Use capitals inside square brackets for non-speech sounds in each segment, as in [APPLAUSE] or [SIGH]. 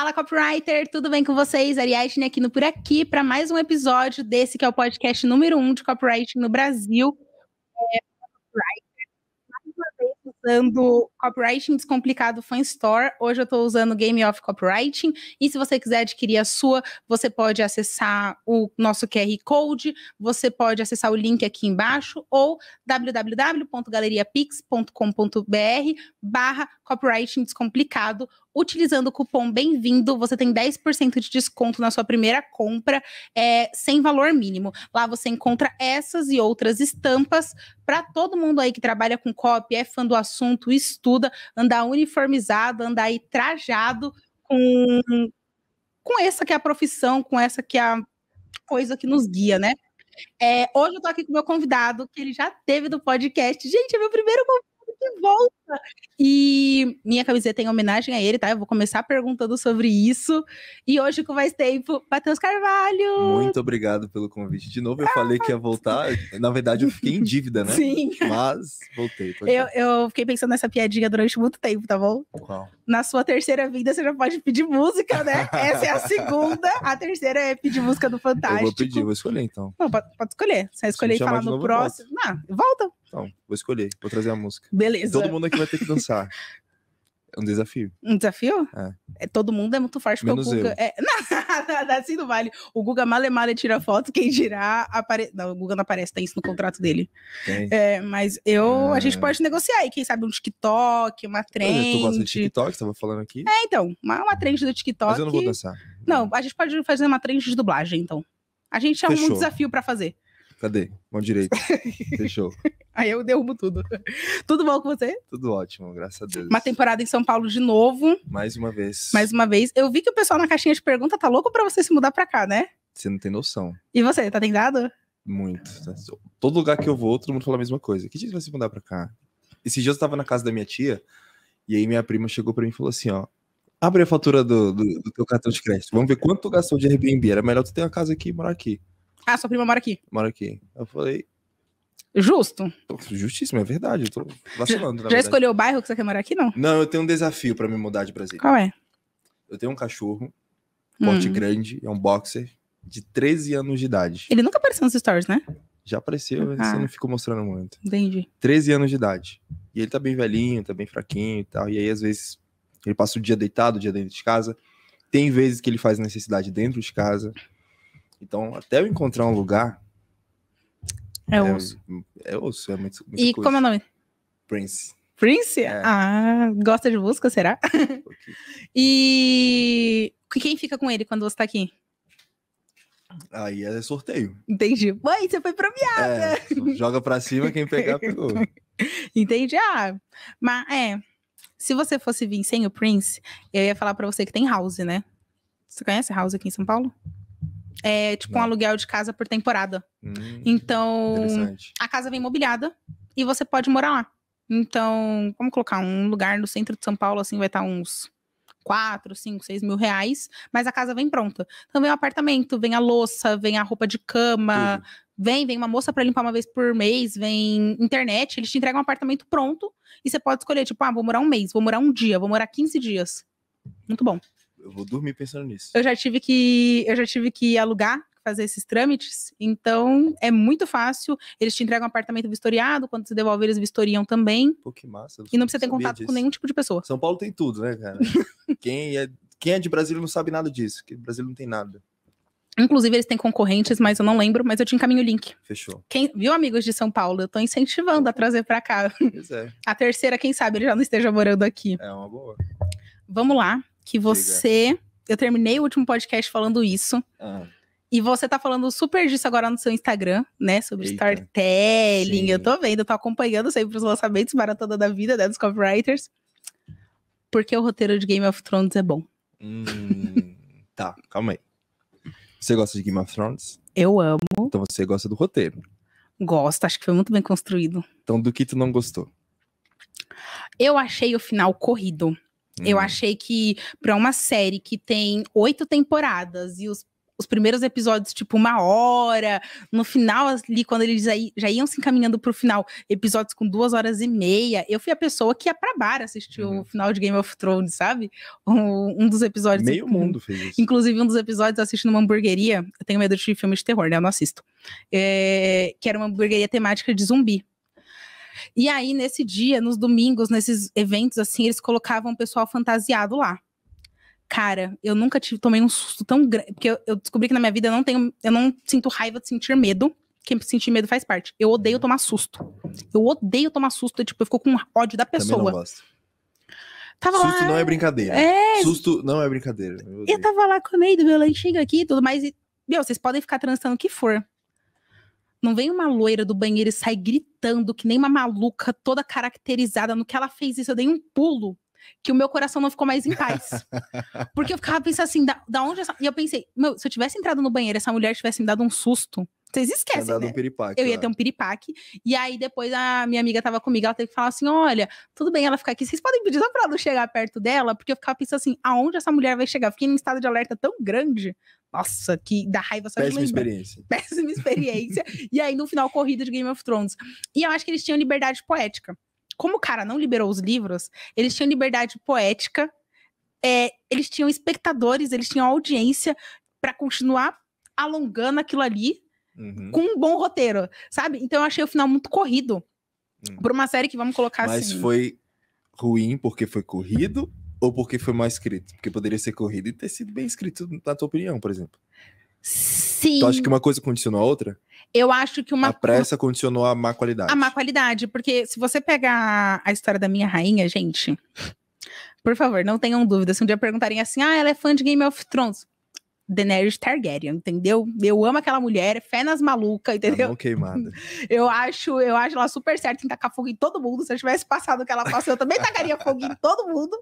Fala copywriter, tudo bem com vocês? Ariadne aqui no por aqui para mais um episódio desse que é o podcast número um de copywriting no Brasil. É, usando Copywriting Descomplicado Fan Store. Hoje eu estou usando Game of Copywriting. E se você quiser adquirir a sua, você pode acessar o nosso QR Code, você pode acessar o link aqui embaixo ou www.galeriapix.com.br barra Copywriting Descomplicado. Utilizando o cupom Bem-vindo, você tem 10% de desconto na sua primeira compra, é, sem valor mínimo. Lá você encontra essas e outras estampas para todo mundo aí que trabalha com cop é fã do assunto, estuda, andar uniformizado, andar aí trajado com, com essa que é a profissão, com essa que é a coisa que nos guia, né? É, hoje eu tô aqui com o meu convidado, que ele já teve do podcast. Gente, é meu primeiro convidado de volta. E minha camiseta em homenagem a ele, tá? Eu vou começar perguntando sobre isso. E hoje, com mais tempo, Matheus Carvalho. Muito obrigado pelo convite. De novo, eu ah, falei que ia voltar. Na verdade, eu fiquei em dívida, né? Sim. Mas voltei. Eu, é. eu, fiquei pensando nessa piadinha durante muito tempo, tá bom? Uau. Na sua terceira vinda, você já pode pedir música, né? Essa é a segunda. A terceira é pedir música do Fantástico. Eu vou pedir, vou escolher então. Não, pode, pode escolher. Você vai escolher e falar no próximo. Ah, volta. Então, vou escolher, vou trazer a música. Beleza. Todo mundo aqui vai ter que dançar. É um desafio. Um desafio? É. é todo mundo é muito forte, porque o Guga. Eu. É, [LAUGHS] assim não vale. O Guga male tira foto, quem dirá aparece. Não, o Guga não aparece, tem isso no contrato dele. É, mas eu. A gente é. pode negociar aí, quem sabe um TikTok, uma trend. Tu gosta de TikTok, você tava falando aqui? É, então, uma, uma trend do TikTok. Mas eu não vou dançar. Não, a gente pode fazer uma trend de dublagem, então. A gente é um desafio para fazer. Cadê? Mão direita. [LAUGHS] Fechou. Aí eu derrubo tudo. Tudo bom com você? Tudo ótimo, graças a Deus. Uma temporada em São Paulo de novo. Mais uma vez. Mais uma vez. Eu vi que o pessoal na caixinha de pergunta tá louco pra você se mudar pra cá, né? Você não tem noção. E você, tá tentado? Muito. Todo lugar que eu vou, todo mundo fala a mesma coisa. Que dia você vai se mudar pra cá? Esse dia eu tava na casa da minha tia, e aí minha prima chegou pra mim e falou assim, ó, abre a fatura do, do, do teu cartão de crédito, vamos ver quanto tu gastou de Airbnb, era melhor tu ter uma casa aqui e morar aqui. Ah, sua prima mora aqui. Mora aqui. Eu falei. Justo. Justíssimo, é verdade. Eu tô vacilando. Já verdade. escolheu o bairro que você quer morar aqui, não? Não, eu tenho um desafio pra me mudar de Brasília. Qual é? Eu tenho um cachorro, porte hum. grande, é um boxer, de 13 anos de idade. Ele nunca apareceu nos stories, né? Já apareceu, ah. você não ficou mostrando muito. Entendi. 13 anos de idade. E ele tá bem velhinho, tá bem fraquinho e tal. E aí, às vezes, ele passa o dia deitado, o dia dentro de casa. Tem vezes que ele faz necessidade dentro de casa. Então, até eu encontrar um lugar. É, é osso. É, é osso, é muito. muito e coisa. como é o nome? Prince. Prince? É. Ah, gosta de música, será? Um e quem fica com ele quando você tá aqui? Aí é sorteio. Entendi. Mãe, você foi premiada. É, joga pra cima, quem pegar, pegou. [LAUGHS] Entendi. Ah, mas é. Se você fosse vir sem o Prince, eu ia falar pra você que tem house, né? Você conhece house aqui em São Paulo? é tipo um né. aluguel de casa por temporada. Hum, então, a casa vem mobiliada e você pode morar lá. Então, vamos colocar um lugar no centro de São Paulo, assim, vai estar uns 4, 5, 6 mil reais, mas a casa vem pronta. Então, vem o apartamento, vem a louça, vem a roupa de cama, vem, vem uma moça para limpar uma vez por mês, vem internet, eles te entregam um apartamento pronto e você pode escolher, tipo, ah, vou morar um mês, vou morar um dia, vou morar 15 dias. Muito bom eu vou dormir pensando nisso. Eu já tive que, eu já tive que alugar fazer esses trâmites, então é muito fácil. Eles te entregam um apartamento vistoriado, quando você devolve, eles vistoriam também. Pô, que massa. E não precisa ter contato disso. com nenhum tipo de pessoa. São Paulo tem tudo, né, cara? [LAUGHS] quem, é, quem é de Brasília não sabe nada disso, que Brasília não tem nada. Inclusive, eles têm concorrentes, mas eu não lembro, mas eu te encaminho o link. Fechou. Quem, viu, amigos de São Paulo? Eu tô incentivando a trazer para cá. Pois é. [LAUGHS] A terceira, quem sabe, ele já não esteja morando aqui. É uma boa. Vamos lá que você. Eu terminei o último podcast falando isso. Ah. E você tá falando super disso agora no seu Instagram, né? Sobre Eita. storytelling. Sim. Eu tô vendo, eu tô acompanhando sempre os lançamentos para toda da vida da né, Discovery Writers. Porque o roteiro de Game of Thrones é bom. Hum, [LAUGHS] tá, calma aí. Você gosta de Game of Thrones? Eu amo. Então você gosta do roteiro. Gosto, acho que foi muito bem construído. Então, do que tu não gostou? Eu achei o final corrido. Eu uhum. achei que para uma série que tem oito temporadas e os os primeiros episódios, tipo, uma hora. No final, ali, quando eles já iam se encaminhando pro final, episódios com duas horas e meia. Eu fui a pessoa que ia pra bar assistir uhum. o final de Game of Thrones, sabe? Um, um dos episódios. Meio assim, mundo fez isso. Inclusive, um dos episódios assistindo assisti numa hamburgueria. Eu tenho medo de filmes de terror, né? Eu não assisto. É, que era uma hamburgueria temática de zumbi. E aí, nesse dia, nos domingos, nesses eventos, assim, eles colocavam o pessoal fantasiado lá. Cara, eu nunca tive, tomei um susto tão grande. Porque eu, eu, descobri que na minha vida eu não tenho. Eu não sinto raiva de sentir medo. Quem sentir medo faz parte. Eu odeio uhum. tomar susto. Eu odeio tomar susto. Eu, tipo, eu fico com ódio da pessoa. Também não gosto. Tava susto lá... não é brincadeira. É... Susto não é brincadeira. Eu, eu tava lá com medo, meu lanche aqui e tudo mais. E, meu, vocês podem ficar transando o que for. Não vem uma loira do banheiro e sai gritando que nem uma maluca, toda caracterizada no que ela fez isso. Eu dei um pulo que o meu coração não ficou mais em paz. [LAUGHS] Porque eu ficava pensando assim, da, da onde essa... E eu pensei, meu, se eu tivesse entrado no banheiro, essa mulher tivesse me dado um susto. Vocês esquecem, né? Um piripaque, eu ia é. ter um piripaque. E aí, depois, a minha amiga tava comigo, ela teve que falar assim, olha, tudo bem ela ficar aqui, vocês podem pedir só pra ela não chegar perto dela? Porque eu ficava pensando assim, aonde essa mulher vai chegar? Fiquei num estado de alerta tão grande. Nossa, que dá raiva só Péssima de lembrar. experiência. Péssima experiência. [LAUGHS] e aí, no final, corrida de Game of Thrones. E eu acho que eles tinham liberdade poética. Como o cara não liberou os livros, eles tinham liberdade poética, é, eles tinham espectadores, eles tinham audiência para continuar alongando aquilo ali uhum. com um bom roteiro, sabe? Então eu achei o final muito corrido. Uhum. Por uma série que vamos colocar Mas assim. Mas foi ruim porque foi corrido ou porque foi mal escrito? Porque poderia ser corrido e ter sido bem escrito, na tua opinião, por exemplo. Sim. Tu acha que uma coisa condicionou a outra? Eu acho que uma. A pressa condicionou a má qualidade. A má qualidade, porque se você pegar a história da minha rainha, gente. Por favor, não tenham dúvida. Se um dia perguntarem assim, ah, ela é fã de Game of Thrones. Daenerys Targaryen, entendeu? Eu amo aquela mulher, é fé nas malucas, tá entendeu? Tá queimada. [LAUGHS] Eu acho, eu acho ela super certa em tacar fogo em todo mundo. Se eu tivesse passado o que ela passou, eu também tacaria fogo em todo mundo.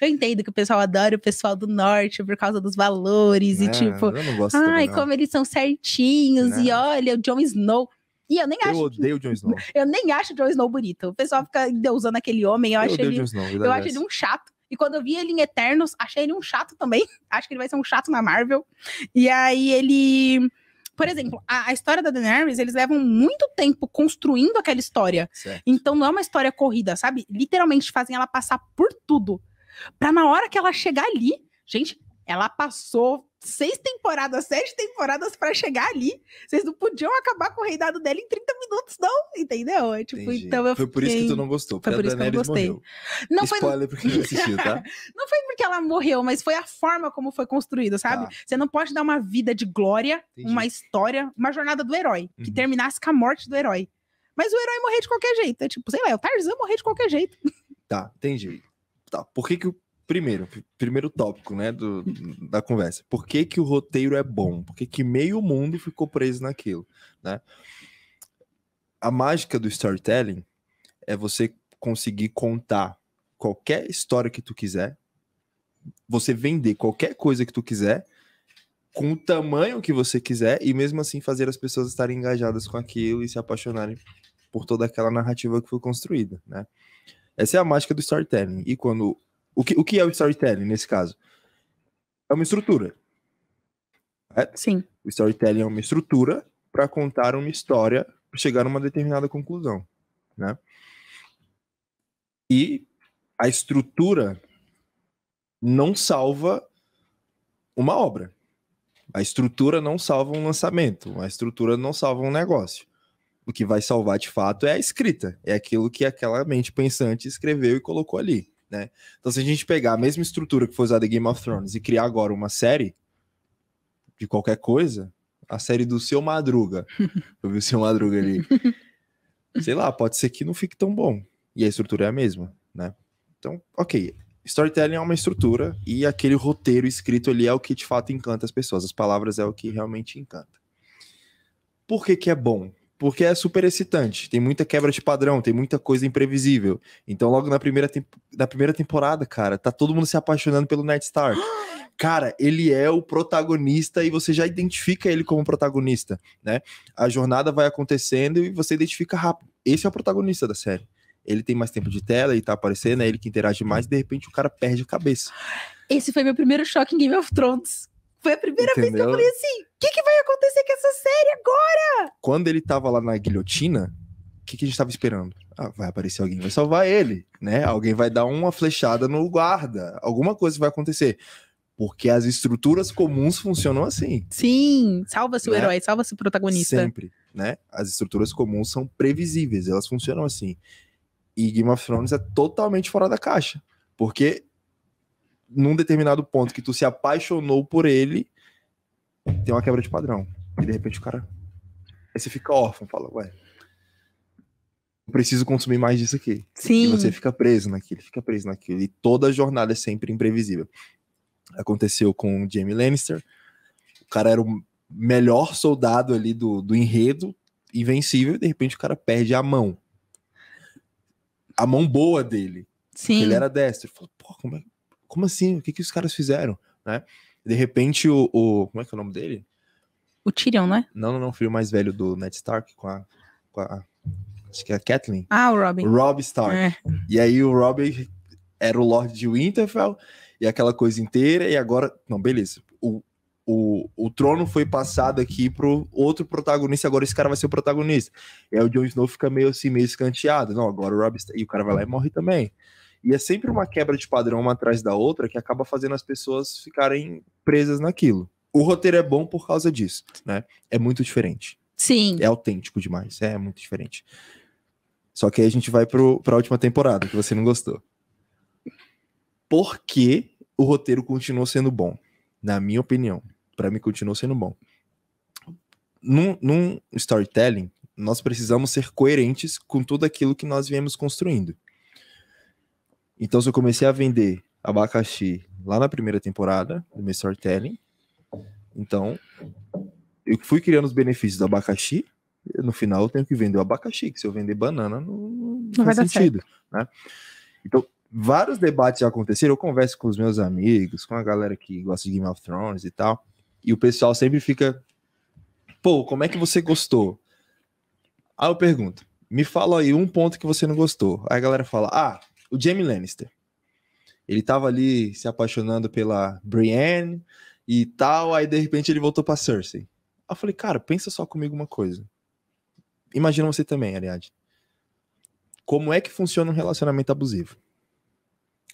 Eu entendo que o pessoal adora o pessoal do norte por causa dos valores é, e tipo, eu não gosto ai, também, não. como eles são certinhos e né? olha, o Jon Snow e eu nem eu acho. Eu odeio o Jon Snow. [LAUGHS] Eu nem acho o Jon Snow bonito. O pessoal fica usando aquele homem. Eu, eu acho ele. Snow, eu acho ele é um chato. E quando eu vi ele em Eternos, achei ele um chato também. [LAUGHS] Acho que ele vai ser um chato na Marvel. E aí ele. Por exemplo, a, a história da Daenerys, eles levam muito tempo construindo aquela história. Certo. Então não é uma história corrida, sabe? Literalmente fazem ela passar por tudo. Pra na hora que ela chegar ali, gente, ela passou seis temporadas, sete temporadas para chegar ali. Vocês não podiam acabar com o reinado dela em 30 minutos, não, entendeu? É, tipo, então eu fiquei... Foi por isso que tu não gostou, foi por isso que eu gostei. Não foi... porque não assistiu, tá? [LAUGHS] não foi porque ela morreu, mas foi a forma como foi construída, tá. sabe? Tá. Você não pode dar uma vida de glória, Entendi. uma história, uma jornada do herói, que uhum. terminasse com a morte do herói. Mas o herói morrer de qualquer jeito. É tipo, sei lá, é o Tarzan morrer de qualquer jeito. Tá, entendi. Tá, por que que primeiro, primeiro tópico, né, do, da conversa. Por que, que o roteiro é bom? Por que, que meio mundo ficou preso naquilo, né? A mágica do storytelling é você conseguir contar qualquer história que tu quiser, você vender qualquer coisa que tu quiser, com o tamanho que você quiser, e mesmo assim fazer as pessoas estarem engajadas com aquilo e se apaixonarem por toda aquela narrativa que foi construída, né? Essa é a mágica do storytelling. E quando o que, o que é o storytelling nesse caso? É uma estrutura. É? Sim. O storytelling é uma estrutura para contar uma história, para chegar a uma determinada conclusão. Né? E a estrutura não salva uma obra. A estrutura não salva um lançamento, a estrutura não salva um negócio. O que vai salvar de fato é a escrita, é aquilo que aquela mente pensante escreveu e colocou ali né? Então, se a gente pegar a mesma estrutura que foi usada em Game of Thrones e criar agora uma série de qualquer coisa, a série do Seu Madruga, [LAUGHS] eu vi o Seu Madruga ali, [LAUGHS] sei lá, pode ser que não fique tão bom. E a estrutura é a mesma, né? Então, ok. Storytelling é uma estrutura e aquele roteiro escrito ali é o que de fato encanta as pessoas. As palavras é o que realmente encanta. Por que, que é bom? porque é super excitante. Tem muita quebra de padrão, tem muita coisa imprevisível. Então, logo na primeira, na primeira temporada, cara, tá todo mundo se apaixonando pelo Night Star. [GASPS] Cara, ele é o protagonista e você já identifica ele como protagonista, né? A jornada vai acontecendo e você identifica rápido. Esse é o protagonista da série. Ele tem mais tempo de tela e tá aparecendo, é ele que interage mais, e de repente o cara perde a cabeça. Esse foi meu primeiro choque em Game of Thrones. Foi a primeira Entendeu? vez que eu falei assim: o que, que vai acontecer com essa série agora? Quando ele tava lá na guilhotina, o que, que a gente tava esperando? Ah, vai aparecer alguém, vai salvar ele, né? Alguém vai dar uma flechada no guarda, alguma coisa vai acontecer. Porque as estruturas comuns funcionam assim. Sim, salva-se né? o herói, salva-se o protagonista. Sempre, né? As estruturas comuns são previsíveis, elas funcionam assim. E Game of Thrones é totalmente fora da caixa. Porque num determinado ponto que tu se apaixonou por ele, tem uma quebra de padrão. E de repente o cara. Aí você fica órfão, fala, ué. Eu preciso consumir mais disso aqui. Sim. E você fica preso naquilo, fica preso naquilo. E toda a jornada é sempre imprevisível. Aconteceu com o Jamie Lannister. O cara era o melhor soldado ali do, do enredo, invencível, e de repente o cara perde a mão. A mão boa dele. Sim. Ele era destro. Falou, pô, como é que como assim? O que, que os caras fizeram? Né? De repente, o, o, Como é que é o nome dele? O Tyrion, né? Não, não, não. O filho mais velho do Ned Stark com a. Com a acho que é a Catelyn. Ah, o Robin. Rob Stark. É. E aí o Robin era o Lorde de Winterfell e aquela coisa inteira. E agora. Não, beleza. O, o, o trono foi passado aqui pro outro protagonista, agora esse cara vai ser o protagonista. E aí o Jon Snow fica meio assim, meio escanteado. Não, agora o Rob Stark. E o cara vai lá e morre também. E é sempre uma quebra de padrão uma atrás da outra que acaba fazendo as pessoas ficarem presas naquilo. O roteiro é bom por causa disso, né? É muito diferente. Sim. É autêntico demais, é muito diferente. Só que aí a gente vai pro, pra última temporada, que você não gostou. Por que o roteiro continuou sendo bom? Na minha opinião, para mim continuou sendo bom. Num, num storytelling, nós precisamos ser coerentes com tudo aquilo que nós viemos construindo. Então, se eu comecei a vender abacaxi lá na primeira temporada do meu storytelling, então eu fui criando os benefícios do abacaxi. No final, eu tenho que vender o abacaxi, que se eu vender banana, não, não, não faz sentido. Né? Então, vários debates já aconteceram. Eu converso com os meus amigos, com a galera que gosta de Game of Thrones e tal. E o pessoal sempre fica: pô, como é que você gostou? Aí eu pergunto: me fala aí um ponto que você não gostou. Aí a galera fala: ah, o Jamie Lannister. Ele tava ali se apaixonando pela Brienne e tal, aí de repente ele voltou para Cersei. eu falei, cara, pensa só comigo uma coisa. Imagina você também, Ariadne. Como é que funciona um relacionamento abusivo?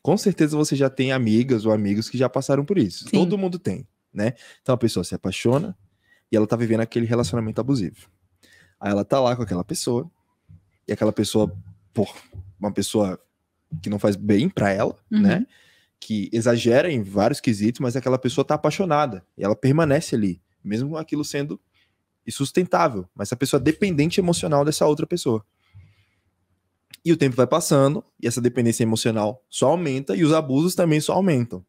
Com certeza você já tem amigas ou amigos que já passaram por isso. Sim. Todo mundo tem, né? Então a pessoa se apaixona e ela tá vivendo aquele relacionamento abusivo. Aí ela tá lá com aquela pessoa e aquela pessoa, pô, uma pessoa que não faz bem para ela, uhum. né? Que exagera em vários quesitos, mas aquela pessoa tá apaixonada e ela permanece ali, mesmo aquilo sendo insustentável, mas essa pessoa é dependente emocional dessa outra pessoa. E o tempo vai passando, e essa dependência emocional só aumenta, e os abusos também só aumentam.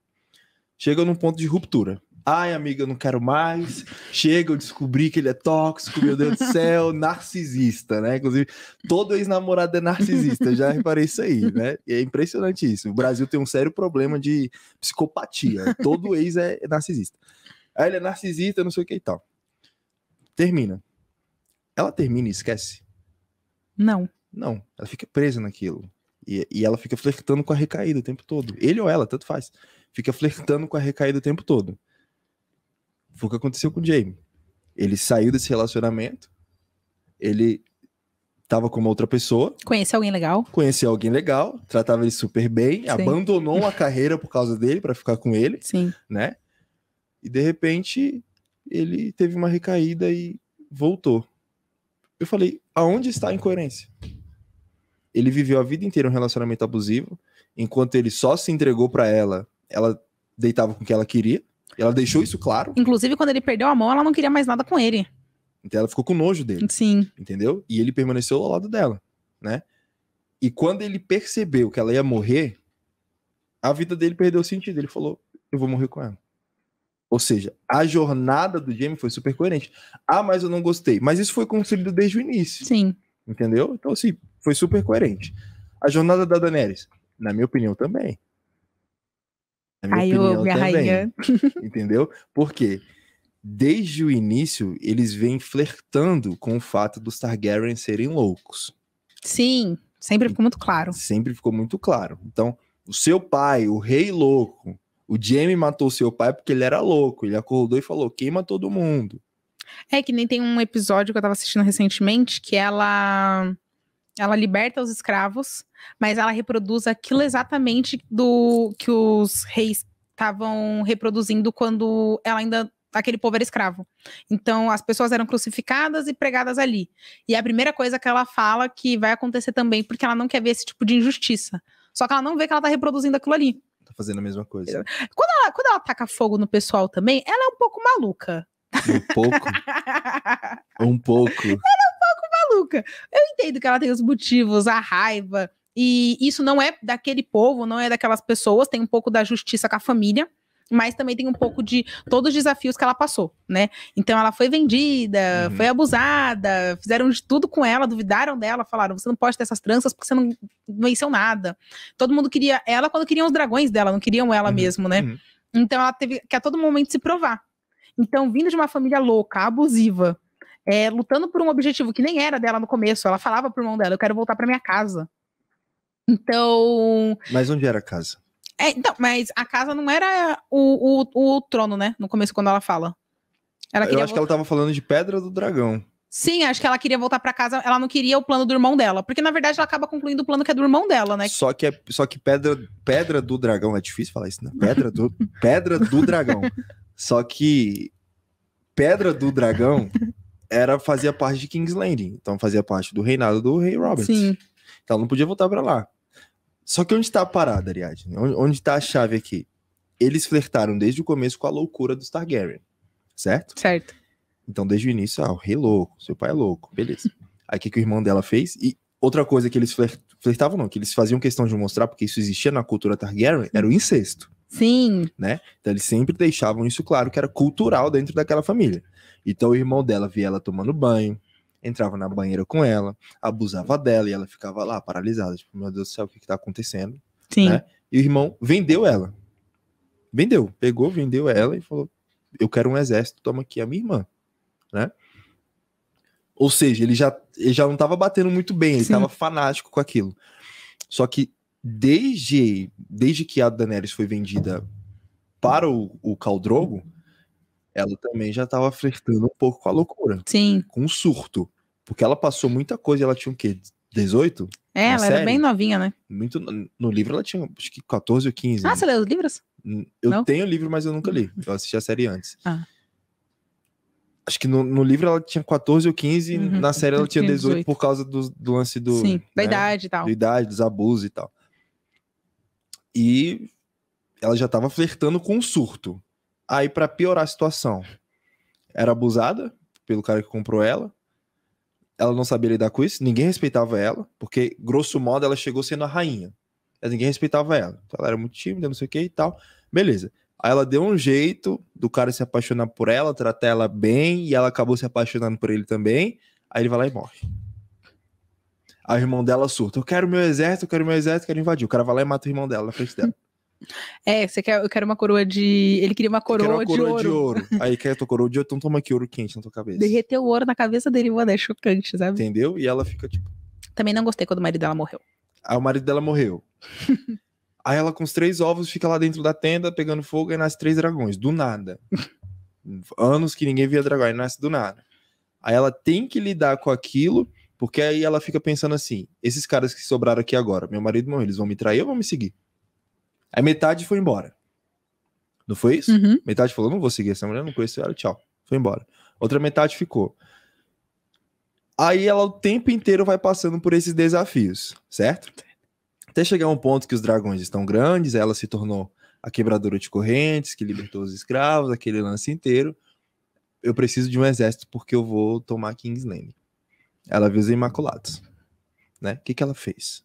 Chega num ponto de ruptura. Ai, amiga, eu não quero mais. Chega, eu descobri que ele é tóxico, meu Deus do céu, [LAUGHS] narcisista, né? Inclusive, todo ex-namorado é narcisista, já reparei isso aí, né? E é impressionante isso. O Brasil tem um sério problema de psicopatia. Todo ex é narcisista. Aí ele é narcisista, não sei o que e tal. Termina. Ela termina e esquece? Não. Não, ela fica presa naquilo. E, e ela fica flertando com a recaída o tempo todo. Ele ou ela, tanto faz. Fica flertando com a recaída o tempo todo. Foi o que aconteceu com o Jamie. Ele saiu desse relacionamento, ele tava com uma outra pessoa. Conheceu alguém legal. Conheceu alguém legal, tratava ele super bem, Sim. abandonou a carreira por causa dele para ficar com ele, Sim. né? E de repente ele teve uma recaída e voltou. Eu falei, aonde está a incoerência? Ele viveu a vida inteira um relacionamento abusivo, enquanto ele só se entregou para ela, ela deitava com o que ela queria. E ela deixou isso claro. Inclusive, quando ele perdeu a mão, ela não queria mais nada com ele. Então ela ficou com nojo dele. Sim. Entendeu? E ele permaneceu ao lado dela, né? E quando ele percebeu que ela ia morrer, a vida dele perdeu o sentido. Ele falou: Eu vou morrer com ela. Ou seja, a jornada do Jamie foi super coerente. Ah, mas eu não gostei. Mas isso foi construído desde o início. Sim. Entendeu? Então, assim, foi super coerente. A jornada da Daenerys, na minha opinião, também. É minha Ai, opinião eu, minha também. Rainha. [LAUGHS] Entendeu? Porque desde o início eles vêm flertando com o fato dos Targaryen serem loucos. Sim, sempre ficou muito claro. Sempre ficou muito claro. Então, o seu pai, o rei louco, o Jaime matou seu pai porque ele era louco. Ele acordou e falou: queima todo mundo. É que nem tem um episódio que eu tava assistindo recentemente que ela ela liberta os escravos, mas ela reproduz aquilo exatamente do que os reis estavam reproduzindo quando ela ainda aquele povo era escravo. Então as pessoas eram crucificadas e pregadas ali. E é a primeira coisa que ela fala que vai acontecer também, porque ela não quer ver esse tipo de injustiça. Só que ela não vê que ela tá reproduzindo aquilo ali. Tá fazendo a mesma coisa. Quando ela, quando ela taca fogo no pessoal também, ela é um pouco maluca. Um pouco. [LAUGHS] um pouco. Ela é um pouco maluca. Eu entendo que ela tem os motivos, a raiva, e isso não é daquele povo, não é daquelas pessoas, tem um pouco da justiça com a família, mas também tem um pouco de todos os desafios que ela passou, né? Então ela foi vendida, uhum. foi abusada, fizeram de tudo com ela, duvidaram dela, falaram: você não pode ter essas tranças porque você não venceu nada. Todo mundo queria ela quando queriam os dragões dela, não queriam ela uhum. mesmo, né? Uhum. Então ela teve que a todo momento se provar. Então, vindo de uma família louca, abusiva, é, lutando por um objetivo que nem era dela no começo. Ela falava pro irmão dela: Eu quero voltar para minha casa. Então. Mas onde era a casa? É, então, mas a casa não era o, o, o trono, né? No começo, quando ela fala. Ela Eu acho voltar. que ela tava falando de Pedra do Dragão. Sim, acho que ela queria voltar para casa, ela não queria o plano do irmão dela, porque na verdade ela acaba concluindo o plano que é do irmão dela, né? Só que é, só que pedra, pedra do dragão é difícil falar isso, né? Pedra do pedra do dragão. Só que pedra do dragão era fazia parte de King's Landing, então fazia parte do reinado do rei Robert. Sim. Então não podia voltar para lá. Só que onde está a parada, Ariadne? Onde está a chave aqui? Eles flertaram desde o começo com a loucura dos Targaryen, certo? Certo. Então desde o início, ah, o rei louco, seu pai é louco, beleza. Aí o que, que o irmão dela fez? E outra coisa que eles flertavam, não, que eles faziam questão de mostrar, porque isso existia na cultura Targaryen, era o incesto. Sim. Né? Então eles sempre deixavam isso claro, que era cultural dentro daquela família. Então o irmão dela via ela tomando banho, entrava na banheira com ela, abusava dela e ela ficava lá paralisada, tipo, meu Deus do céu, o que que tá acontecendo? Sim. Né? E o irmão vendeu ela. Vendeu, pegou, vendeu ela e falou: "Eu quero um exército, toma aqui a minha irmã", né? Ou seja, ele já, ele já não tava batendo muito bem, ele Sim. tava fanático com aquilo. Só que desde, desde que a Daenerys foi vendida para o, o caldrogo ela também já estava flertando um pouco com a loucura. Sim. Com o surto. Porque ela passou muita coisa, ela tinha o quê? 18? É, ela série? era bem novinha, né? Muito no livro ela tinha acho que 14 ou 15. Ah, né? você leu os livros? Eu Não? tenho o livro, mas eu nunca li. Hum. Eu assisti a série antes. Ah. Acho que no, no livro ela tinha 14 ou 15, uhum, na série ela tinha 18, 18, por causa do, do lance do. Sim, né? da idade e tal. Da idade, dos abusos e tal. E ela já tava flertando com o surto. Aí, para piorar a situação, era abusada pelo cara que comprou ela. Ela não sabia lidar com isso, ninguém respeitava ela, porque, grosso modo, ela chegou sendo a rainha. Mas ninguém respeitava ela. Então, ela era muito tímida, não sei o que e tal. Beleza. Aí ela deu um jeito do cara se apaixonar por ela, tratar ela bem, e ela acabou se apaixonando por ele também. Aí ele vai lá e morre. Aí o irmão dela surta: Eu quero meu exército, eu quero meu exército, eu quero invadir. O cara vai lá e mata o irmão dela na frente dela. É, você quer, eu quero uma coroa de. Ele queria uma coroa, uma coroa de, ouro. de ouro. Aí quer a tua coroa de ouro, então toma aqui ouro quente na tua cabeça. Derreteu o ouro na cabeça dele, mano, é chocante, sabe? Entendeu? E ela fica tipo. Também não gostei quando o marido dela morreu. Aí o marido dela morreu. [LAUGHS] Aí ela com os três ovos fica lá dentro da tenda pegando fogo e nasce três dragões, do nada. [LAUGHS] Anos que ninguém via dragão, aí nasce do nada. Aí ela tem que lidar com aquilo, porque aí ela fica pensando assim: esses caras que sobraram aqui agora, meu marido morreu, eles vão me trair ou vão me seguir? Aí metade foi embora. Não foi isso? Uhum. Metade falou: não vou seguir essa mulher, não conheço ela, tchau. Foi embora. Outra metade ficou. Aí ela o tempo inteiro vai passando por esses desafios, certo? Até chegar um ponto que os dragões estão grandes, ela se tornou a quebradora de correntes, que libertou os escravos, aquele lance inteiro. Eu preciso de um exército porque eu vou tomar Landing. Ela viu os Imaculados. Né? O que, que ela fez?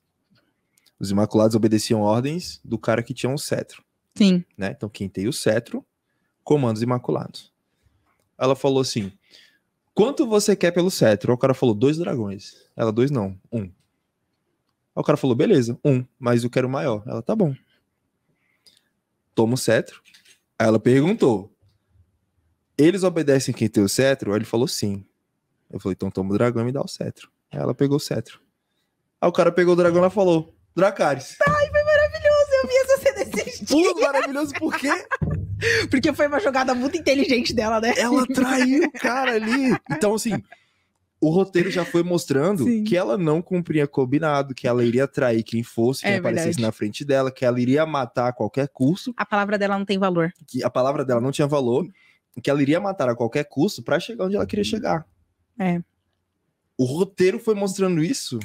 Os Imaculados obedeciam ordens do cara que tinha um cetro. Sim. Né? Então, quem tem o cetro, comandos Imaculados. Ela falou assim: quanto você quer pelo cetro? O cara falou: dois dragões. Ela, dois não, um. Aí o cara falou: beleza, um, mas eu quero maior. Ela, tá bom. Toma o cetro. Aí ela perguntou: eles obedecem quem tem o cetro? Aí ele falou: sim. Eu falei: então toma o dragão e me dá o cetro. Aí ela pegou o cetro. Aí o cara pegou o dragão e falou: Dracarys. Ai, foi maravilhoso. Eu vi essa cena Tudo maravilhoso, por quê? [LAUGHS] Porque foi uma jogada muito inteligente dela, né? Ela traiu o cara ali. Então, assim, o roteiro já foi mostrando Sim. que ela não cumpria combinado, que ela iria trair quem fosse, quem é aparecesse verdade. na frente dela, que ela iria matar a qualquer custo. A palavra dela não tem valor. Que a palavra dela não tinha valor, que ela iria matar a qualquer custo para chegar onde ela queria uhum. chegar. É. O roteiro foi mostrando isso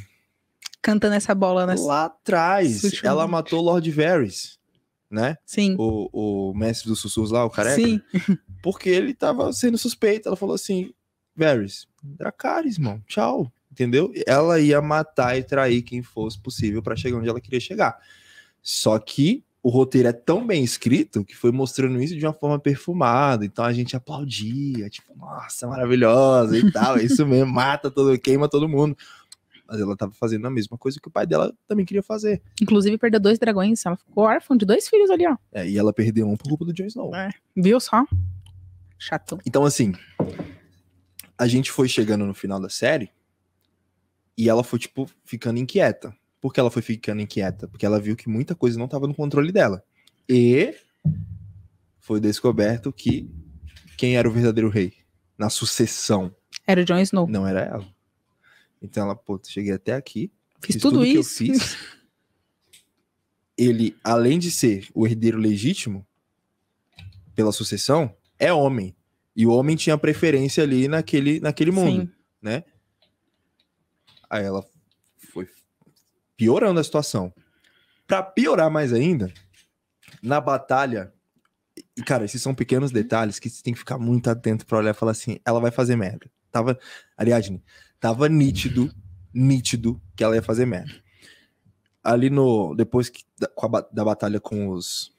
cantando essa bola nas... Lá atrás, ela matou Lord Varys, né? Sim. O, o mestre dos sussurros lá, o careca. Sim. [LAUGHS] Porque ele tava sendo suspeito. Ela falou assim: Varys, Dracarys, mano, tchau. Entendeu? Ela ia matar e trair quem fosse possível para chegar onde ela queria chegar. Só que o roteiro é tão bem escrito que foi mostrando isso de uma forma perfumada. Então a gente aplaudia, tipo, nossa, maravilhosa e tal. É isso mesmo, [LAUGHS] mata todo, queima todo mundo. Mas ela estava fazendo a mesma coisa que o pai dela também queria fazer. Inclusive, perdeu dois dragões. Ela ficou órfã de dois filhos ali, ó. É, e ela perdeu um por culpa do Jon Snow. É, viu só? Chato. Então, assim, a gente foi chegando no final da série e ela foi, tipo, ficando inquieta. Por que ela foi ficando inquieta? Porque ela viu que muita coisa não estava no controle dela. E foi descoberto que quem era o verdadeiro rei na sucessão era o Jon Snow. Não era ela. Então ela, pô, cheguei até aqui. Fiz, fiz tudo, tudo isso. Que eu fiz. Ele, além de ser o herdeiro legítimo pela sucessão, é homem. E o homem tinha preferência ali naquele, naquele mundo, Sim. né? Aí ela foi piorando a situação. Para piorar mais ainda, na batalha, e cara, esses são pequenos uhum. detalhes que você tem que ficar muito atento para olhar e falar assim, ela vai fazer merda. Tava Ariadne, Tava nítido, nítido que ela ia fazer merda. Ali no. Depois que, da, a, da batalha com os.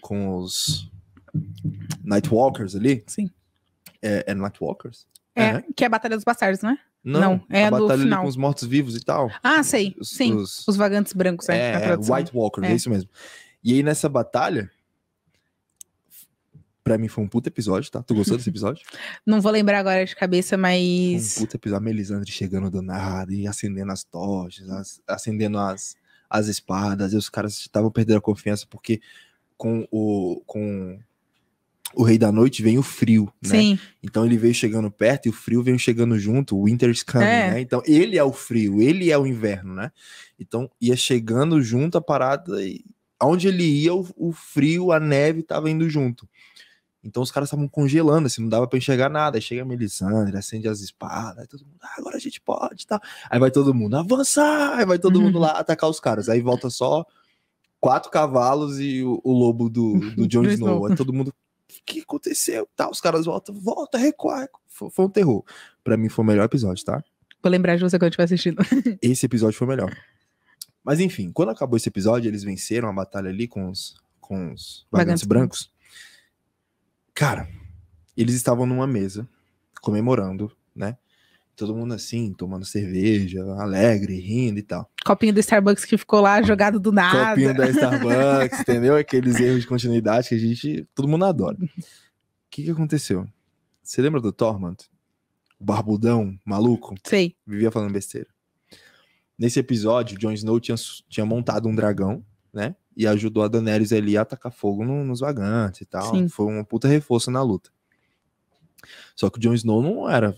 Com os. Nightwalkers ali. Sim. É, é Nightwalkers? É, que é a Batalha dos Bastardos, não é? Não, não é a, a batalha final. com os mortos-vivos e tal. Ah, sei. Os, sim. Os, os vagantes brancos, né, é, é, White Walkers, é. é isso mesmo. E aí nessa batalha, Pra mim foi um puta episódio, tá? Tu gostou desse episódio? [LAUGHS] Não vou lembrar agora de cabeça, mas. um puta episódio. A Melisandre chegando do nada e acendendo as tochas, as, acendendo as, as espadas. E os caras estavam perdendo a confiança porque com o. Com o Rei da Noite vem o frio, né? Sim. Então ele veio chegando perto e o frio veio chegando junto, o Winter Scan, é. né? Então ele é o frio, ele é o inverno, né? Então ia chegando junto a parada e onde ele ia, o, o frio, a neve tava indo junto. Então os caras estavam congelando, assim, não dava para enxergar nada. Aí chega a Melisandre, acende as espadas, todo mundo, ah, agora a gente pode tá? Aí vai todo mundo, avançar! Aí vai todo mundo uhum. lá atacar os caras. Aí volta só quatro cavalos e o, o lobo do, do [LAUGHS] Jon Snow. Aí todo mundo, o que aconteceu? Tá, os caras voltam, volta, recua. Foi, foi um terror. Para mim foi o melhor episódio, tá? Vou lembrar de você quando estiver assistindo. [LAUGHS] esse episódio foi o melhor. Mas enfim, quando acabou esse episódio, eles venceram a batalha ali com os, com os vagantes, vagantes brancos. Cara, eles estavam numa mesa, comemorando, né? Todo mundo assim, tomando cerveja, alegre, rindo e tal. Copinho do Starbucks que ficou lá jogado do nada. Copinho da [LAUGHS] Starbucks, entendeu? Aqueles erros de continuidade que a gente. Todo mundo adora. O que, que aconteceu? Você lembra do Tormund? O barbudão, maluco? Sei. Vivia falando besteira. Nesse episódio, Jon Snow tinha, tinha montado um dragão, né? e ajudou a Daenerys ali a atacar fogo no, nos vagantes e tal. Sim. Foi uma puta reforço na luta. Só que o Jon Snow não era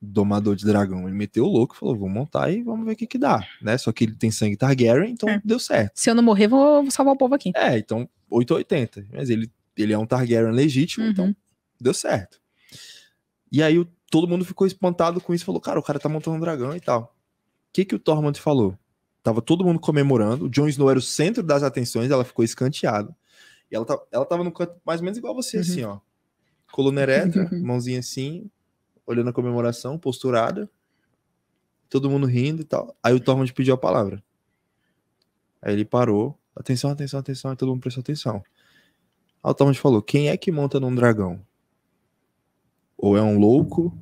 domador de dragão. Ele meteu o louco e falou: vou montar e vamos ver o que, que dá. Né? Só que ele tem sangue Targaryen, então é. deu certo. Se eu não morrer, vou salvar o povo aqui. É, então 880. Mas ele, ele é um Targaryen legítimo, então uhum. então deu certo. E aí o, todo mundo ficou espantado com isso, falou: cara, o cara tá montando um dragão e tal. O que, que o Tormund falou? Tava todo mundo comemorando. O Jon Snow era o centro das atenções, ela ficou escanteada. E ela, estava ela tava no canto mais ou menos igual você, assim, uhum. assim, ó. Coluna ereta, [LAUGHS] mãozinha assim, olhando a comemoração, posturada. Todo mundo rindo e tal. Aí o Tormund pediu a palavra. Aí ele parou. Atenção, atenção, atenção. Aí todo mundo prestou atenção. Aí o Tormund falou: quem é que monta num dragão? Ou é um louco,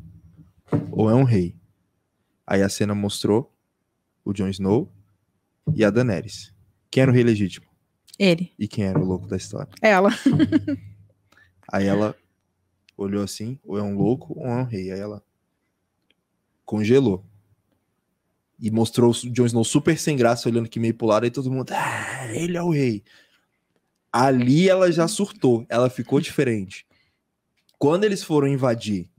ou é um rei. Aí a cena mostrou o Jon Snow e a Daenerys. Quem era o rei legítimo? Ele. E quem era o louco da história? Ela. [LAUGHS] Aí ela olhou assim, ou é um louco ou é um rei. Aí ela congelou. E mostrou o Jon Snow super sem graça, olhando que meio pro lado, e todo mundo, ah, ele é o rei. Ali ela já surtou, ela ficou diferente. Quando eles foram invadir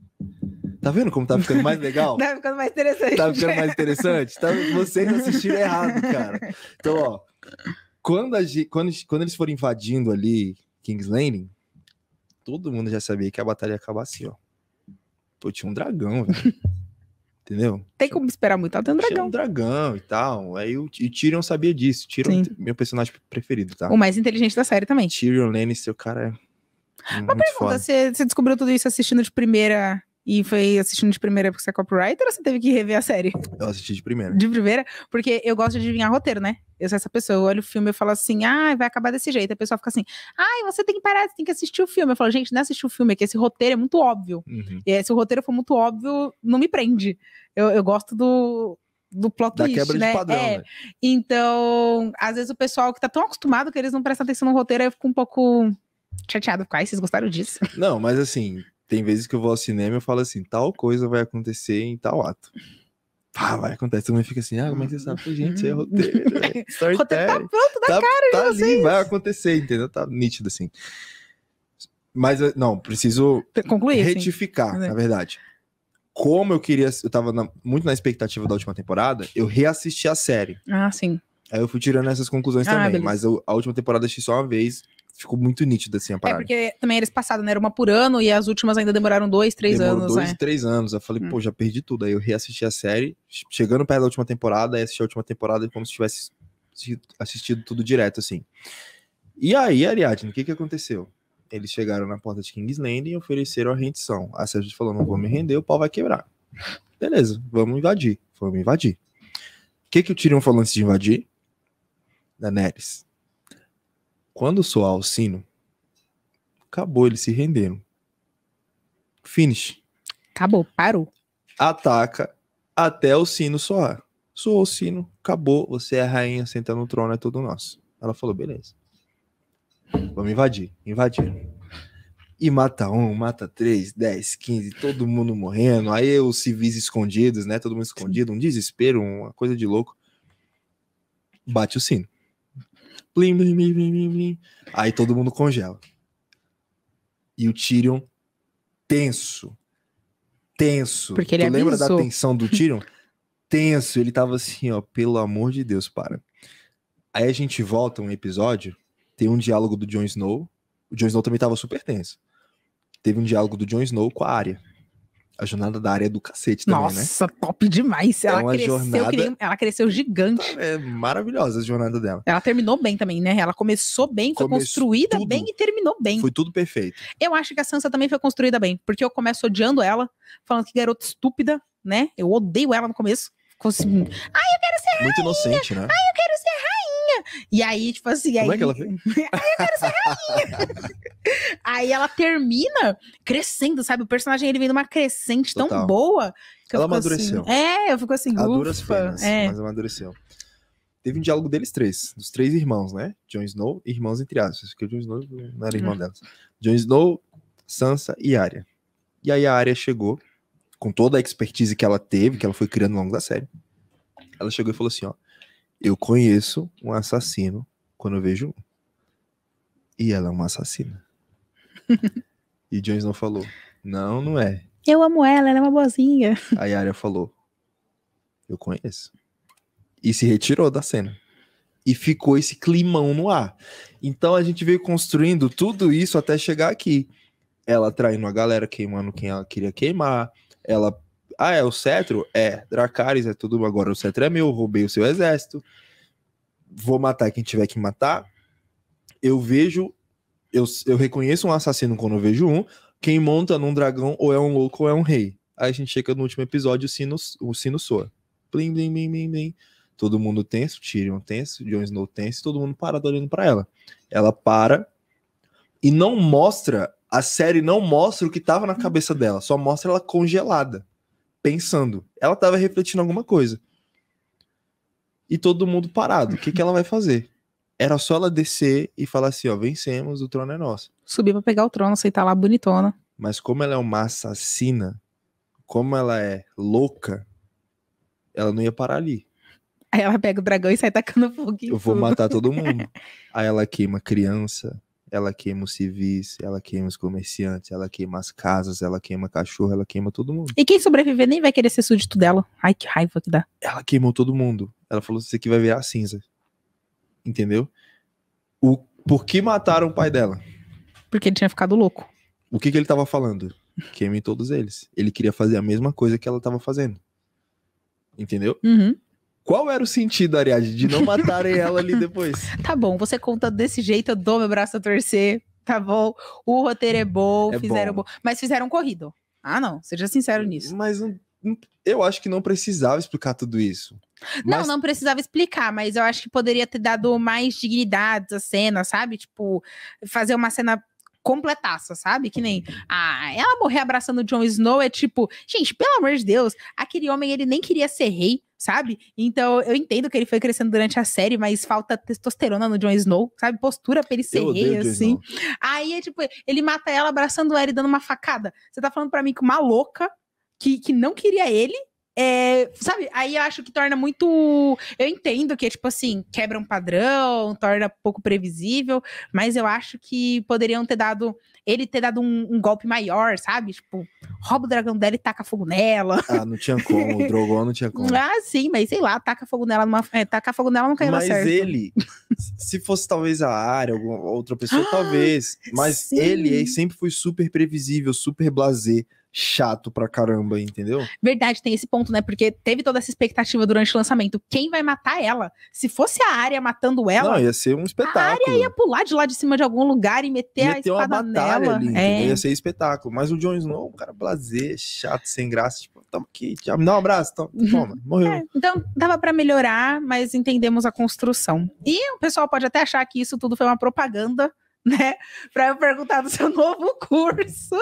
Tá vendo como tá ficando mais legal? [LAUGHS] tá ficando mais interessante. Tá ficando mais interessante? Tá, vocês assistiram errado, cara. Então, ó, quando, a, quando, quando eles foram invadindo ali King's Landing, todo mundo já sabia que a batalha ia acabar assim, ó. Pô, tinha um dragão, velho. [LAUGHS] Entendeu? Tem como esperar muito, tá um dragão. Tinha um dragão e tal. Aí o, e Tyrion sabia disso. Tyrion Sim. É meu personagem preferido, tá? O mais inteligente da série também. Tyrion Lannister, o cara é. Uma pergunta, você descobriu tudo isso assistindo de primeira e foi assistindo de primeira porque você é copywriter ou você teve que rever a série? Eu assisti de primeira. De primeira? Porque eu gosto de adivinhar roteiro, né? Eu sou essa pessoa, eu olho o filme e falo assim, ah, vai acabar desse jeito. A pessoa fica assim, ai, ah, você tem que parar, você tem que assistir o filme. Eu falo, gente, não é assisti o filme, é que esse roteiro é muito óbvio. Uhum. E se o roteiro for muito óbvio, não me prende. Eu, eu gosto do, do plot da twist, quebra né? de padrão, é. né? Então, às vezes o pessoal que tá tão acostumado que eles não prestam atenção no roteiro, aí eu fico um pouco chateado. Ai, vocês gostaram disso? Não, mas assim, tem vezes que eu vou ao cinema e eu falo assim, tal coisa vai acontecer em tal ato. Pá, vai acontecer. Todo fica assim, ah, como é que você sabe? Gente, isso é uhum. roteiro. É [LAUGHS] roteiro tá pronto, dá tá, cara tá ali, vai acontecer, entendeu? Tá nítido assim. Mas, eh, não, preciso Concluir, assim. retificar, sim. Né? na verdade. Como eu queria, eu tava na, muito na expectativa da última temporada, eu reassisti a série. Ah, sim. Aí eu fui tirando essas conclusões ah, também, beleza. mas eu, a última temporada assisti só uma vez, Ficou muito nítido, assim, a é, parada. É, porque também eles passaram, né? Era uma por ano e as últimas ainda demoraram dois, três Demorou anos, dois, né? três anos. Eu falei, hum. pô, já perdi tudo. Aí eu reassisti a série, chegando perto da última temporada, aí assisti a última temporada como se tivesse assistido tudo direto, assim. E aí, Ariadne, o que que aconteceu? Eles chegaram na porta de Kings Landing e ofereceram a rendição. A Sérgio falou, não vou me render, o pau vai quebrar. Beleza, vamos invadir. Vamos invadir. O que que o Tyrion falou antes de invadir? Daenerys quando soar o sino, acabou, eles se renderam. Finish. Acabou, parou. Ataca até o sino soar. Soou o sino, acabou, você é a rainha, senta no trono, é todo nosso. Ela falou, beleza. Vamos invadir. invadir. E mata um, mata três, dez, quinze, todo mundo morrendo. Aí os civis escondidos, né? Todo mundo escondido, um desespero, uma coisa de louco. Bate o sino. Blim, blim, blim, blim, blim. Aí todo mundo congela. E o Tyrion tenso. Tenso. Porque ele tu lembra da tensão do Tyrion? [LAUGHS] tenso. Ele tava assim, ó, pelo amor de Deus, para. Aí a gente volta um episódio, tem um diálogo do Jon Snow. O Jon Snow também tava super tenso. Teve um diálogo do Jon Snow com a área a jornada da área é do cacete também, Nossa, né? Nossa, top demais. É ela, é uma cresceu, jornada... ela cresceu gigante. Tá, é maravilhosa a jornada dela. Ela terminou bem também, né? Ela começou bem, foi construída tudo. bem e terminou bem. Foi tudo perfeito. Eu acho que a Sansa também foi construída bem, porque eu começo odiando ela, falando que garota estúpida, né? Eu odeio ela no começo. Assim, Ai, eu quero ser Muito inocente, né? Ai, eu quero ser e aí, tipo assim. Como aí, é que ela fez? [LAUGHS] aí eu quero ser rainha. [LAUGHS] aí ela termina crescendo, sabe? O personagem ele vem numa crescente Total. tão boa. Que ela assim amadureceu. Assim, é, eu fico assim. A duras é. mas amadureceu. Teve um diálogo deles três, dos três irmãos, né? Jon Snow, irmãos entre aspas, porque o Jon Snow não era irmão hum. delas. Jon Snow, Sansa e Arya. E aí a Arya chegou, com toda a expertise que ela teve, que ela foi criando ao longo da série. Ela chegou e falou assim, ó, eu conheço um assassino quando eu vejo um. E ela é uma assassina. [LAUGHS] e Jones não falou. Não, não é. Eu amo ela, ela é uma boazinha. A Yara falou. Eu conheço. E se retirou da cena. E ficou esse climão no ar. Então a gente veio construindo tudo isso até chegar aqui. Ela traindo a galera, queimando quem ela queria queimar. Ela ah, é o cetro? É, Dracarys é tudo agora. O cetro é meu, roubei o seu exército. Vou matar quem tiver que matar. Eu vejo, eu, eu reconheço um assassino quando eu vejo um. Quem monta num dragão ou é um louco ou é um rei. Aí a gente chega no último episódio, o sino, o sino soa. Blim, blim, blim, blim, blim. Todo mundo tenso, Tyrion tenso, Jon Snow tenso, todo mundo parado olhando para ela. Ela para e não mostra, a série não mostra o que tava na cabeça dela, só mostra ela congelada pensando. Ela estava refletindo alguma coisa. E todo mundo parado. O que, que ela vai fazer? Era só ela descer e falar assim: ó, vencemos, o trono é nosso. Subir para pegar o trono, aceitar lá bonitona. Mas como ela é uma assassina, como ela é louca, ela não ia parar ali. Aí ela pega o dragão e sai tacando fogo. Eu vou matar todo [LAUGHS] mundo. Aí ela queima criança, ela queima os civis, ela queima os comerciantes, ela queima as casas, ela queima cachorro, ela queima todo mundo. E quem sobreviver nem vai querer ser súdito dela. Ai, que raiva que dá. Ela queimou todo mundo. Ela falou: isso aqui vai virar cinza. Entendeu? O, por que mataram o pai dela? Porque ele tinha ficado louco. O que, que ele estava falando? Queime todos eles. Ele queria fazer a mesma coisa que ela estava fazendo. Entendeu? Uhum. Qual era o sentido, Ariadne, de não matarem [LAUGHS] ela ali depois? Tá bom, você conta desse jeito, eu dou meu braço a torcer, tá bom? O roteiro é bom, é fizeram bom. bom. Mas fizeram um corrido. Ah, não, seja sincero hum, nisso. Mas eu acho que não precisava explicar tudo isso. Não, mas... não precisava explicar, mas eu acho que poderia ter dado mais dignidade à cena, sabe? Tipo, fazer uma cena completaça, sabe? Que nem ah, ela morrer abraçando o Jon Snow é tipo, gente, pelo amor de Deus, aquele homem ele nem queria ser rei, sabe? Então, eu entendo que ele foi crescendo durante a série, mas falta testosterona no Jon Snow, sabe? Postura pra ele ser rei, assim. Aí, é tipo, ele mata ela abraçando ela e dando uma facada. Você tá falando para mim que uma louca que, que não queria ele é, sabe, aí eu acho que torna muito. Eu entendo que, tipo assim, quebra um padrão, torna pouco previsível, mas eu acho que poderiam ter dado. Ele ter dado um, um golpe maior, sabe? Tipo, rouba o dragão dela e taca fogo nela. Ah, não tinha como, o Drogon não tinha como. [LAUGHS] ah, sim, mas sei lá, taca fogo nela numa. É, taca fogo nela não caiu Mas certo. ele, se fosse talvez a área, alguma outra pessoa, [GASPS] talvez. Mas sim. ele, ele sempre foi super previsível, super blazer chato pra caramba, entendeu? Verdade, tem esse ponto, né? Porque teve toda essa expectativa durante o lançamento. Quem vai matar ela? Se fosse a área matando ela. Não, ia ser um espetáculo. A área ia pular de lá de cima de algum lugar e meter ia a espada nela. Ali, é. Ia ser espetáculo. Mas o Jones não, é cara blazer, chato, sem graça. Tipo, tamo aqui, tchau, dá um abraço, tamo, [LAUGHS] toma, morreu. É, então, dava para melhorar, mas entendemos a construção. E o pessoal pode até achar que isso tudo foi uma propaganda né? Para eu perguntar do seu [LAUGHS] novo curso.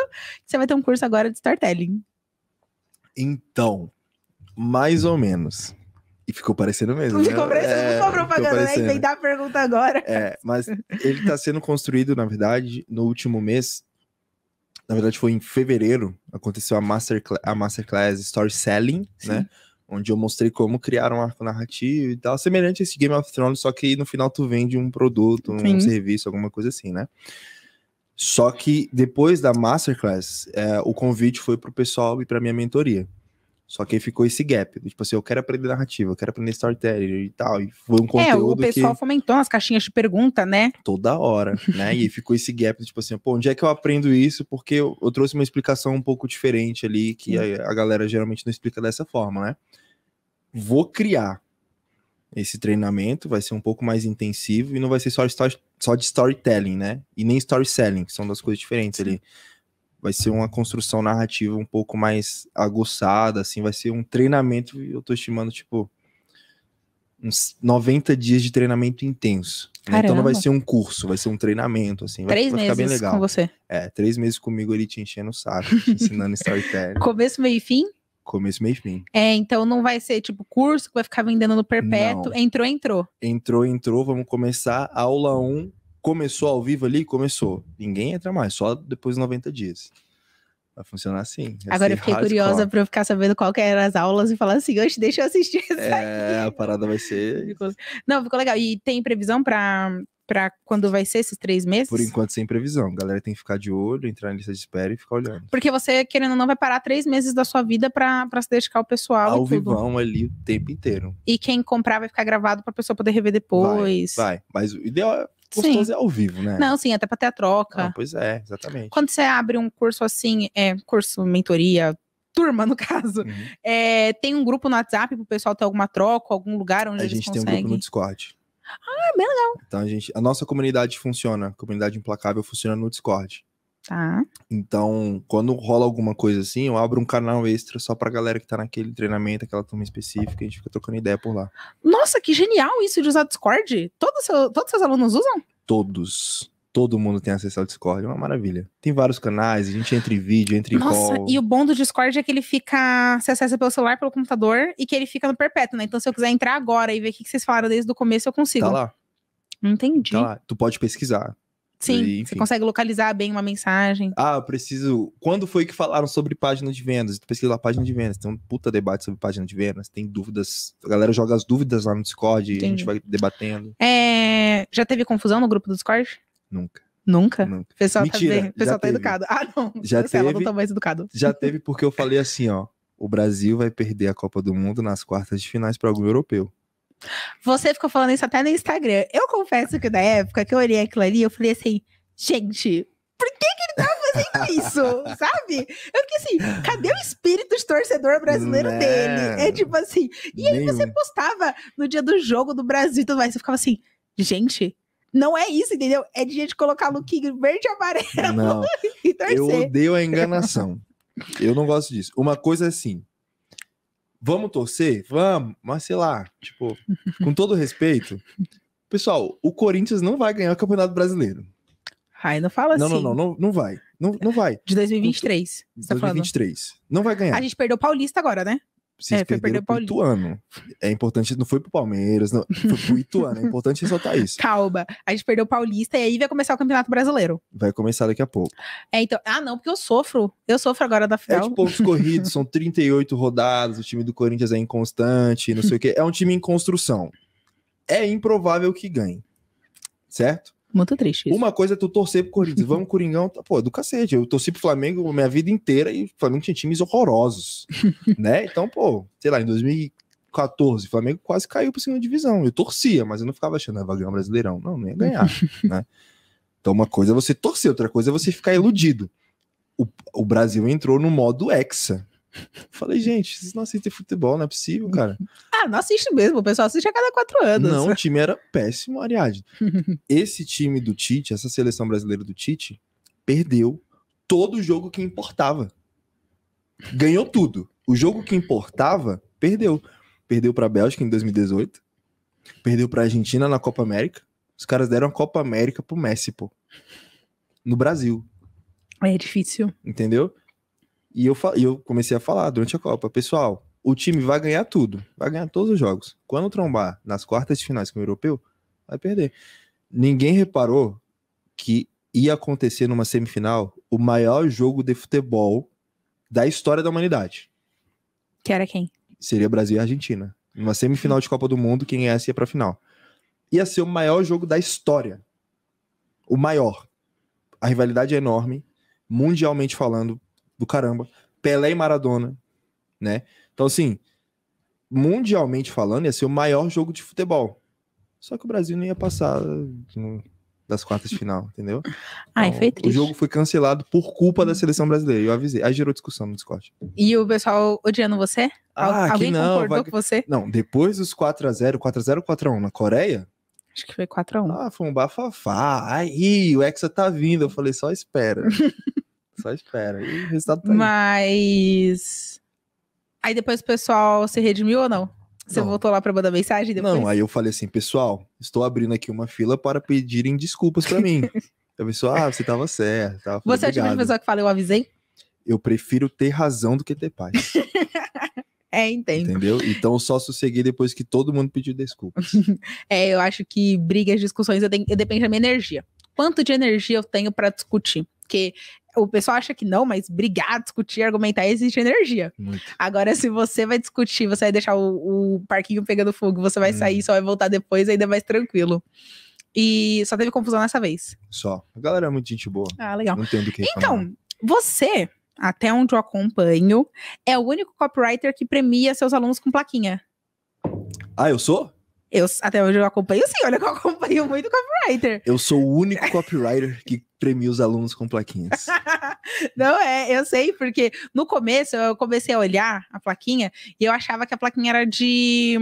Você vai ter um curso agora de storytelling. Então, mais ou menos. E ficou parecendo mesmo. Não né? ficou parecendo, é, não propaganda, né? Inventar a pergunta agora. É, mas ele está sendo construído, na verdade, no último mês. Na verdade, foi em fevereiro. Aconteceu a Masterclass, a masterclass Story Selling, né? Sim. né? onde eu mostrei como criar um arco narrativo e tal, semelhante a esse Game of Thrones, só que no final tu vende um produto, Sim. um serviço, alguma coisa assim, né? Só que depois da masterclass, é, o convite foi pro pessoal e pra minha mentoria. Só que aí ficou esse gap. Tipo assim, eu quero aprender narrativa, eu quero aprender storytelling e tal. E foi um conteúdo. É, o pessoal que... fomentou as caixinhas de pergunta, né? Toda hora, né? e ficou esse gap, tipo assim, pô, onde é que eu aprendo isso? Porque eu, eu trouxe uma explicação um pouco diferente ali, que a, a, galera geralmente não explica dessa forma, né? vou criar esse treinamento, vai ser um pouco mais intensivo e não vai ser só, story, só de storytelling, né? E nem story selling, que são duas coisas diferentes ali. Vai ser uma construção narrativa um pouco mais aguçada, assim, vai ser um treinamento, eu tô estimando, tipo, uns 90 dias de treinamento intenso. Né? Então não vai ser um curso, vai ser um treinamento, assim. Três vai, vai meses com você. É, três meses comigo ele te enchendo o saco, te ensinando [LAUGHS] storytelling. Começo, meio e fim? Começo, meio e fim. É, então não vai ser tipo curso que vai ficar vendendo no perpétuo. Não. Entrou, entrou. Entrou, entrou. Vamos começar. Aula 1. Um, começou ao vivo ali? Começou. Ninguém entra mais, só depois de 90 dias. Vai funcionar assim. Vai Agora eu fiquei hardcore. curiosa para eu ficar sabendo qual que eram as aulas e falar assim, hoje deixa eu assistir É, aqui. a parada vai ser. [LAUGHS] Não, ficou legal. E tem previsão para para quando vai ser esses três meses? Por enquanto, sem previsão. A galera tem que ficar de olho, entrar na lista de espera e ficar olhando. Porque você, querendo ou não, vai parar três meses da sua vida para se dedicar ao pessoal. Ao vivão ali o tempo inteiro. E quem comprar vai ficar gravado pra pessoa poder rever depois. Vai, vai. mas o ideal é gostoso sim. é ao vivo, né? Não, sim, até pra ter a troca. Ah, pois é, exatamente. Quando você abre um curso assim, é, curso, mentoria, turma, no [LAUGHS] caso. Uhum. É, tem um grupo no WhatsApp pro pessoal ter alguma troca, algum lugar onde a eles conseguem. A gente tem um grupo no Discord. Ah, bem legal. Então, a, gente, a nossa comunidade funciona, a comunidade implacável funciona no Discord. Tá. Então, quando rola alguma coisa assim, eu abro um canal extra só pra galera que tá naquele treinamento, aquela turma específica, a gente fica trocando ideia por lá. Nossa, que genial isso de usar Discord. Todos, seu, todos seus alunos usam? Todos todo mundo tem acesso ao Discord. É uma maravilha. Tem vários canais, a gente entra em vídeo, entra em Nossa, call. e o bom do Discord é que ele fica. Se acessa pelo celular, pelo computador e que ele fica no perpétuo, né? Então, se eu quiser entrar agora e ver o que vocês falaram desde o começo, eu consigo. Tá lá. Entendi. Tá lá. Tu pode pesquisar. Sim, e, você consegue localizar bem uma mensagem. Ah, eu preciso. Quando foi que falaram sobre página de vendas? Tu pesquisa lá página de vendas. Tem um puta debate sobre página de vendas. Tem dúvidas. A galera joga as dúvidas lá no Discord Entendi. e a gente vai debatendo. É... Já teve confusão no grupo do Discord? Nunca. Nunca? Nunca. O pessoal tá Mentira, tá, bem, pessoal tá educado. Ah, não. Já tá teve, não mais educado. Já [LAUGHS] teve porque eu falei assim, ó. O Brasil vai perder a Copa do Mundo nas quartas de finais para algum europeu. Você ficou falando isso até no Instagram. Eu confesso que na época que eu olhei aquilo ali, eu falei assim, gente, por que, que ele tá fazendo isso? [LAUGHS] Sabe? Eu fiquei assim, cadê o espírito de torcedor brasileiro Não. dele? É tipo assim. E aí Nenhum. você postava no dia do jogo do Brasil e tudo mais, você ficava assim, gente, não é isso, entendeu? É de gente colocar lookinho verde e amarelo não, [LAUGHS] e torcer. Eu odeio a enganação. eu não gosto disso. Uma coisa é assim. Vamos torcer? Vamos, mas sei lá, tipo, com todo respeito, pessoal, o Corinthians não vai ganhar o Campeonato Brasileiro. Ai, não fala não, assim. Não, não, não, não vai. Não, não vai. De 2023. 2023. Tá 2023. Não vai ganhar. A gente perdeu o Paulista agora, né? Vocês é, perderam pro Ituano. É importante, não foi pro Palmeiras, não, [LAUGHS] foi pro Ituano. É importante ressaltar isso. Calma, a gente perdeu o Paulista e aí vai começar o Campeonato Brasileiro. Vai começar daqui a pouco. É, então. Ah, não, porque eu sofro. Eu sofro agora da é final. É de poucos [LAUGHS] corridos, são 38 rodadas, o time do Corinthians é inconstante, não sei o quê. É um time em construção. É improvável que ganhe. Certo? Muito triste isso. Uma coisa é tu torcer pro Corinthians. [LAUGHS] Vamos, Coringão. Tá, pô, do cacete. Eu torci pro Flamengo minha vida inteira e o Flamengo tinha times horrorosos. [LAUGHS] né? Então, pô, sei lá, em 2014, o Flamengo quase caiu pra segunda divisão. Eu torcia, mas eu não ficava achando, que ah, vai ganhar um brasileirão. Não, não ia ganhar, [LAUGHS] né? Então, uma coisa é você torcer, outra coisa é você ficar iludido. O, o Brasil entrou no modo hexa. Falei, gente, vocês não assistem futebol, não é possível, cara. [LAUGHS] Ah, não assiste mesmo, o pessoal assiste a cada quatro anos. Não, o [LAUGHS] time era péssimo, Ariadne. Esse time do Tite, essa seleção brasileira do Tite, perdeu todo o jogo que importava. Ganhou tudo. O jogo que importava, perdeu. Perdeu para a Bélgica em 2018, perdeu para a Argentina na Copa América. Os caras deram a Copa América pro Messi, pô. No Brasil. É difícil. Entendeu? E eu, eu comecei a falar durante a Copa, pessoal, o time vai ganhar tudo, vai ganhar todos os jogos. Quando trombar nas quartas de finais com o europeu, vai perder. Ninguém reparou que ia acontecer numa semifinal o maior jogo de futebol da história da humanidade. Que era quem? Seria Brasil e Argentina. Numa semifinal de Copa do Mundo, quem ganhasse ia pra final. Ia ser o maior jogo da história. O maior. A rivalidade é enorme, mundialmente falando, do caramba. Pelé e Maradona, né? Então, assim, mundialmente falando, ia ser o maior jogo de futebol. Só que o Brasil não ia passar hum, das quartas de final, entendeu? [LAUGHS] Ai, então, foi triste. O jogo foi cancelado por culpa da seleção brasileira. Eu avisei. Aí gerou discussão no Discord. E o pessoal odiando você? Ah, Alguém não, concordou vai... com você? Não, depois dos 4x0, 4x0 4x1 na Coreia, Acho que foi 4x1. Ah, foi um bafafá. Aí, o Hexa tá vindo. Eu falei, só espera. [LAUGHS] Só espera. E o resultado tá aí. Mas. Aí depois o pessoal se redimiu ou não? Você não. voltou lá para mandar mensagem depois? Não, aí eu falei assim, pessoal, estou abrindo aqui uma fila para pedirem desculpas para mim. a [LAUGHS] pessoa, ah, você tava certo. Tava, você é tipo a primeira pessoa que fala, eu avisei? Eu prefiro ter razão do que ter paz. [LAUGHS] é, entendo. Entendeu? Então eu só sosseguei depois que todo mundo pediu desculpas. [LAUGHS] é, eu acho que brigas, discussões, eu, tenho, eu depende da minha energia. Quanto de energia eu tenho para discutir? Porque o pessoal acha que não, mas brigar, discutir, argumentar existe energia. Muito. Agora, se você vai discutir, você vai deixar o, o parquinho pegando fogo, você vai hum. sair, uhum. só vai voltar depois, ainda é mais tranquilo. E só teve confusão nessa vez. Só. A galera é muito gente boa. Ah, legal. Não entendo o que reclamar. Então, você, até onde eu acompanho, é o único copywriter que premia seus alunos com plaquinha. Ah, eu sou? Eu, até hoje eu acompanho sim, olha que eu acompanho muito copywriter. Eu sou o único copywriter que premia os alunos com plaquinhas. [LAUGHS] Não é, eu sei, porque no começo eu comecei a olhar a plaquinha e eu achava que a plaquinha era de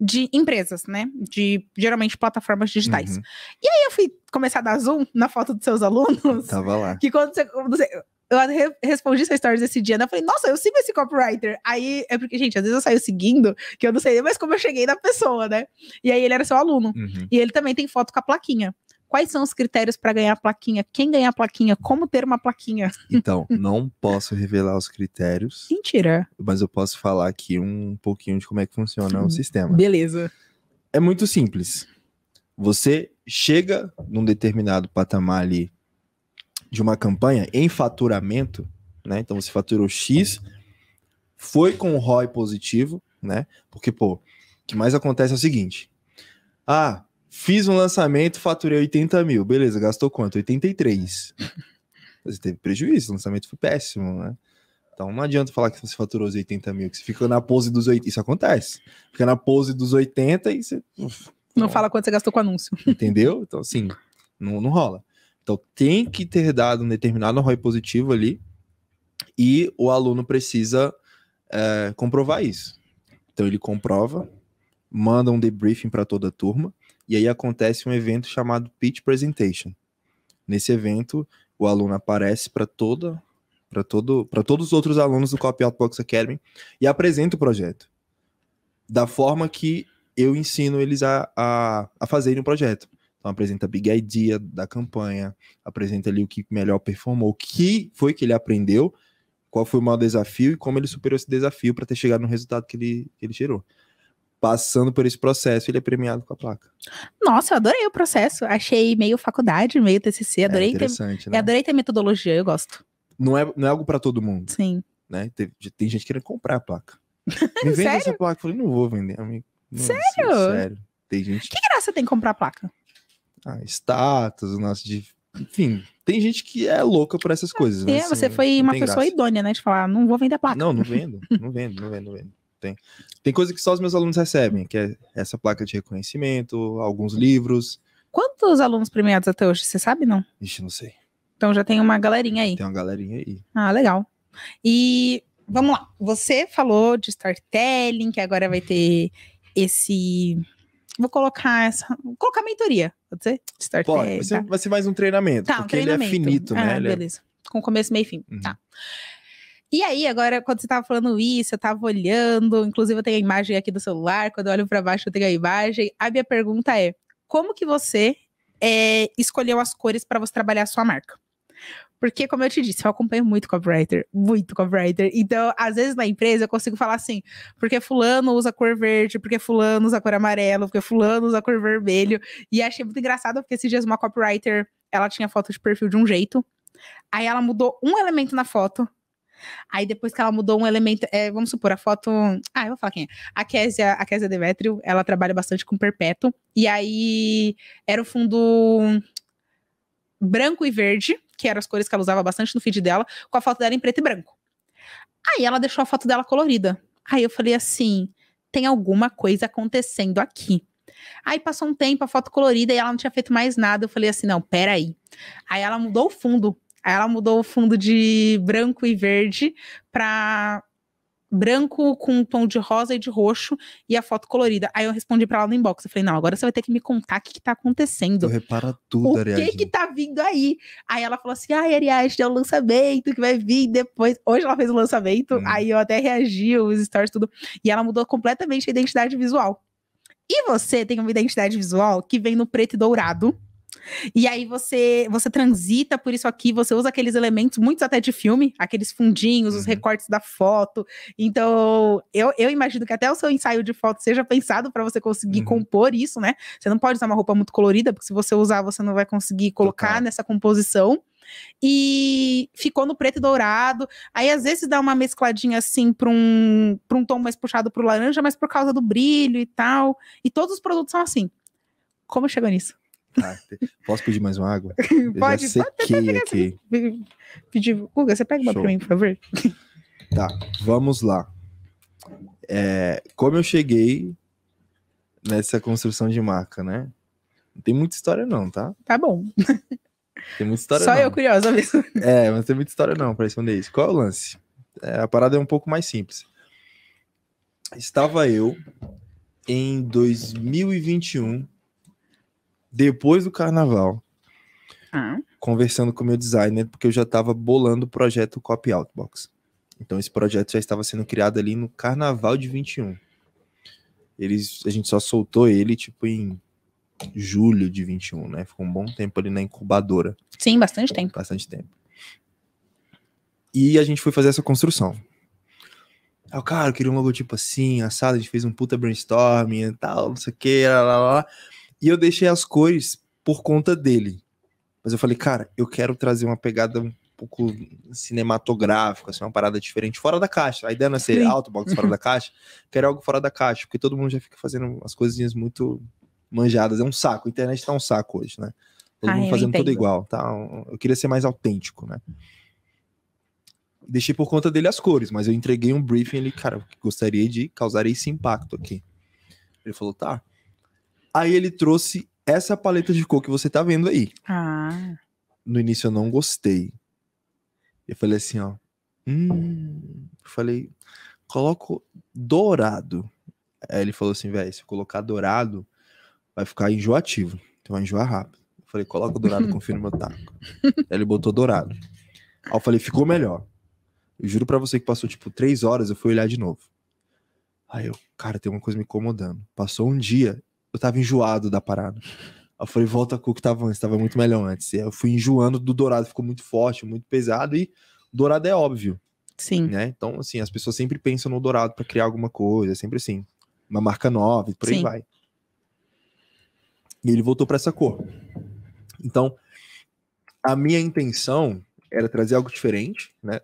de empresas, né? De geralmente plataformas digitais. Uhum. E aí eu fui começar a dar zoom na foto dos seus alunos. Tava lá. Que quando você, eu re respondi essa stories esse dia, né? Eu falei, nossa, eu sigo esse copywriter. Aí é porque, gente, às vezes eu saio seguindo, que eu não sei nem mais como eu cheguei na pessoa, né? E aí ele era seu aluno. Uhum. E ele também tem foto com a plaquinha. Quais são os critérios para ganhar a plaquinha? Quem ganha a plaquinha? Como ter uma plaquinha? Então, [LAUGHS] não posso revelar os critérios. Mentira. Mas eu posso falar aqui um pouquinho de como é que funciona hum, o sistema. Beleza. É muito simples. Você chega num determinado patamar ali de uma campanha em faturamento, né? Então você faturou X, foi com o ROI positivo, né? Porque, pô, o que mais acontece é o seguinte: ah, fiz um lançamento, faturei 80 mil, beleza, gastou quanto? 83. Você teve prejuízo, o lançamento foi péssimo, né? Então não adianta falar que você faturou os 80 mil, que você fica na pose dos 80. Isso acontece. Fica na pose dos 80 e você. Uf, não, não fala quanto você gastou com anúncio. Entendeu? Então, assim, não, não rola. Então tem que ter dado um determinado ROI positivo ali e o aluno precisa é, comprovar isso. Então ele comprova, manda um debriefing para toda a turma e aí acontece um evento chamado Pitch Presentation. Nesse evento, o aluno aparece para toda para todo, para todos os outros alunos do Copy Outbox Academy e apresenta o projeto da forma que eu ensino eles a, a, a fazerem o projeto. Então apresenta a big idea da campanha, apresenta ali o que melhor performou, o que foi que ele aprendeu, qual foi o maior desafio e como ele superou esse desafio para ter chegado no resultado que ele, que ele gerou. Passando por esse processo, ele é premiado com a placa. Nossa, eu adorei o processo. Achei meio faculdade, meio TCC. É adorei, é interessante, ter, né? adorei ter metodologia, eu gosto. Não é, não é algo para todo mundo. Sim. Né? Tem, tem gente querendo comprar a placa. [LAUGHS] Me vende essa placa. Eu falei, não vou vender, amigo. Não, sério? Sério. Tem gente. Que graça tem comprar a placa? ah, status, nosso de. Enfim, tem gente que é louca por essas coisas. É, assim, você foi uma pessoa graça. idônea, né? De falar, não vou vender placa. Não, não vendo, não vendo, não vendo, não vendo. Tem, tem coisa que só os meus alunos recebem, que é essa placa de reconhecimento, alguns livros. Quantos alunos premiados até hoje? Você sabe, não? Ixi, não sei. Então já tem uma galerinha aí. Tem uma galerinha aí. Ah, legal. E vamos lá. Você falou de storytelling, que agora vai ter esse vou colocar essa. Vou colocar mentoria, pode ser? Start pode, é, vai, tá. vai ser, mais um treinamento, tá, porque um treinamento. ele é finito, né? Ah, é beleza. Com começo, meio e fim. Uhum. Tá. E aí, agora, quando você tava falando isso, eu tava olhando, inclusive eu tenho a imagem aqui do celular, quando eu olho para baixo eu tenho a imagem. A minha pergunta é: como que você é, escolheu as cores para você trabalhar a sua marca? Porque, como eu te disse, eu acompanho muito copywriter, muito copywriter. Então, às vezes na empresa eu consigo falar assim, porque fulano usa cor verde, porque fulano usa cor amarelo, porque fulano usa cor vermelho. E achei muito engraçado, porque esses dias uma copywriter, ela tinha foto de perfil de um jeito, aí ela mudou um elemento na foto, Aí depois que ela mudou um elemento, é, vamos supor, a foto. Ah, eu vou falar quem é. A Késia, a Késia Demetrio, ela trabalha bastante com perpétuo. E aí era o fundo branco e verde que eram as cores que ela usava bastante no feed dela, com a foto dela em preto e branco. Aí ela deixou a foto dela colorida. Aí eu falei assim: tem alguma coisa acontecendo aqui. Aí passou um tempo, a foto colorida, e ela não tinha feito mais nada. Eu falei assim: não, peraí. Aí ela mudou o fundo. Aí ela mudou o fundo de branco e verde para branco com um tom de rosa e de roxo e a foto colorida. Aí eu respondi para ela no inbox. Eu falei, não, agora você vai ter que me contar o que, que tá acontecendo. Tu repara tudo, O Ariadne. que que tá vindo aí? Aí ela falou assim, ai, Ariadne, é o um lançamento que vai vir depois. Hoje ela fez o um lançamento, hum. aí eu até reagi, os stories, tudo. E ela mudou completamente a identidade visual. E você tem uma identidade visual que vem no preto e dourado e aí você você transita por isso aqui, você usa aqueles elementos, muitos até de filme, aqueles fundinhos, uhum. os recortes da foto. Então, eu, eu imagino que até o seu ensaio de foto seja pensado para você conseguir uhum. compor isso, né? Você não pode usar uma roupa muito colorida, porque se você usar, você não vai conseguir colocar Total. nessa composição e ficou no preto e dourado. Aí às vezes dá uma mescladinha assim para um, pra um tom mais puxado para o laranja, mas por causa do brilho e tal. E todos os produtos são assim. Como chegou nisso? Tá, posso pedir mais uma água? Pode, [LAUGHS] eu já sequei pode, aqui. Pedir, Guga, você pega uma Show. pra mim, por favor? Tá, vamos lá. É, como eu cheguei nessa construção de marca, né? Não tem muita história, não, tá? Tá bom. Tem muita história. Só não. eu curiosa mesmo. É, mas tem muita história, não, pra responder isso. Qual é o lance? É, a parada é um pouco mais simples. Estava eu em 2021 depois do carnaval, ah. conversando com o meu designer, porque eu já estava bolando o projeto Copy Outbox. Então esse projeto já estava sendo criado ali no carnaval de 21. Eles, a gente só soltou ele tipo em julho de 21, né? Ficou um bom tempo ali na incubadora. Sim, bastante tempo. Bastante tempo. E a gente foi fazer essa construção. Ah, cara, eu queria um logotipo assim, assado, a gente fez um puta brainstorming e tal, não sei o que, lá, lá, lá. E eu deixei as cores por conta dele. Mas eu falei, cara, eu quero trazer uma pegada um pouco cinematográfica, assim, uma parada diferente, fora da caixa. A ideia não é ser alto, box fora da [LAUGHS] caixa. Quero algo fora da caixa, porque todo mundo já fica fazendo as coisinhas muito manjadas. É um saco. A internet tá um saco hoje, né? Todo ah, mundo fazendo tudo igual. Tá? Eu queria ser mais autêntico, né? Deixei por conta dele as cores, mas eu entreguei um briefing ali, cara, gostaria de causar esse impacto aqui. Ele falou, tá. Aí ele trouxe essa paleta de cor que você tá vendo aí. Ah. No início eu não gostei. Eu falei assim, ó. Hum. Eu falei, coloco dourado. Aí ele falou assim, velho, se eu colocar dourado, vai ficar enjoativo. Então vai enjoar rápido. Eu falei, coloca dourado, confira o meu taco. Aí ele botou dourado. Aí eu falei, ficou melhor. Eu juro pra você que passou tipo três horas, eu fui olhar de novo. Aí eu, cara, tem uma coisa me incomodando. Passou um dia, eu tava enjoado da parada. Eu falei, volta com o que tava antes, tava muito melhor antes. eu fui enjoando do dourado, ficou muito forte, muito pesado, e dourado é óbvio. Sim. Né? Então, assim, as pessoas sempre pensam no dourado para criar alguma coisa, é sempre assim, uma marca nova, e por Sim. aí vai. E ele voltou para essa cor. Então, a minha intenção era trazer algo diferente, né?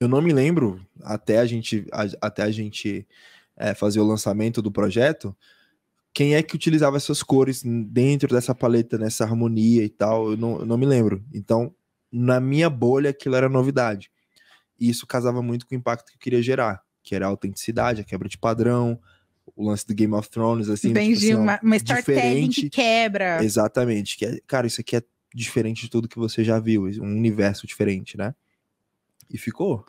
Eu não me lembro até a gente, a, até a gente é, fazer o lançamento do projeto, quem é que utilizava essas cores dentro dessa paleta, nessa harmonia e tal, eu não, eu não me lembro. Então, na minha bolha, aquilo era novidade. E isso casava muito com o impacto que eu queria gerar, que era a autenticidade, a quebra de padrão, o lance do Game of Thrones, assim. Tipo Entendi, tipo, assim, uma, uma diferente que quebra. Exatamente. Que é, cara, isso aqui é diferente de tudo que você já viu, um universo diferente, né? E ficou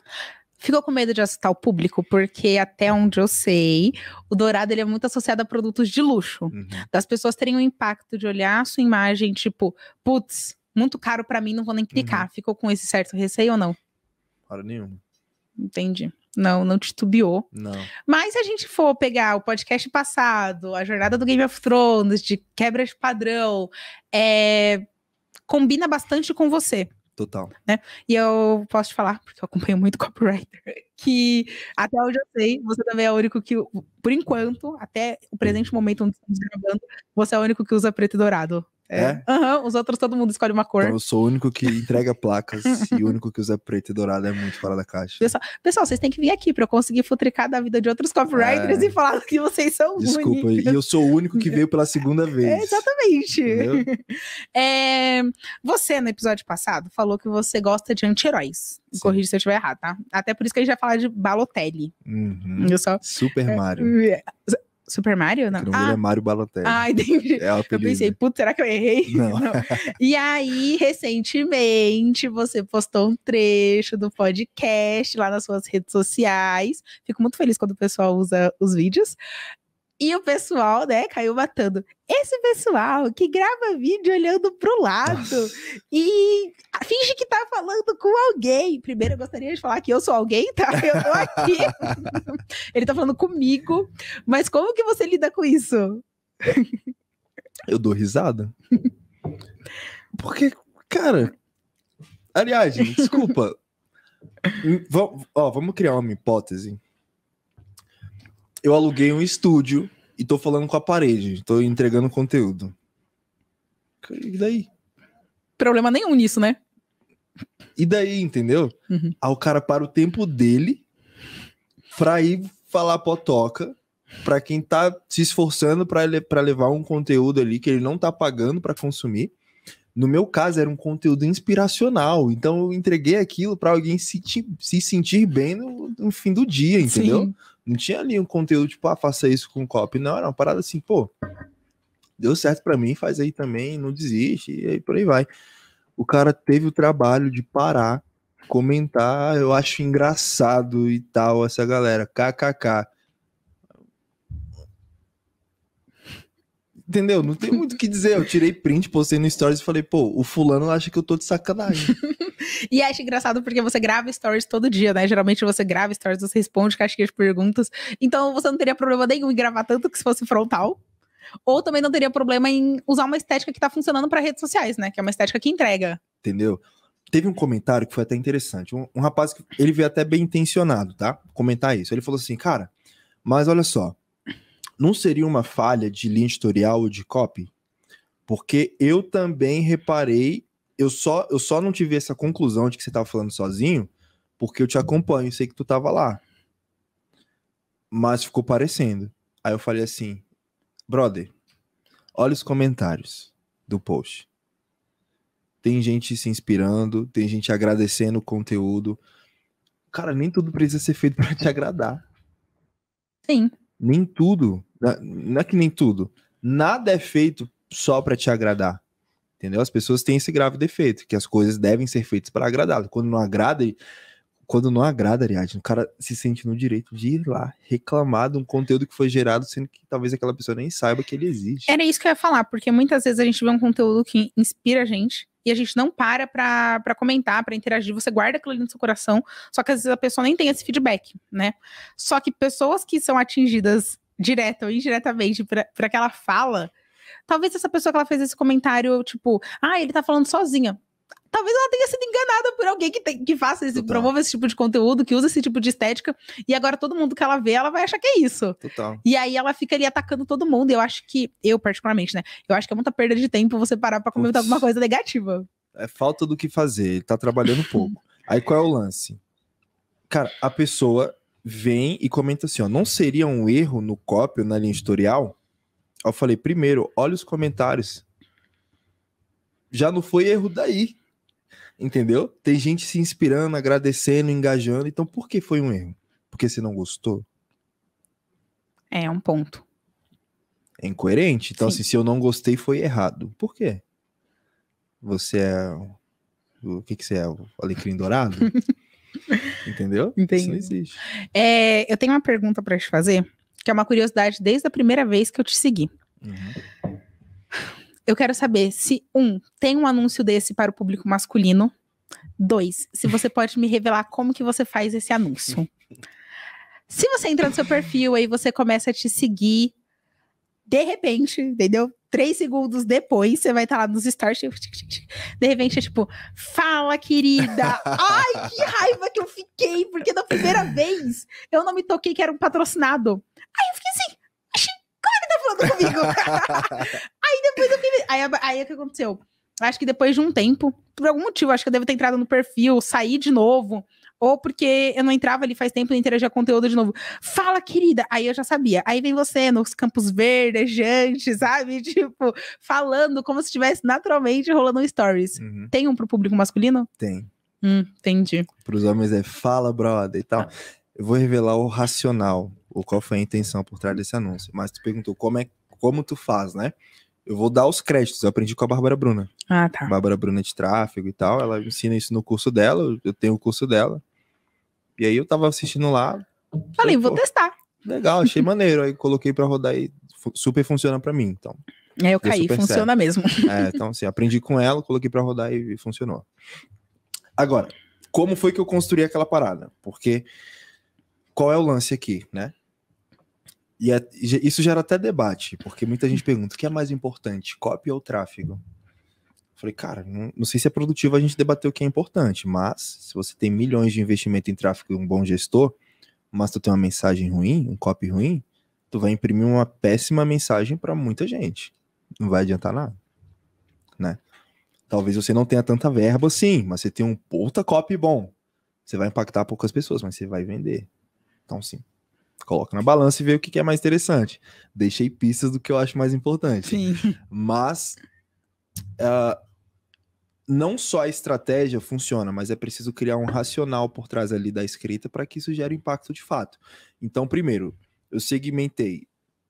ficou com medo de assustar o público, porque até onde eu sei, o dourado ele é muito associado a produtos de luxo. Uhum. Das pessoas terem o um impacto de olhar a sua imagem, tipo, putz, muito caro para mim, não vou nem clicar. Uhum. Ficou com esse certo receio ou não? Para nenhum. Entendi. Não, não titubeou. Não. Mas se a gente for pegar o podcast passado, a jornada do Game of Thrones, de quebra de padrão, é... combina bastante com você. Total. Né? E eu posso te falar, porque eu acompanho muito [LAUGHS] copywriter, que até hoje eu sei, você também é o único que, por enquanto, até o presente momento onde estamos gravando, você é o único que usa preto e dourado é? é? Aham, uhum, os outros todo mundo escolhe uma cor. Então, eu sou o único que entrega placas [LAUGHS] e o único que usa preto e dourado é muito fora da caixa. Pessoal, pessoal vocês têm que vir aqui pra eu conseguir futricar da vida de outros copywriters é. e falar que vocês são Desculpa, únicos. e eu sou o único que veio pela segunda [LAUGHS] vez. É, exatamente. [LAUGHS] É, você, no episódio passado, falou que você gosta de anti-heróis. Corrija se eu estiver errado, tá? Até por isso que a gente vai falar de Balotelli. Uhum. Só... Super é, Mario. É, Super Mario? Não. É ah, é Mario Balotelli. Ah, entendi. É eu pensei, putz, será que eu errei? [LAUGHS] Não. Não. E aí, recentemente, você postou um trecho do podcast lá nas suas redes sociais. Fico muito feliz quando o pessoal usa os vídeos. E o pessoal, né, caiu matando. Esse pessoal que grava vídeo olhando pro lado e finge que tá falando com alguém. Primeiro, eu gostaria de falar que eu sou alguém, tá? Eu tô aqui. [LAUGHS] Ele tá falando comigo. Mas como que você lida com isso? Eu dou risada. Porque, cara. Aliás, desculpa. [LAUGHS] Hum, ó, vamos criar uma hipótese eu aluguei um estúdio e tô falando com a parede, tô entregando conteúdo. E daí? Problema nenhum nisso, né? E daí, entendeu? Uhum. Aí o cara para o tempo dele pra ir falar potoca para quem tá se esforçando para le levar um conteúdo ali que ele não tá pagando para consumir. No meu caso, era um conteúdo inspiracional. Então, eu entreguei aquilo para alguém se, se sentir bem no, no, fim do dia, entendeu? Sim. Não tinha ali um conteúdo tipo, ah, faça isso com copy. Não, era uma parada assim, pô, deu certo para mim, faz aí também, não desiste, e aí por aí vai. O cara teve o trabalho de parar, comentar, eu acho engraçado e tal, essa galera, kkk. entendeu? Não tem muito o que dizer. Eu tirei print, postei no stories e falei, pô, o fulano acha que eu tô de sacanagem. [LAUGHS] e acho engraçado porque você grava stories todo dia, né? Geralmente você grava stories, você responde caixinha de perguntas. Então você não teria problema nenhum em gravar tanto que se fosse frontal. Ou também não teria problema em usar uma estética que tá funcionando para redes sociais, né? Que é uma estética que entrega. Entendeu? Teve um comentário que foi até interessante. Um, um rapaz que ele veio até bem intencionado, tá? Comentar isso. Ele falou assim, cara, mas olha só, não seria uma falha de linha editorial ou de copy? Porque eu também reparei, eu só, eu só não tive essa conclusão de que você estava falando sozinho, porque eu te acompanho, sei que tu estava lá. Mas ficou parecendo. Aí eu falei assim, brother, olha os comentários do post. Tem gente se inspirando, tem gente agradecendo o conteúdo. Cara, nem tudo precisa ser feito para te agradar. Sim. Nem tudo não é que nem tudo. Nada é feito só para te agradar. Entendeu? As pessoas têm esse grave defeito, que as coisas devem ser feitas para agradar. Quando não agrada, quando não agrada, Ariadne, o cara se sente no direito de ir lá reclamar de um conteúdo que foi gerado, sendo que talvez aquela pessoa nem saiba que ele existe. Era isso que eu ia falar, porque muitas vezes a gente vê um conteúdo que inspira a gente e a gente não para para comentar, para interagir, você guarda aquilo ali no seu coração, só que às vezes a pessoa nem tem esse feedback, né? Só que pessoas que são atingidas direta ou indiretamente para aquela fala, talvez essa pessoa que ela fez esse comentário, tipo, ah, ele tá falando sozinha. Talvez ela tenha sido enganada por alguém que, tem, que faça esse, Total. esse tipo de conteúdo, que usa esse tipo de estética, e agora todo mundo que ela vê, ela vai achar que é isso. Total. E aí ela fica ali atacando todo mundo. Eu acho que, eu particularmente, né? Eu acho que é muita perda de tempo você parar pra comentar alguma coisa negativa. É falta do que fazer, ele tá trabalhando pouco. [LAUGHS] aí qual é o lance? Cara, a pessoa vem e comenta assim: ó, não seria um erro no cópio na linha editorial? Eu falei, primeiro, olha os comentários. Já não foi erro daí. Entendeu? Tem gente se inspirando, agradecendo, engajando. Então, por que foi um erro? Porque você não gostou? É um ponto. É incoerente? Então, assim, se eu não gostei, foi errado. Por quê? Você é. O que, que você é? O alecrim dourado? [LAUGHS] Entendeu? Entendi. Isso não existe. É, eu tenho uma pergunta para te fazer, que é uma curiosidade desde a primeira vez que eu te segui. Uhum. Eu quero saber se, um, tem um anúncio desse para o público masculino. Dois, se você pode me revelar como que você faz esse anúncio. [LAUGHS] Se você entra no seu perfil, aí você começa a te seguir de repente, entendeu? Três segundos depois, você vai estar tá lá nos stories. Tipo, de repente, é tipo, fala, querida! [LAUGHS] Ai, que raiva que eu fiquei! Porque da primeira vez eu não me toquei que era um patrocinado. Aí eu fiquei assim, achei, como ele é tá falando comigo? [LAUGHS] aí depois eu fiquei. Aí, aí é o que aconteceu? Acho que depois de um tempo, por algum motivo, acho que eu devo ter entrado no perfil, sair de novo ou porque eu não entrava ali faz tempo e interagia conteúdo de novo. Fala, querida! Aí eu já sabia. Aí vem você nos campos verdejantes, sabe? [LAUGHS] Tipo, falando como se estivesse naturalmente rolando um stories. Uhum. Tem um pro público masculino? Tem. Hum, entendi. Para os homens é fala, brother e tal. Ah. Eu vou revelar o racional, o qual foi a intenção por trás desse anúncio. Mas tu perguntou como é como tu faz, né? eu vou dar os créditos. Eu aprendi com a Bárbara Bruna. Ah, tá. Bárbara Bruna de tráfego e tal. Ela ensina isso no curso dela. Eu tenho o curso dela. E aí eu tava assistindo lá. Falei, vou testar. Legal, achei [LAUGHS] maneiro. Aí coloquei para rodar e super funciona para mim. Então. É, eu caí, funciona mesmo. [LAUGHS] É, então assim, aprendi com ela, coloquei para rodar e funcionou. Agora, como foi que eu construí aquela parada? Porque qual é o lance aqui, né? E é, isso gera até debate, porque muita gente pergunta: o que é mais importante, copy ou tráfego? Eu falei, cara, não, não, sei se é produtivo a gente debater o que é importante, mas se você tem milhões de investimento em tráfego e um bom gestor, mas tu tem uma mensagem ruim, um copy ruim, tu vai imprimir uma péssima mensagem para muita gente. Não vai adiantar nada, né? Talvez você não tenha tanta verba assim, mas você tem um puta copy bom. Você vai impactar poucas pessoas, mas você vai vender. Então, sim coloca na balança e vê o que, que é mais interessante. Deixei pistas do que eu acho mais importante. Sim. Mas uh, não só a estratégia funciona, mas é preciso criar um racional por trás ali da escrita para que isso gere impacto de fato. Então, primeiro, eu segmentei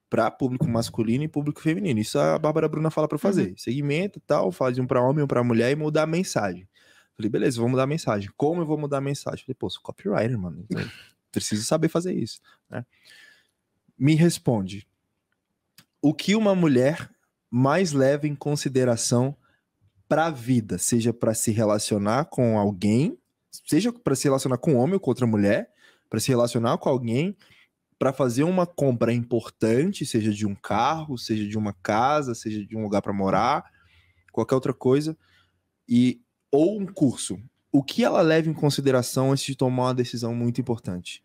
para público masculino e público feminino. Isso a Bárbara Bruna fala para fazer. Uhum. Segmenta, tal, faz um para homem, um para mulher e mudar a mensagem. Falei, beleza, vou mudar a mensagem. Como eu vou mudar a mensagem? Falei, pô, sou copywriter, mano. Então, preciso saber fazer isso. Né? Me responde: o que uma mulher mais leva em consideração para a vida, seja para se relacionar com alguém, seja para se relacionar com um homem ou com outra mulher, para se relacionar com alguém, para fazer uma compra importante, seja de um carro, seja de uma casa, seja de um lugar para morar, qualquer outra coisa, e ou um curso. O que ela leva em consideração antes de tomar uma decisão muito importante?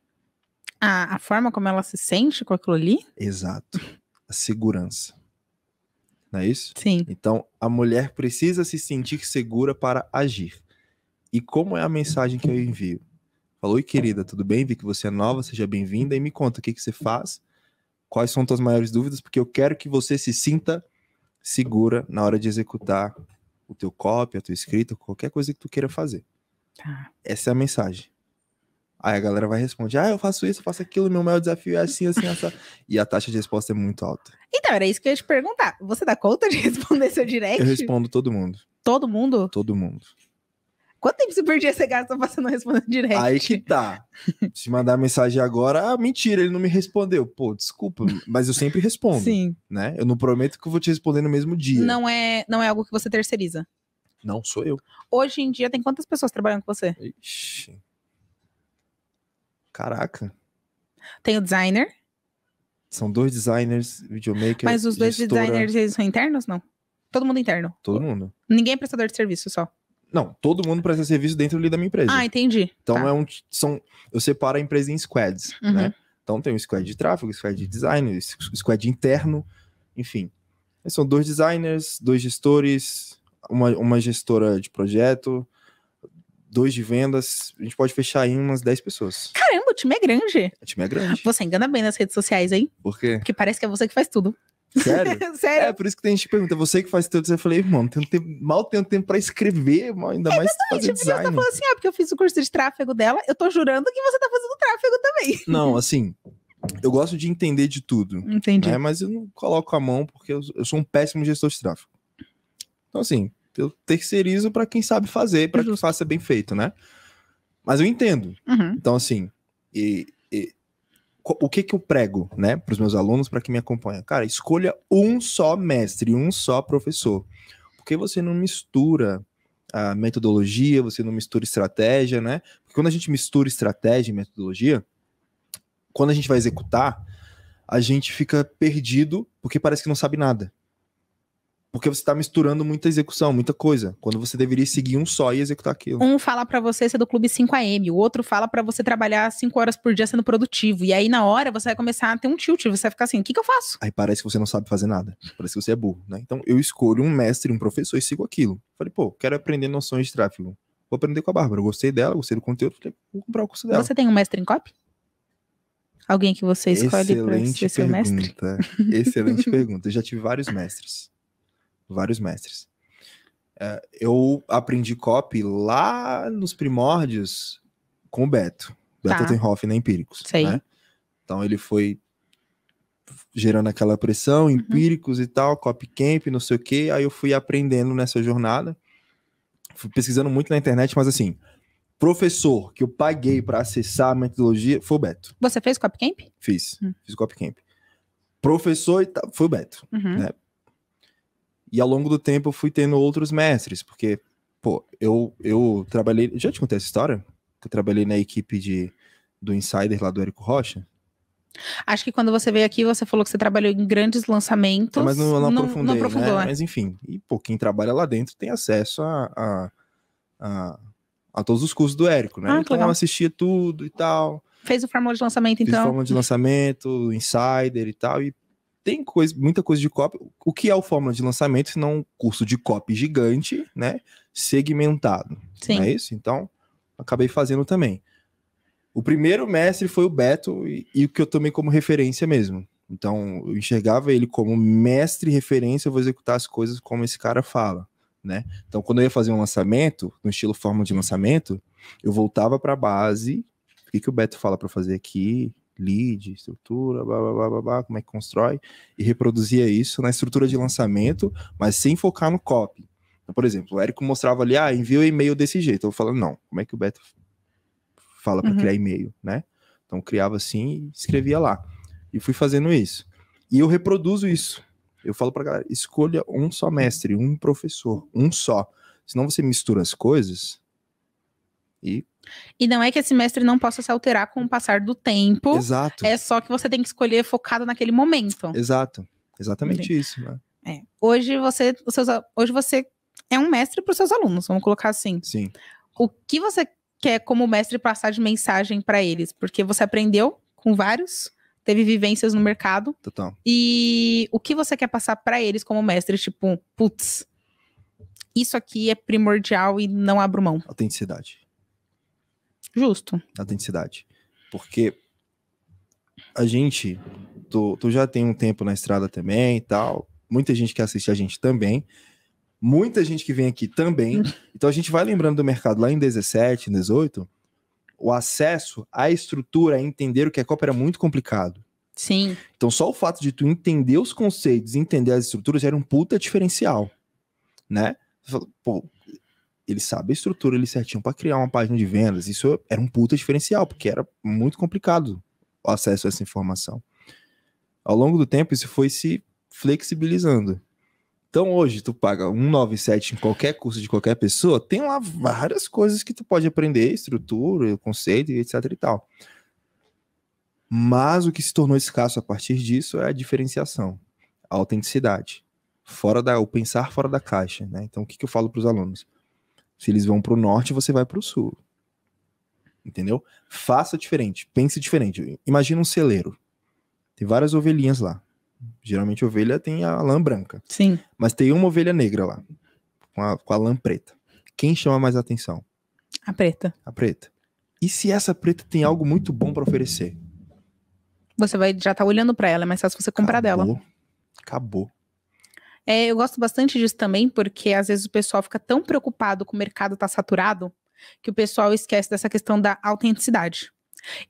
a, a forma como ela se sente com aquilo ali? Exato. A segurança. Não é isso? Sim. Então, a mulher precisa se sentir segura para agir. E como é a mensagem que eu envio? Falou, oi querida, tudo bem? Vi que você é nova, seja bem-vinda e me conta o que, que você faz, quais são suas maiores dúvidas, porque eu quero que você se sinta segura na hora de executar o teu copy, a tua escrita, qualquer coisa que tu queira fazer. Tá. Essa é a mensagem. Aí a galera vai responder: ah, eu faço isso, eu faço aquilo, meu maior desafio é assim, assim, assim. e a taxa de resposta é muito alta. Então, era isso que eu ia te perguntar. Você dá conta de [LAUGHS] responder seu direct? Eu respondo todo mundo. Todo mundo? Todo mundo. Quanto tempo você por dia você gasta passando respondendo direct? Aí que tá. [LAUGHS] Se mandar mensagem agora, ah, mentira, ele não me respondeu. Pô, desculpa, mas eu sempre respondo. Sim. Né? Eu não prometo que eu vou te responder no mesmo dia. Não é, não é algo que você terceiriza. Não, sou eu. Hoje em dia tem quantas pessoas trabalhando com você? Ixi, Caraca. Tem o designer. São dois designers, videomaker. Mas os dois gestora... designers, eles são internos? Não. Todo mundo é interno. Todo mundo. Ninguém é prestador de serviço só. Não, todo mundo presta serviço dentro ali da minha empresa. Ah, entendi. Então tá. é um. São, eu separo a empresa em squads, uhum. né? Então tem um squad de tráfego, squad de design, squad interno, enfim. São dois designers, dois gestores, uma, uma gestora de projeto, dois de vendas, a gente pode fechar em umas 10 pessoas. Caramba, o time é grande. O time é grande. Você engana bem nas redes sociais, hein? Por quê? Porque parece que é você que faz tudo. Sério? [LAUGHS] Sério? É, por isso que tem gente que pergunta, é você que faz tudo. Eu falei, mano, tenho tempo, mal tenho tempo pra escrever, mal, ainda é, mais fazer tá design. Você falou assim, ah, porque eu fiz o curso de tráfego dela, eu tô jurando que você tá fazendo tráfego também. [LAUGHS] Não, assim, eu gosto de entender de tudo. Entendi. Né? Mas eu não coloco a mão porque eu sou um péssimo gestor de tráfego. Então, assim, eu terceirizo para quem sabe fazer, para que faça bem feito, né? Mas eu entendo. Uhum. Então, assim, e, e, o que que eu prego, né, para os meus alunos, para quem me acompanha? Cara, escolha um só mestre, um só professor. Porque você não mistura a metodologia, você não mistura estratégia, né? Porque quando a gente mistura estratégia e metodologia, quando a gente vai executar, a gente fica perdido porque parece que não sabe nada. Porque você está misturando muita execução, muita coisa. Quando você deveria seguir um só e executar aquilo. Um fala para você ser do clube 5am, o outro fala para você trabalhar 5 horas por dia sendo produtivo. E aí, na hora, você vai começar a ter um tilt, você vai ficar assim, o que, que eu faço? Aí parece que você não sabe fazer nada. Parece que você é burro, né? Então eu escolho um mestre, um professor e sigo aquilo. Falei, pô, quero aprender noções de tráfego. Vou aprender com a Bárbara. gostei dela, gostei do conteúdo, falei, vou comprar o curso dela. Você tem um mestre em copy? Alguém que você escolhe para ser seu mestre? Excelente [LAUGHS] pergunta. Eu já tive vários mestres vários mestres. É, eu aprendi copy lá nos primórdios com o Beto, Beto tá. Tenhoff na né, Empíricos. Sei. Né? Então ele foi gerando aquela pressão, uhum. empíricos e tal, copy camp, não sei o que. Aí eu fui aprendendo nessa jornada, fui pesquisando muito na internet, mas assim, professor que eu paguei para acessar a metodologia foi o Beto. Você fez copy camp? Fiz, uhum. fiz copy camp. Professor foi o Beto, uhum. né? E ao longo do tempo eu fui tendo outros mestres, porque, pô, eu, eu trabalhei. Já te contei essa história? Que eu trabalhei na equipe de, do Insider lá do Érico Rocha? Acho que quando você veio aqui, você falou que você trabalhou em grandes lançamentos. É, mas não, não, aprofundei, não né? aprofundou, né? Mas enfim, e pô, quem trabalha lá dentro tem acesso a, a, a, a todos os cursos do Érico, né? Ah, então eu assistia tudo e tal. Fez o fórmula de lançamento, então. Fez fórmula de lançamento, insider e tal. E, tem coisa, muita coisa de copy. O que é o fórmula de lançamento se não um curso de copy gigante, né? Segmentado. Sim. Não é isso? Então, acabei fazendo também. O primeiro mestre foi o Beto e, e o que eu tomei como referência mesmo. Então, eu enxergava ele como mestre referência, eu vou executar as coisas como esse cara fala, né? Então, quando eu ia fazer um lançamento, no estilo forma de lançamento, eu voltava para a base, o que, que o Beto fala para fazer aqui, lead, estrutura, blá, blá, blá, blá, blá, como é que constrói, e reproduzia isso na estrutura de lançamento, mas sem focar no copy. Então, por exemplo, o Érico mostrava ali, ah, envia o e-mail desse jeito. Eu falando, não, como é que o Beto fala para uhum. criar e-mail, né? Então, criava assim e escrevia lá. E fui fazendo isso. E eu reproduzo isso. Eu falo para galera, escolha um só mestre, um professor, um só. Senão você mistura as coisas e e não é que esse mestre não possa se alterar com o passar do tempo. Exato. É só que você tem que escolher focado naquele momento. Exato. Exatamente Entendi. isso. Né? É. Hoje você, os seus, hoje você é um mestre para os seus alunos, vamos colocar assim. Sim. O que você quer como mestre passar de mensagem para eles? Porque você aprendeu com vários, teve vivências no mercado. Total. E o que você quer passar para eles como mestre? Tipo, putz, isso aqui é primordial e não abro mão. Autenticidade. Justo. Autenticidade. Porque a gente, tu, tu já tem um tempo na estrada também e tal, muita gente que assiste a gente também, muita gente que vem aqui também. [LAUGHS] Então a gente vai lembrando do mercado lá em 17, 18, o acesso à estrutura, a entender o que é Copa era muito complicado. Sim. Então só o fato de tu entender os conceitos, entender as estruturas era um puta diferencial, né? Pô, ele sabe a estrutura ele certinho para criar uma página de vendas. Isso era um puta diferencial, porque era muito complicado o acesso a essa informação. Ao longo do tempo, isso foi se flexibilizando. Então hoje tu paga 197 em qualquer curso de qualquer pessoa, tem lá várias coisas que tu pode aprender, estrutura, conceito, etc e tal. Mas o que se tornou escasso a partir disso é a diferenciação, a autenticidade, fora da o pensar fora da caixa, né? Então o que, que eu falo para os alunos? Se eles vão para o norte, você vai para o sul. Entendeu? Faça diferente, pense diferente. Imagina um celeiro. Tem várias ovelhinhas lá. Geralmente ovelha tem a lã branca. Sim. Mas tem uma ovelha negra lá, com a, com a lã preta. Quem chama mais atenção? A preta. A preta. E se essa preta tem algo muito bom para oferecer? Você vai já tá olhando para ela, é mais fácil você comprar Acabou. dela. Acabou. É, eu gosto bastante disso também, porque às vezes o pessoal fica tão preocupado com o mercado estar tá saturado que o pessoal esquece dessa questão da autenticidade.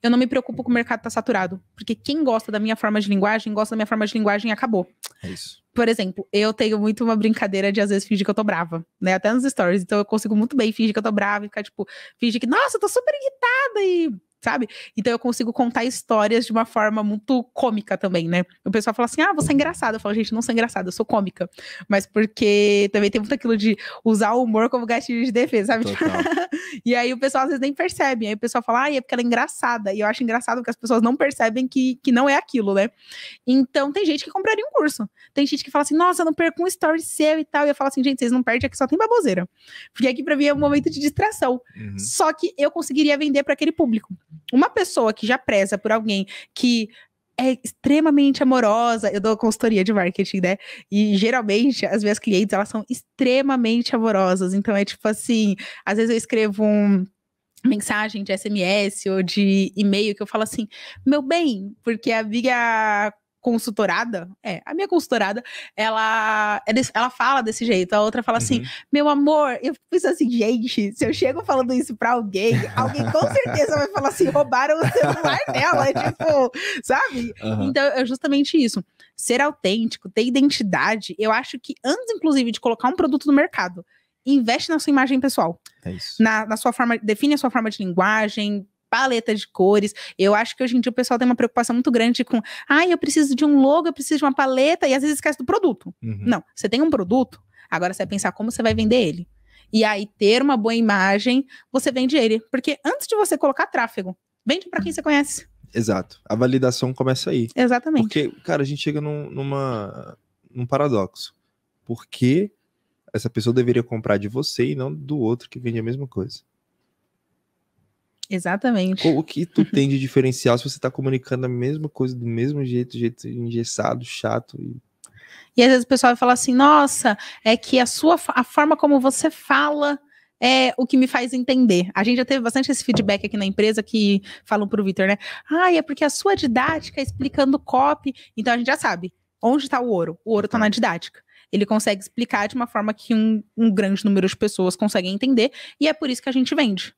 Eu não me preocupo com o mercado estar tá saturado, porque quem gosta da minha forma de linguagem, gosta da minha forma de linguagem e acabou. É isso. Por exemplo, eu tenho muito uma brincadeira de às vezes fingir que eu tô brava, né? Até nos stories. Então eu consigo muito bem fingir que eu tô brava e ficar tipo, fingir que, nossa, eu tô super irritada e sabe? Então eu consigo contar histórias de uma forma muito cômica também, né? O pessoal fala assim: ah, você é engraçada. Eu falo, gente, não sou engraçada, eu sou cômica. Mas porque também tem muito aquilo de usar o humor como gatilho de defesa, sabe? [LAUGHS] e aí o pessoal às vezes nem percebe. Aí o pessoal fala, ah, é porque ela é engraçada. E eu acho engraçado porque as pessoas não percebem que, que não é aquilo, né? Então tem gente que compraria um curso. Tem gente que fala assim, nossa, não perco um story seu e tal. E eu falo assim, gente, vocês não perdem, aqui é só tem baboseira. Porque aqui pra mim é um momento de distração. Uhum. Só que eu conseguiria vender para aquele público uma pessoa que já preza por alguém que é extremamente amorosa. Eu dou consultoria de marketing, né? E geralmente as minhas clientes, elas são extremamente amorosas. Então é tipo assim, às vezes eu escrevo um mensagem de SMS ou de e-mail que eu falo assim, meu bem, porque a vida consultorada, é, a minha consultorada, ela, é ela fala desse jeito. A outra fala assim, uhum. assim, meu amor, eu fiz assim, gente, se eu chego falando isso pra alguém, alguém com certeza vai falar assim, roubaram o celular dela, [LAUGHS] tipo, sabe? Uhum. Então, é justamente isso. Ser autêntico, ter identidade, eu acho que antes, inclusive, de colocar um produto no mercado, investe na sua imagem pessoal. É isso. Na, na sua forma, define a sua forma de linguagem, paleta de cores. Eu acho que hoje em dia o pessoal tem uma preocupação muito grande com, ai, ah, eu preciso de um logo, eu preciso de uma paleta, e às vezes esquece do produto. Uhum. Não, você tem um produto, agora você vai pensar como você vai vender ele. E aí, ter uma boa imagem, você vende ele. Porque antes de você colocar tráfego, vende para quem você conhece. Exato. A validação começa aí. Exatamente. Porque, cara, a gente chega num, numa, num paradoxo. Por que essa pessoa deveria comprar de você e não do outro que vende a mesma coisa? Exatamente. O que tu tem de diferencial se você está comunicando a mesma coisa do mesmo jeito, jeito engessado, chato e e às vezes o pessoal fala assim: nossa, é que a sua a forma como você fala é o que me faz entender. A gente já teve bastante esse feedback aqui na empresa que falam para o Vitor, né? Ah, é porque a sua didática explicando copy. Então a gente já sabe onde está o ouro. O ouro está na didática. Ele consegue explicar de uma forma que um, um grande número de pessoas conseguem entender, e é por isso que a gente vende.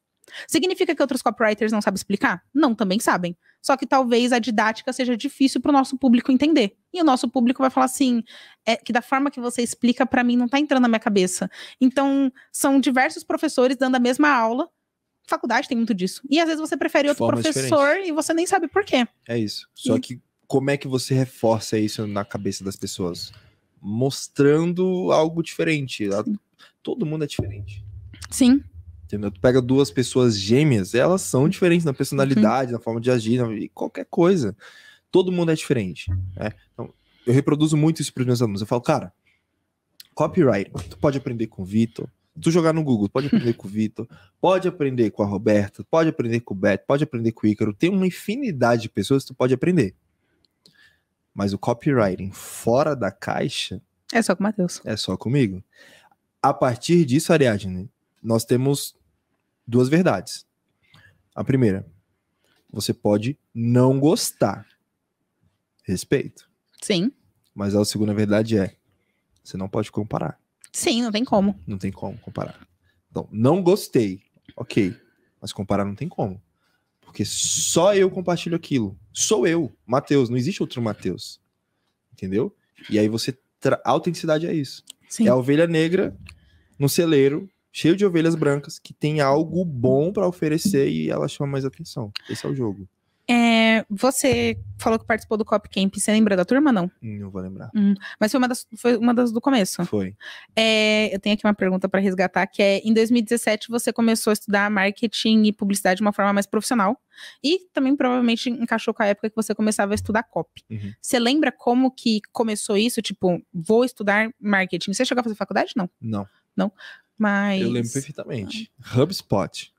Significa que outros copywriters não sabem explicar? Não, também sabem. Só que talvez a didática seja difícil para o nosso público entender. E o nosso público vai falar assim, é, que da forma que você explica, para mim não está entrando na minha cabeça. Então, são diversos professores dando a mesma aula. Faculdade tem muito disso. E às vezes você prefere outro professor diferente. e você nem sabe por quê. É isso. Só e... que como é que você reforça isso na cabeça das pessoas? Mostrando algo diferente. Sim. Todo mundo é diferente. Sim. Entendeu? Tu pega duas pessoas gêmeas, elas são diferentes na personalidade, uhum. na forma de agir, na... qualquer coisa. Todo mundo é diferente. Né? Então, eu reproduzo muito isso para os meus alunos. Eu falo, cara, copyright, tu pode aprender com o Vitor. Tu jogar no Google, pode aprender com o Vitor, pode aprender com a Roberta, pode aprender com o Beto, pode aprender com o Ícaro. Tem uma infinidade de pessoas que tu pode aprender. Mas o copywriting fora da caixa. É só com o Matheus. É só comigo. A partir disso, Ariadne, nós temos duas verdades. A primeira, você pode não gostar. Respeito. Sim. Mas a segunda verdade é: você não pode comparar. Sim, não tem como. Não tem como comparar. Então, não gostei. Ok. Mas comparar não tem como. Porque só eu compartilho aquilo. Sou eu, Mateus. Não existe outro Mateus. Entendeu? E aí você. Tra... A autenticidade é isso. Sim. É a ovelha negra no celeiro cheio de ovelhas brancas que tem algo bom para oferecer e ela chama mais atenção. Esse é o jogo. É, você falou que participou do Cop Camp. Você lembra da turma, não? Não hum, vou lembrar. Hum, mas foi uma, das, foi uma das do começo. Foi. É, eu tenho aqui uma pergunta para resgatar, que é, em 2017 você começou a estudar marketing e publicidade de uma forma mais profissional. E também provavelmente encaixou com a época que você começava a estudar COP. Uhum. Você lembra como que começou isso? Tipo, vou estudar marketing. Você chegou a fazer faculdade? Não. Não. Não. Mas... Eu lembro perfeitamente. Ah. HubSpot.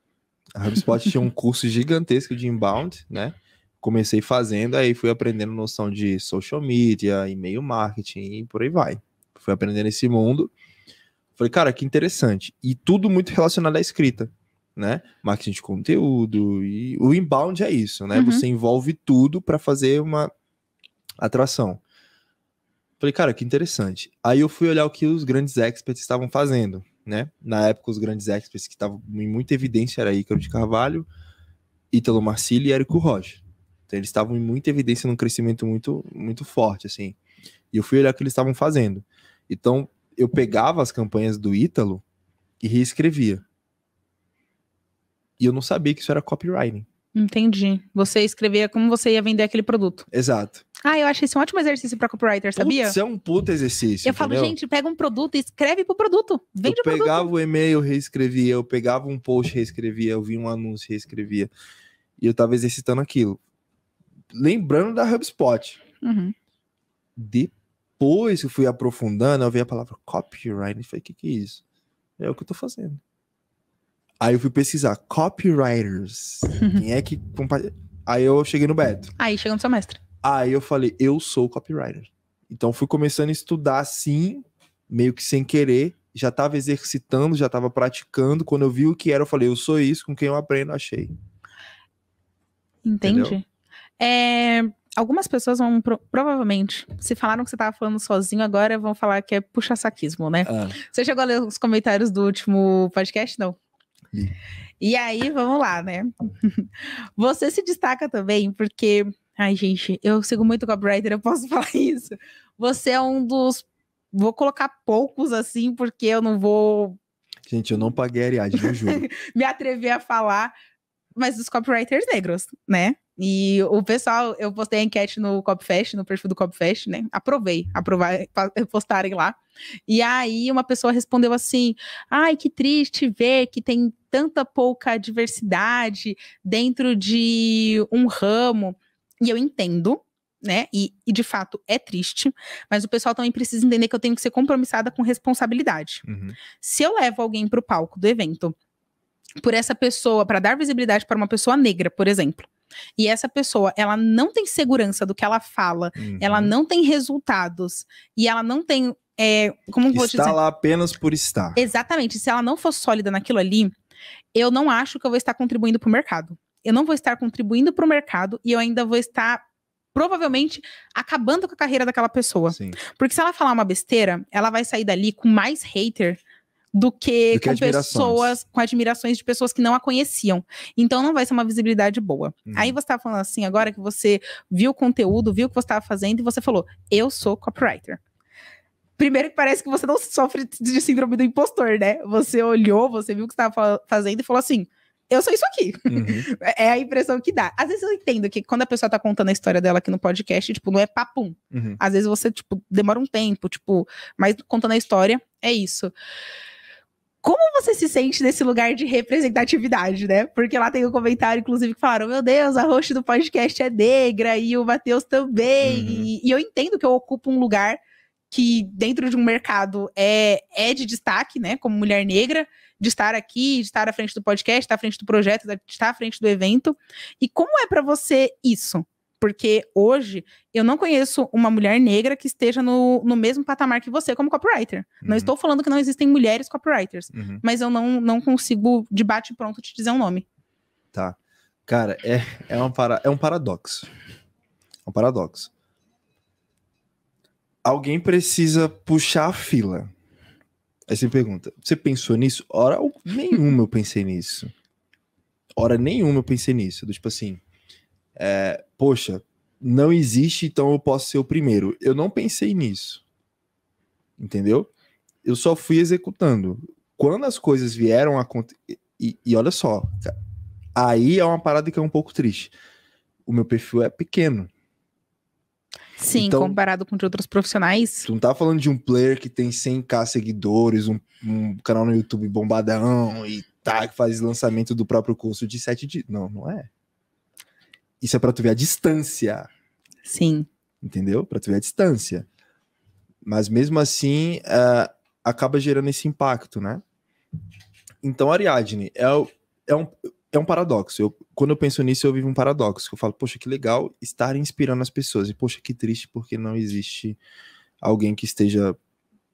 A HubSpot tinha um [LAUGHS] curso gigantesco de inbound, né? Comecei fazendo, aí fui aprendendo noção de social media, e-mail marketing e por aí vai. Fui aprendendo esse mundo. Falei, cara, que interessante. E tudo muito relacionado à escrita, né? Marketing de conteúdo e o inbound é isso, né? Uhum. Você envolve tudo para fazer uma atração. Falei, cara, que interessante. Aí eu fui olhar o que os grandes experts estavam fazendo né? Na época, os grandes experts que estavam em muita evidência era Ícaro de Carvalho, Ítalo Marcílio e Érico Rocha. Então, eles estavam em muita evidência num crescimento muito, muito forte, assim. E eu fui olhar o que eles estavam fazendo. Então, eu pegava as campanhas do Ítalo e reescrevia. E eu não sabia que isso era copywriting. Entendi. Você escrevia como você ia vender aquele produto. Exato. Ah, eu acho esse um ótimo exercício pra copywriter, sabia? Isso é um puto exercício. Eu entendeu? falo, gente, pega um produto e escreve pro produto. Vende eu pegava o e-mail, reescrevia, eu pegava um post, reescrevia, eu vi um anúncio, reescrevia. E eu tava exercitando aquilo. Lembrando da HubSpot. Uhum. Depois que eu fui aprofundando, eu vi a palavra copywriter e falei, o que, que é isso? É o que eu tô fazendo. Aí eu fui pesquisar copywriters. Uhum. Quem é que. Aí eu cheguei no Beto. Aí chegou no seu mestre. Aí eu falei, eu sou copywriter. Então fui começando a estudar assim, meio que sem querer, já estava exercitando, já estava praticando. Quando eu vi o que era, eu falei, eu sou isso, com quem eu aprendo, achei. Entende? É, algumas pessoas vão, pro, provavelmente, se falaram que você estava falando sozinho agora, vão falar que é puxa-saquismo, né? Ah. Você chegou a ler os comentários do último podcast? Não. E aí, vamos lá, né? [LAUGHS] Você se destaca também porque Ai, gente, eu sigo muito copywriter, eu posso [LAUGHS] falar isso. Você é um dos. Vou colocar poucos assim, porque eu não vou. Gente, eu não paguei a Ariadne, eu juro. [LAUGHS] Me atrever a falar, mas dos copywriters negros, né? E o pessoal, eu postei a enquete no Copfest, no perfil do Copfest, né? Aprovei, aprovar, postarem lá. E aí uma pessoa respondeu assim: "Ai, que triste ver que tem tanta pouca diversidade dentro de um ramo e eu entendo, né? E, e, de fato é triste, mas o pessoal também precisa entender que eu tenho que ser compromissada com responsabilidade. Uhum. Se eu levo alguém para o palco do evento, por essa pessoa, para dar visibilidade para uma pessoa negra, por exemplo, e essa pessoa, ela não tem segurança do que ela fala, uhum. ela não tem resultados, e ela não tem. É, como vou dizer? lá apenas por estar. Exatamente. Se ela não for sólida naquilo ali, eu não acho que eu vou estar contribuindo para o mercado eu não vou estar contribuindo para o mercado e eu ainda vou estar provavelmente acabando com a carreira daquela pessoa. Sim. Porque se ela falar uma besteira, ela vai sair dali com mais hater do que, do que com pessoas, com admirações de pessoas que não a conheciam. Então não vai ser uma visibilidade boa. Uhum. Aí você estava falando assim agora que você viu o conteúdo, viu o que você estava fazendo e você falou: "Eu sou copywriter". Primeiro que parece que você não sofre de síndrome do impostor, né? Você olhou, você viu o que estava fazendo e falou assim: eu sou isso aqui. Uhum. [LAUGHS] É a impressão que dá. Às vezes eu entendo que quando a pessoa tá contando a história dela aqui no podcast, tipo, não é papum. Uhum. Às vezes você, tipo, demora um tempo, tipo, mas contando a história, é isso. Como você se sente nesse lugar de representatividade, né? Porque lá tem um comentário, inclusive, que falaram: Meu Deus, a host do podcast é negra e o Matheus também. Uhum. E, e eu entendo que eu ocupo um lugar que dentro de um mercado é, é de destaque, né, como mulher negra, de estar aqui, de estar à frente do podcast, de estar à frente do projeto, de estar à frente do evento. E como é para você isso? Porque hoje eu não conheço uma mulher negra que esteja no, no mesmo patamar que você como copywriter. Uhum. Não estou falando que não existem mulheres copywriters, uhum. mas eu não, não consigo de bate pronto te dizer um nome. Tá. Cara, é, é, uma para, é um paradoxo. É um paradoxo alguém precisa puxar a fila. Aí você pergunta, você pensou nisso? Hora [LAUGHS] nenhuma eu pensei nisso. Hora nenhuma eu pensei nisso. Do tipo assim, é, poxa, não existe, então eu posso ser o primeiro. Eu não pensei nisso. Entendeu? Eu só fui executando. Quando as coisas vieram a e, e olha só, aí é uma parada que é um pouco triste. O meu perfil é pequeno. Sim, então, comparado com de outros profissionais. Tu não tá falando de um player que tem 100k seguidores, um, um canal no YouTube bombadão e tá, que faz lançamento do próprio curso de sete dias. Não, não é. Isso é pra tu ver a distância. Sim. Entendeu? Pra tu ver a distância. Mas mesmo assim, uh, acaba gerando esse impacto, né? Então, Ariadne, é, é um, é um paradoxo. Eu, quando eu penso nisso, eu vivo um paradoxo. Eu falo, poxa, que legal estar inspirando as pessoas. E, poxa, que triste porque não existe alguém que esteja,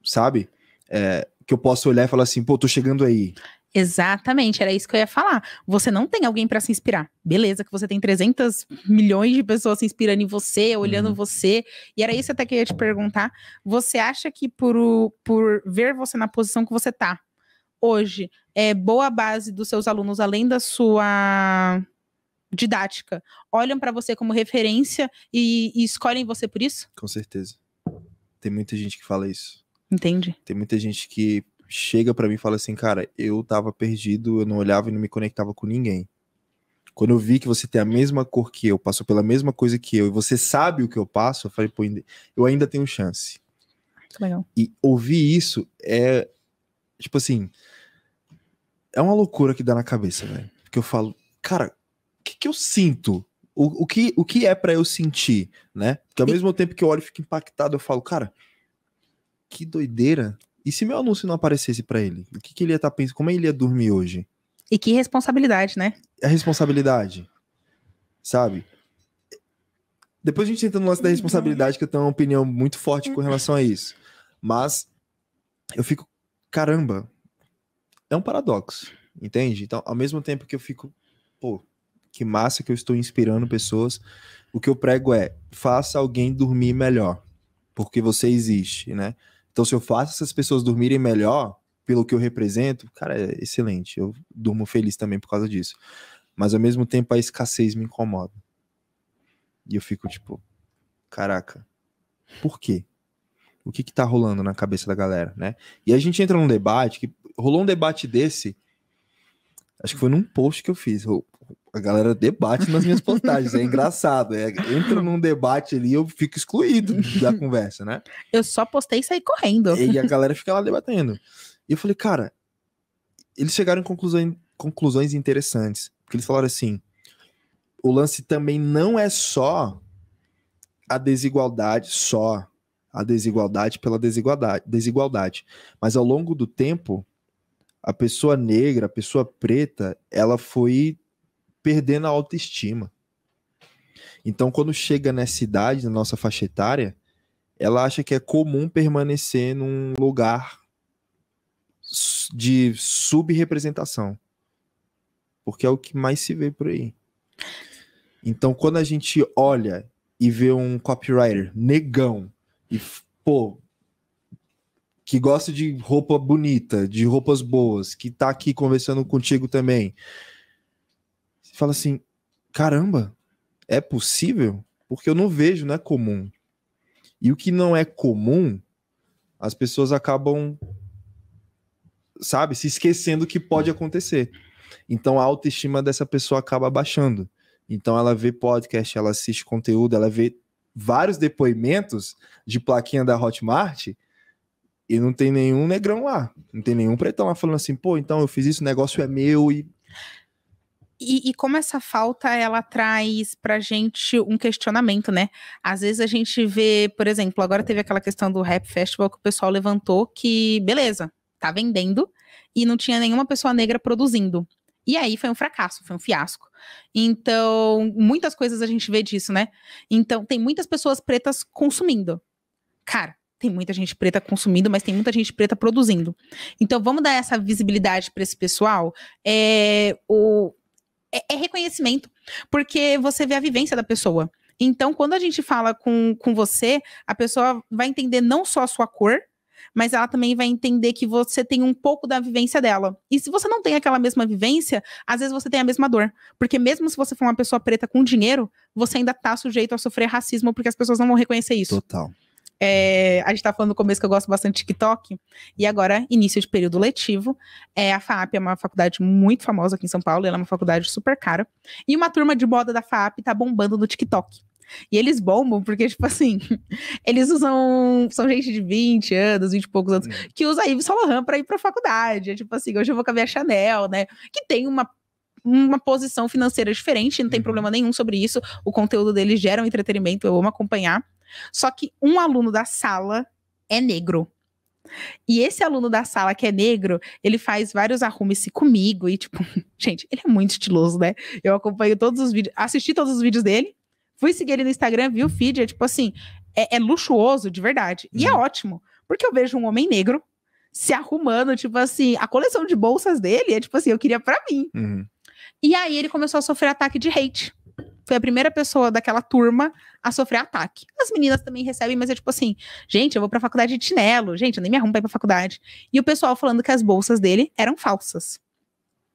sabe? É, que eu possa olhar e falar assim, pô, tô chegando aí. Exatamente, era isso que eu ia falar. Você não tem alguém para se inspirar. Beleza, que você tem 300 milhões de pessoas se inspirando em você, olhando uhum. você. E era isso até que eu ia te perguntar. Você acha que por, por ver você na posição que você tá, hoje é boa base dos seus alunos, além da sua didática, olham para você como referência e, e escolhem você por isso? Com certeza. Tem muita gente que fala isso. Entende? Tem muita gente que chega para mim e fala assim, cara, eu tava perdido, eu não olhava e não me conectava com ninguém. Quando eu vi que você tem a mesma cor que eu, passou pela mesma coisa que eu, e você sabe o que eu passo, eu falei, pô, eu ainda tenho chance. Legal. E ouvir isso é, tipo assim, é uma loucura que dá na cabeça, velho. Porque eu falo, cara, o que, que eu sinto? O, o, que, o que é para eu sentir, né? Porque ao e... mesmo tempo que eu olho e fico impactado, eu falo, cara, que doideira. E se meu anúncio não aparecesse para ele? O que, que ele ia estar tá pensando? Como ele ia dormir hoje? E que responsabilidade, né? A é responsabilidade. Sabe? Depois a gente entra no lance da uhum. responsabilidade, que eu tenho uma opinião muito forte com uhum. relação a isso. Mas eu fico, caramba, é um paradoxo, entende? Então, ao mesmo tempo que eu fico, pô, que massa que eu estou inspirando pessoas, o que eu prego é: faça alguém dormir melhor, porque você existe, né? Então, se eu faço essas pessoas dormirem melhor, pelo que eu represento, cara, é excelente. Eu durmo feliz também por causa disso. Mas ao mesmo tempo a escassez me incomoda. E eu fico tipo, caraca, por quê? o que está rolando na cabeça da galera, né? E a gente entra num debate que rolou um debate desse, acho que foi num post que eu fiz. A galera debate nas minhas postagens, é engraçado. É, entra num debate ali, eu fico excluído da [LAUGHS] conversa, né? Eu só postei e saí correndo. E a galera [LAUGHS] fica lá debatendo. E eu falei, cara, eles chegaram em conclusões, conclusões interessantes. Porque eles falaram assim: o lance também não é só a desigualdade só a desigualdade pela desigualdade, desigualdade. Mas ao longo do tempo, a pessoa negra, a pessoa preta, ela foi perdendo a autoestima. Então, quando chega nessa idade, na nossa faixa etária, ela acha que é comum permanecer num lugar de subrepresentação. Porque é o que mais se vê por aí. Então, quando a gente olha e vê um copywriter negão e, pô, que gosta de roupa bonita, de roupas boas, que tá aqui conversando contigo também. Você fala assim: caramba, é possível? Porque eu não vejo, não é comum. E o que não é comum, as pessoas acabam, sabe, se esquecendo que pode acontecer. Então a autoestima dessa pessoa acaba baixando. Então ela vê podcast, ela assiste conteúdo, ela vê vários depoimentos de plaquinha da Hotmart e não tem nenhum negrão lá. Não tem nenhum pretão lá falando assim, pô, então eu fiz isso, o negócio é meu e. E, e como essa falta ela traz pra gente um questionamento, né? Às vezes a gente vê, por exemplo, agora teve aquela questão do Rap Festival que o pessoal levantou que, beleza, tá vendendo e não tinha nenhuma pessoa negra produzindo. E aí foi um fracasso, foi um fiasco. Então, muitas coisas a gente vê disso, né? Então, tem muitas pessoas pretas consumindo. Cara, tem muita gente preta consumindo, mas tem muita gente preta produzindo. Então, vamos dar essa visibilidade para esse pessoal. É, o, é, é reconhecimento, porque você vê a vivência da pessoa. Então, quando a gente fala com, com você, a pessoa vai entender não só a sua cor, mas ela também vai entender que você tem um pouco da vivência dela. E se você não tem aquela mesma vivência, às vezes você tem a mesma dor. Porque mesmo se você for uma pessoa preta com dinheiro, você ainda tá sujeito a sofrer racismo, porque as pessoas não vão reconhecer isso. Total. É, a gente tá falando no começo que eu gosto bastante de TikTok, e agora, início de período letivo, é, a FAP, é uma faculdade muito famosa aqui em São Paulo, ela é uma faculdade super cara, e uma turma de moda da FAP tá bombando no TikTok. E eles bombam, porque, tipo assim, [LAUGHS] eles usam. São gente de 20 anos, 20 e poucos anos, é. que usa Yves Saint Laurent pra ir pra faculdade. É tipo assim, hoje eu vou caber a Chanel, né? Que tem uma uma posição financeira diferente, não tem uhum. problema nenhum sobre isso. O conteúdo deles gera um entretenimento, eu amo acompanhar. Só que um aluno da sala é negro. E esse aluno da sala que é negro, ele faz vários arrumes comigo e tipo, [LAUGHS] gente, ele é muito estiloso, né? Eu acompanho todos os vídeos, assisti todos os vídeos dele Fui seguir ele no Instagram, vi o feed, é tipo assim, é, é luxuoso de verdade. E é uhum. é ótimo, porque eu vejo um homem negro se arrumando, tipo assim, a coleção de bolsas dele é tipo assim, eu queria para mim. Uhum. E aí ele começou a sofrer ataque de hate. Foi a primeira pessoa daquela turma a sofrer ataque. As meninas também recebem, mas é tipo assim, gente, eu vou pra faculdade de chinelo, gente, eu nem me arrumo pra ir pra faculdade. E o pessoal falando que as bolsas dele eram falsas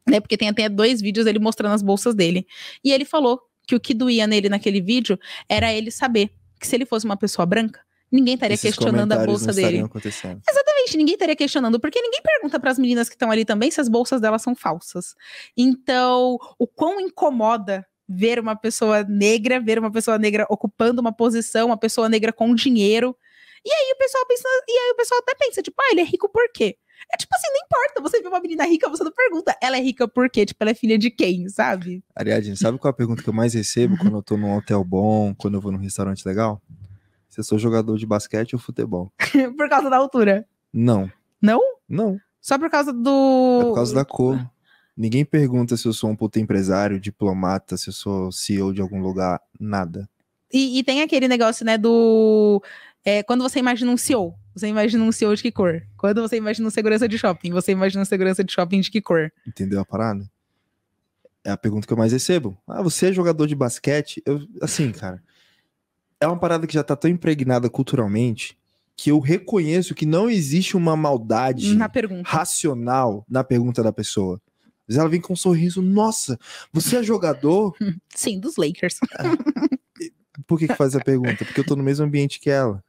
né? Porque tem até dois vídeos dele mostrando as bolsas dele. E ele falou que o que doía nele naquele vídeo era ele saber que se ele fosse uma pessoa branca, ninguém estaria Esses questionando a bolsa dele. Exatamente, ninguém estaria questionando, porque ninguém pergunta para as meninas que estão ali também se as bolsas delas são falsas. Então, o quão incomoda ver uma pessoa negra, ver uma pessoa negra ocupando uma posição, uma pessoa negra com dinheiro. E aí o pessoal pensa, e aí o pessoal até pensa, tipo, ah, ele é rico por quê? É tipo assim, não importa. Você vê uma menina rica, você não pergunta. Ela é rica por quê? Tipo, ela é filha de quem, sabe? Ariadne, sabe qual é a pergunta que eu mais recebo uhum. quando eu tô num hotel bom, quando eu vou num restaurante legal? Se eu sou jogador de basquete ou futebol. [LAUGHS] por causa da altura? Não. Não? Não. Só por causa do. É por causa da cor. Ninguém pergunta se eu sou um puta empresário, diplomata, se eu sou CEO de algum lugar, nada. E, e, tem aquele negócio, né, do. É, quando você imagina um CEO, você imagina um CEO de que cor? Quando você imagina um segurança de shopping, você imagina um segurança de shopping de que cor? Entendeu a parada? É a pergunta que eu mais recebo. Ah, você é jogador de basquete? Eu, assim, cara, é uma parada que já tá tão impregnada culturalmente que eu reconheço que não existe uma maldade na racional na pergunta da pessoa. Mas ela vem com um sorriso, nossa, você é jogador? [LAUGHS] Sim, dos Lakers. É. Por que, que faz a pergunta? Porque eu tô no mesmo ambiente que ela.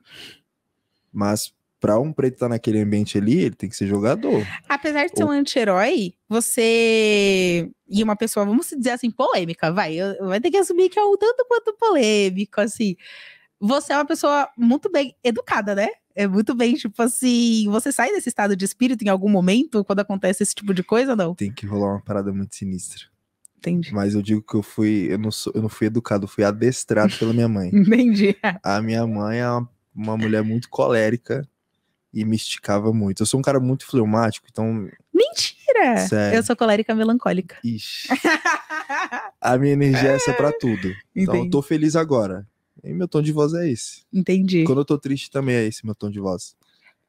Mas para um preto estar tá naquele ambiente ali, ele tem que ser jogador. Apesar de ser Ou... um anti-herói, você. E uma pessoa, vamos dizer assim, polêmica, vai. Eu, vai ter que assumir que é um tanto quanto polêmico, assim. Você é uma pessoa muito bem educada, né? É muito bem, tipo assim, você sai desse estado de espírito em algum momento quando acontece esse tipo de coisa, não? Tem que rolar uma parada muito sinistra. Entendi. Mas eu digo que eu fui, eu não, sou, eu não fui educado, fui adestrado pela minha mãe. [LAUGHS] Entendi. A minha mãe é uma, uma mulher muito colérica e me esticava muito. Eu sou um cara muito fleumático, então. Mentira! Sério. Eu sou colérica melancólica. Ixi. a minha energia é essa pra tudo. Entendi. Então eu tô feliz agora. E meu tom de voz é esse. Entendi. Quando eu tô triste também é esse meu tom de voz.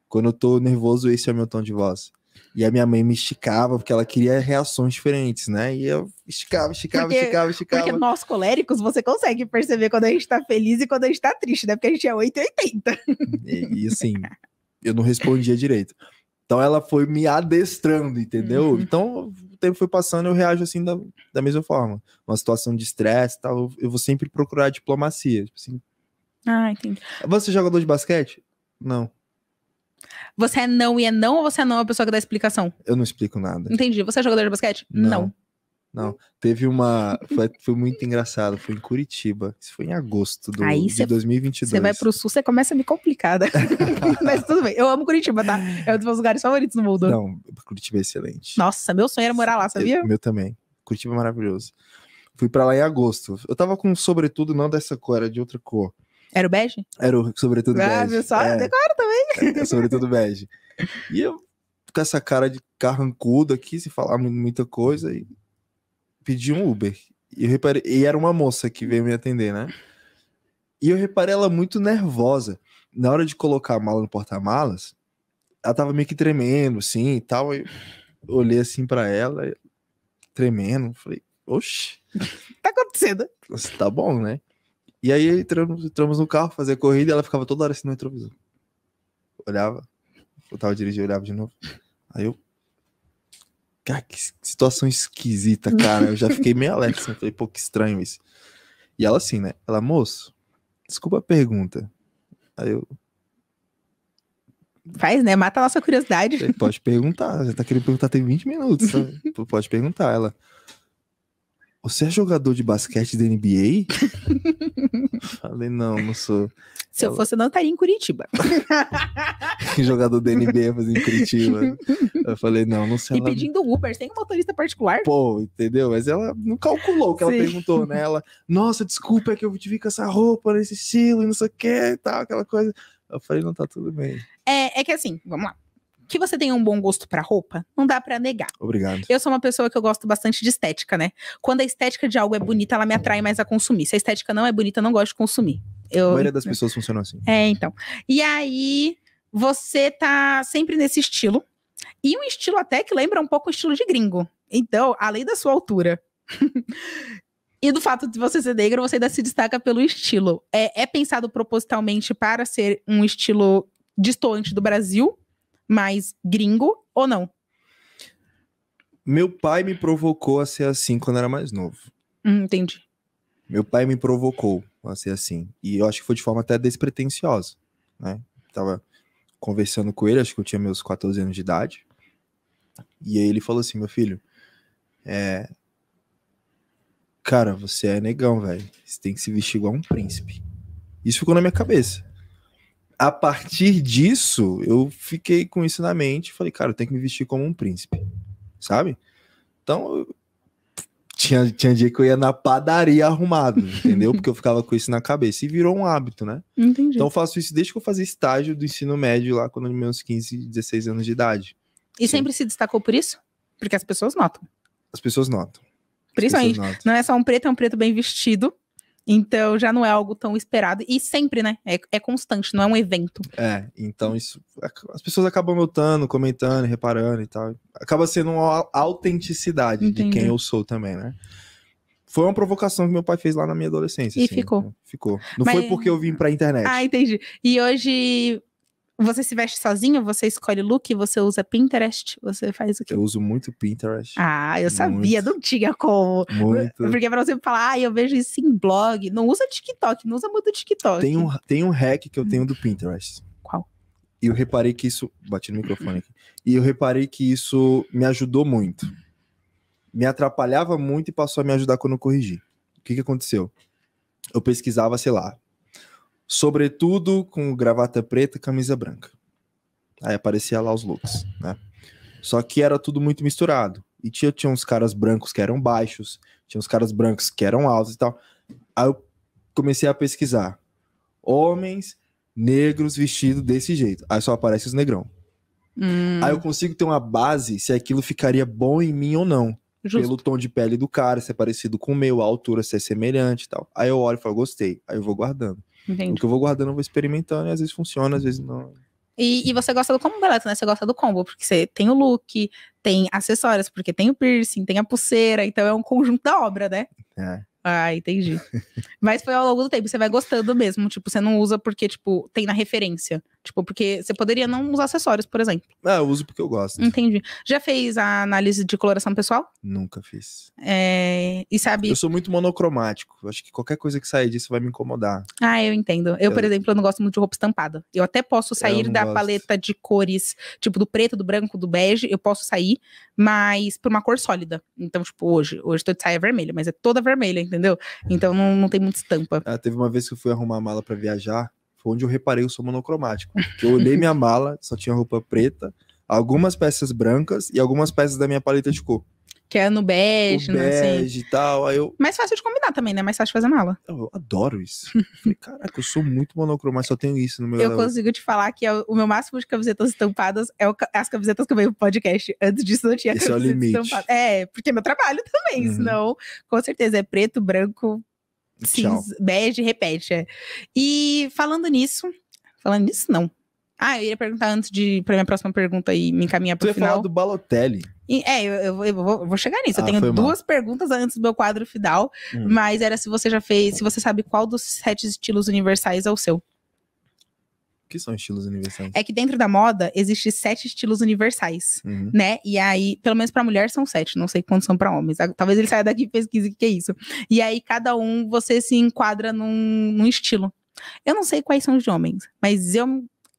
Quando eu tô nervoso, esse é meu tom de voz. E a minha mãe me esticava, porque ela queria reações diferentes, né? E eu esticava, esticava, porque, esticava, esticava. Porque nós coléricos, você consegue perceber quando a gente tá feliz e quando a gente tá triste, né? Porque a gente é 880. E, e assim, eu não respondia direito. Então ela foi me adestrando, entendeu? Uhum. Então o tempo foi passando eu reajo assim da, da mesma forma. Uma situação de estresse tal, eu vou sempre procurar diplomacia. Tipo assim. Ah, entendi. Você é jogador de basquete? Não. Você é não e é não, ou você é não é a pessoa que dá explicação? Eu não explico nada. Entendi. Você é jogador de basquete? Não. Não. não. Teve uma. Foi, foi, muito engraçado. Foi em Curitiba. Isso foi em agosto do, Aí de 2022. Você vai pro sul, você começa a me complicar. Né? [LAUGHS] Mas tudo bem. Eu amo Curitiba, tá? É um dos meus lugares favoritos no mundo. Não, Curitiba é excelente. Nossa, meu sonho era morar lá, sabia? Eu, meu também. Curitiba é maravilhoso. Fui para lá em agosto. Eu tava com um sobretudo não dessa cor, era de outra cor. Era o bege? Era o sobretudo ah, bege. Ah, só? É. Decora também. É, é, sobretudo bege. E eu com essa cara de carrancudo aqui, se falar muita coisa, e pedi um Uber. E, eu reparei, e era uma moça que veio me atender, né? E eu reparei ela muito nervosa. Na hora de colocar a mala no porta-malas, ela tava meio que tremendo, assim, e tal. Eu olhei assim para ela, tremendo, falei, oxe. tá acontecendo? Assim, tá bom, né? E aí entramos, entramos no carro, fazer corrida, e ela ficava toda hora assim no retrovisor. Olhava, eu tava dirigindo, olhava de novo. Aí eu. Cara, que situação esquisita, cara. Eu já fiquei meio alerta, assim, falei, pô, que estranho isso. E ela assim, né? Ela, moço, desculpa a pergunta. Aí eu. Faz, né? Mata a nossa curiosidade. pode perguntar. Já tá querendo perguntar tem 20 minutos. Sabe? [LAUGHS] pode perguntar. Ela. Você é jogador de basquete da NBA? [LAUGHS] Falei, não, não sou. Se eu fosse, não estaria em Curitiba. [LAUGHS] jogador da NBA fazendo em Curitiba. Eu falei, não, não sei. E ela... pedindo Uber, tem um motorista particular? Pô, entendeu? Mas ela não calculou o que ela perguntou, né? Ela, nossa, desculpa, é que eu te vi com essa roupa, nesse estilo, e não sei o que, e tal, aquela coisa. Eu falei, não, tá tudo bem. É, é que assim, vamos lá que você tenha um bom gosto para roupa, não dá para negar. Obrigado. Eu sou uma pessoa que eu gosto bastante de estética, né? Quando a estética de algo é bonita, ela me atrai mais a consumir. Se a estética não é bonita, eu não gosto de consumir. Eu... A maioria das pessoas funciona assim. É, então. E aí, você tá sempre nesse estilo. E um estilo até que lembra um pouco o estilo de gringo. Então, além da sua altura. [LAUGHS] e do fato de você ser negro, você ainda se destaca pelo estilo. É, é pensado propositalmente para ser um estilo distante do Brasil, mais gringo ou não? Meu pai me provocou a ser assim quando era mais novo. Hum, entendi. Meu pai me provocou a ser assim. E eu acho que foi de forma até despretensiosa, né? Tava conversando com ele, acho que eu tinha meus 14 anos de idade. E aí ele falou assim, meu filho, é... Cara, você é negão, velho. Você tem que se vestir igual um príncipe. Isso ficou na minha cabeça a partir disso, eu fiquei com isso na mente. Falei, cara, eu tenho que me vestir como um príncipe, sabe? Então, tinha, tinha dia que eu ia na padaria arrumado, entendeu? Porque eu ficava com isso na cabeça. E virou um hábito, né? Entendi. Então, eu faço isso desde que eu fazia estágio do ensino médio lá, quando eu tinha meus 15, 16 anos de idade. E Sim. sempre se destacou por isso? Porque as pessoas notam. As pessoas notam. Principalmente, não é só um preto, é um preto bem vestido. Então já não é algo tão esperado. E sempre, né? É, é constante, não é um evento. É, então isso. É, as pessoas acabam notando, comentando, reparando e tal. Acaba sendo uma autenticidade de quem eu sou também, né? Foi uma provocação que meu pai fez lá na minha adolescência. E assim, ficou. Né? Ficou. Não Mas... foi porque eu vim pra internet. Ah, entendi. E hoje você se veste sozinho? Você escolhe look? Você usa Pinterest? Você faz o quê? Eu uso muito Pinterest. Ah, eu sabia, muito. não tinha como. Muito. Porque pra você falar, ah, eu vejo isso em blog. Não usa TikTok, não usa muito TikTok. Tem um, tem um hack que eu tenho do Pinterest. Qual? E eu reparei que isso. Bati no microfone aqui. E eu reparei que isso me ajudou muito. Me atrapalhava muito e passou a me ajudar quando eu corrigi. O que, que aconteceu? Eu pesquisava, sei lá, sobretudo com gravata preta, camisa branca. Aí aparecia lá os looks, né? Só que era tudo muito misturado. E tinha, tinha uns caras brancos que eram baixos, tinha uns caras brancos que eram altos e tal. Aí eu comecei a pesquisar. Homens negros vestidos desse jeito. Aí só aparece os negrão. Hum. Aí eu consigo ter uma base se aquilo ficaria bom em mim ou não. Justo. Pelo tom de pele do cara, se é parecido com o meu, a altura, se é semelhante e tal. Aí eu olho e falo, gostei. Aí eu vou guardando. Entendi. O que eu vou guardando, eu vou experimentando, e às vezes funciona, às vezes não. E, e, você gosta do completo, né? Você gosta do combo, porque você tem o look, tem acessórios, porque tem o piercing, tem a pulseira, então é um conjunto da obra, né? É. Ah, entendi. [LAUGHS] Mas foi ao longo do tempo, você vai gostando mesmo, tipo, você não usa porque, tipo, tem na referência. Tipo, porque você poderia não usar acessórios, por exemplo. Ah, eu uso porque eu gosto. Entendi. Já fez a análise de coloração pessoal? Nunca fiz. É... E sabe. Eu sou muito monocromático. acho que qualquer coisa que sair disso vai me incomodar. Ah, eu entendo. Eu, por exemplo, eu não gosto muito de roupa estampada. Eu até posso sair da gosto. paleta de cores, tipo, do preto, do branco, do bege, eu posso sair, mas pra uma cor sólida. Então, tipo, hoje, hoje tô de saia vermelha, mas é toda vermelha, entendeu? Então não, não tem muita estampa. Ah, teve uma vez que eu fui arrumar a mala para viajar onde eu reparei o som monocromático. Eu olhei minha mala, só tinha roupa preta, algumas peças brancas e algumas peças da minha paleta de cor. Que é no bege, né? Assim. Bege e tal. Aí eu... Mais fácil de combinar também, né? Mais fácil de fazer mala. Eu, eu adoro isso. Falei, caraca, eu sou muito monocromático, só tenho isso no meu. Eu consigo te falar que é o meu máximo de camisetas estampadas é as camisetas que eu vejo no podcast. Antes disso, não tinha Esse camiseta é É, porque é meu trabalho também, uhum. senão, com certeza, é preto, branco, Tchau. bege, repete. É. E falando nisso, falando nisso, não. Ah, eu ia perguntar antes de para minha próxima pergunta e me encaminhar para o final. do Balotelli. E, é, eu, eu, eu, vou, eu, vou, chegar nisso. Ah, eu tenho duas mal. perguntas antes do meu quadro final, hum. mas era se você já fez, se você sabe qual dos sete estilos universais é o seu. O que são estilos universais? É que dentro da moda existem sete estilos universais, uhum. né? E aí, pelo menos para mulher são sete, não sei quantos são para homens. Talvez ele saia daqui e pesquise o que é isso. E aí, cada um você se enquadra num, num estilo. Eu não sei quais são os de homens, mas eu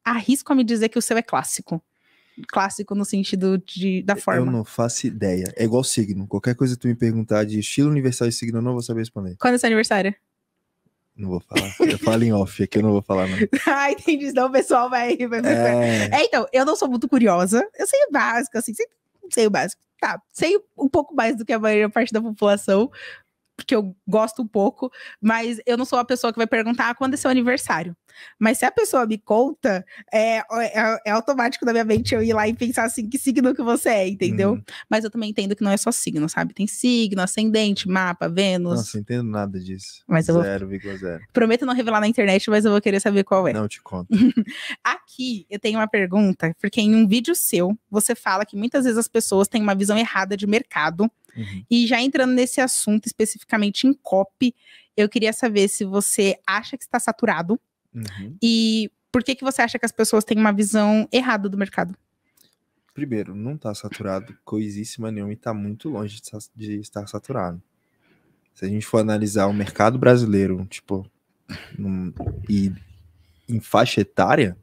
arrisco a me dizer que o seu é clássico clássico no sentido de, da forma. Eu não faço ideia. É igual signo. Qualquer coisa que tu me perguntar de estilo universal e signo, eu não vou saber responder. Quando é seu aniversário? Não vou falar. Eu falo em off, aqui eu não vou falar, não. [LAUGHS] ah, entendi. Senão o pessoal vai. É... é... então, eu não sou muito curiosa. Eu sei o básico, assim, sei, sei o básico. Tá, sei um pouco mais do que a maioria parte da população, porque eu gosto um pouco, mas eu não sou a pessoa que vai perguntar ah, quando é seu aniversário. Mas se a pessoa me conta, é, é, é, é, automático na minha mente eu ir lá e pensar assim, que signo que você é, entendeu? Hum. Mas eu também entendo que não é só signo, sabe? Tem signo, ascendente, mapa, Vênus. Nossa, não entendo nada disso. Mas eu vou... 0,0. Prometo não revelar na internet, mas eu vou querer saber qual é. Não, te conto. [LAUGHS] Aqui eu tenho uma pergunta, porque em um vídeo seu, você fala que muitas vezes as pessoas têm uma visão errada de mercado Uhum. E já entrando nesse assunto, especificamente em COP, eu queria saber se você acha que está saturado uhum. e por que, que você acha que as pessoas têm uma visão errada do mercado? Primeiro, não está saturado coisíssima nenhuma e está muito longe de estar saturado. Se a gente for analisar o mercado brasileiro, tipo, num, e em faixa etária,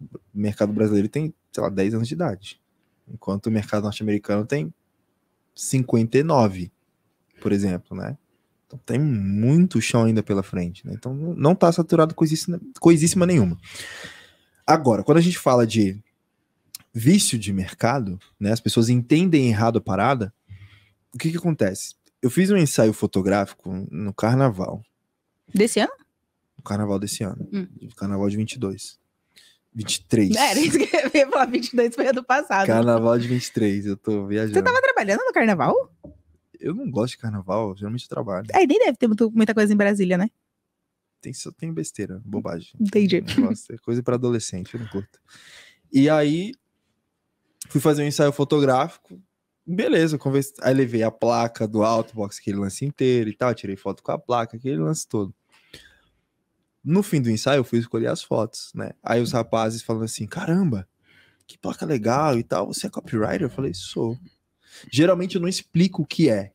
o mercado brasileiro tem, sei lá, 10 anos de idade. Enquanto o mercado norte-americano tem 59, por exemplo, né? Então tem muito chão ainda pela frente, né? Então não está saturado coisíssima, coisíssima nenhuma. Agora, quando a gente fala de vício de mercado, né? As pessoas entendem errado a parada. O que que acontece? Eu fiz um ensaio fotográfico no carnaval. Desse ano? No carnaval desse ano. Hum. Carnaval de 22. 23. É, era isso que eu ia falar, 22 foi ano passado. Carnaval de 23, eu tô viajando. Você tava trabalhando no carnaval? Eu não gosto de carnaval, geralmente eu trabalho. Aí é, nem deve ter muito, muita coisa em Brasília, né? Tem, só tem besteira, bobagem. Entendi. Gosto, é coisa para adolescente, eu não curto. E aí, fui fazer um ensaio fotográfico. Beleza, converse... aí levei a placa do alto box, aquele lance inteiro e tal. Tirei foto com a placa, aquele lance todo. No fim do ensaio, eu fui escolher as fotos, né? Aí os uhum. rapazes falando assim: caramba, que placa legal e tal. Você é copywriter? Eu falei: sou. Geralmente eu não explico o que é,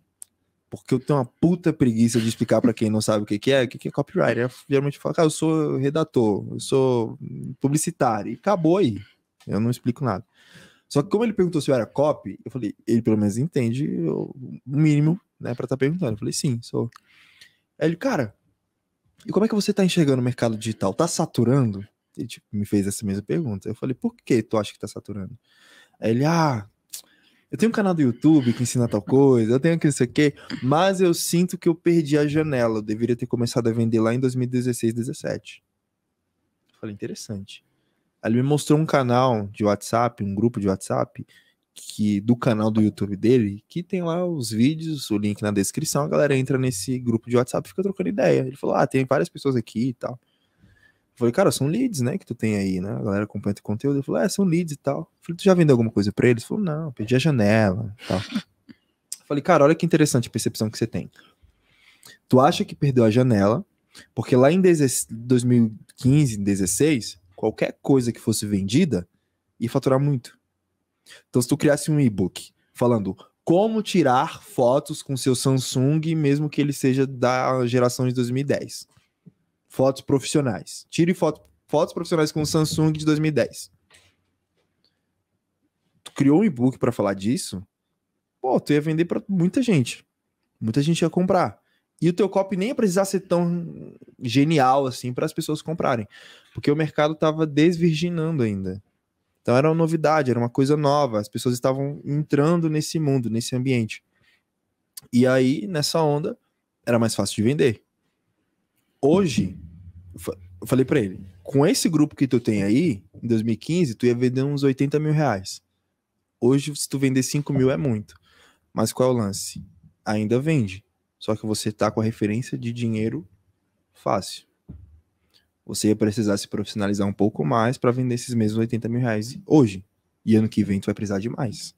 porque eu tenho uma puta preguiça de explicar para quem não sabe o que, que é, o que, que é copyright. Eu geralmente falo, cara, eu sou redator, eu sou publicitário, e acabou aí. Eu não explico nada. Só que como ele perguntou se eu era copy, eu falei, ele pelo menos entende o mínimo, né, para estar tá perguntando. Eu falei, sim, sou. Aí ele, cara, e como é que você está enxergando o mercado digital? Está saturando? Ele tipo, me fez essa mesma pergunta. Eu falei, por que tu acha que está saturando? Aí ele, ah, eu tenho um canal do YouTube que ensina tal coisa, eu tenho que não sei o quê, mas eu sinto que eu perdi a janela. Eu deveria ter começado a vender lá em 2016, 2017. Eu falei, interessante. Aí ele me mostrou um canal de WhatsApp, um grupo de WhatsApp, que do canal do YouTube dele, que tem lá os vídeos, o link na descrição, a galera entra nesse grupo de WhatsApp, fica trocando ideia. Ele falou: "Ah, tem várias pessoas aqui e tal". Eu falei: "Cara, são leads, né, que tu tem aí, né? A galera acompanha teu conteúdo". Ele falou: "É, são leads e tal". Eu falei: "Tu já vendeu alguma coisa para eles?" Ele falou: "Não, perdi a janela", tal. Eu falei: "Cara, olha que interessante a percepção que você tem. Tu acha que perdeu a janela, porque lá em 2015, 16, qualquer coisa que fosse vendida ia faturar muito. Então, se tu criasse um e-book falando como tirar fotos com seu Samsung, mesmo que ele seja da geração de 2010. Fotos profissionais. Tire foto, fotos profissionais com o Samsung de 2010. Tu criou um e-book para falar disso? Pô, tu ia vender para muita gente. Muita gente ia comprar. E o teu copy nem ia precisar ser tão genial assim para as pessoas comprarem, porque o mercado tava desvirginando ainda. Então era uma novidade, era uma coisa nova, as pessoas estavam entrando nesse mundo, nesse ambiente. E aí, nessa onda, era mais fácil de vender. Hoje, eu falei para ele, com esse grupo que tu tem aí, em 2015, tu ia vender uns 80 mil reais. Hoje, se tu vender 5 mil, é muito. Mas qual é o lance? Ainda vende. Só que você tá com a referência de dinheiro fácil você ia precisar se profissionalizar um pouco mais para vender esses mesmos 80 mil reais hoje. E ano que vem tu vai precisar de mais.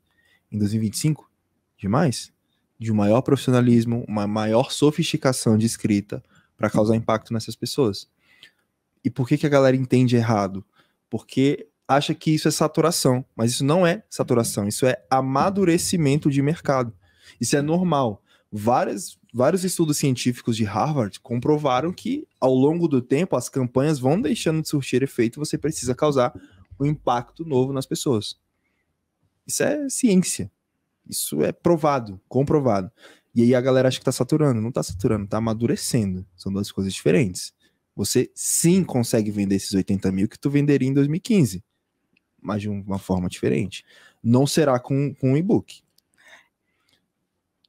Em 2025, de mais. De um maior profissionalismo, uma maior sofisticação de escrita para causar impacto nessas pessoas. E por que, que a galera entende errado? Porque acha que isso é saturação, mas isso não é saturação, isso é amadurecimento de mercado. Isso é normal. Várias vários estudos científicos de Harvard comprovaram que, ao longo do tempo, as campanhas vão deixando de surtir efeito, você precisa causar um impacto novo nas pessoas. Isso é ciência. Isso é provado, comprovado. E aí a galera acha que tá saturando. Não tá saturando, tá amadurecendo. São duas coisas diferentes. Você sim consegue vender esses 80 mil que tu venderia em 2015, mas de uma forma diferente. Não será com, com um e-book.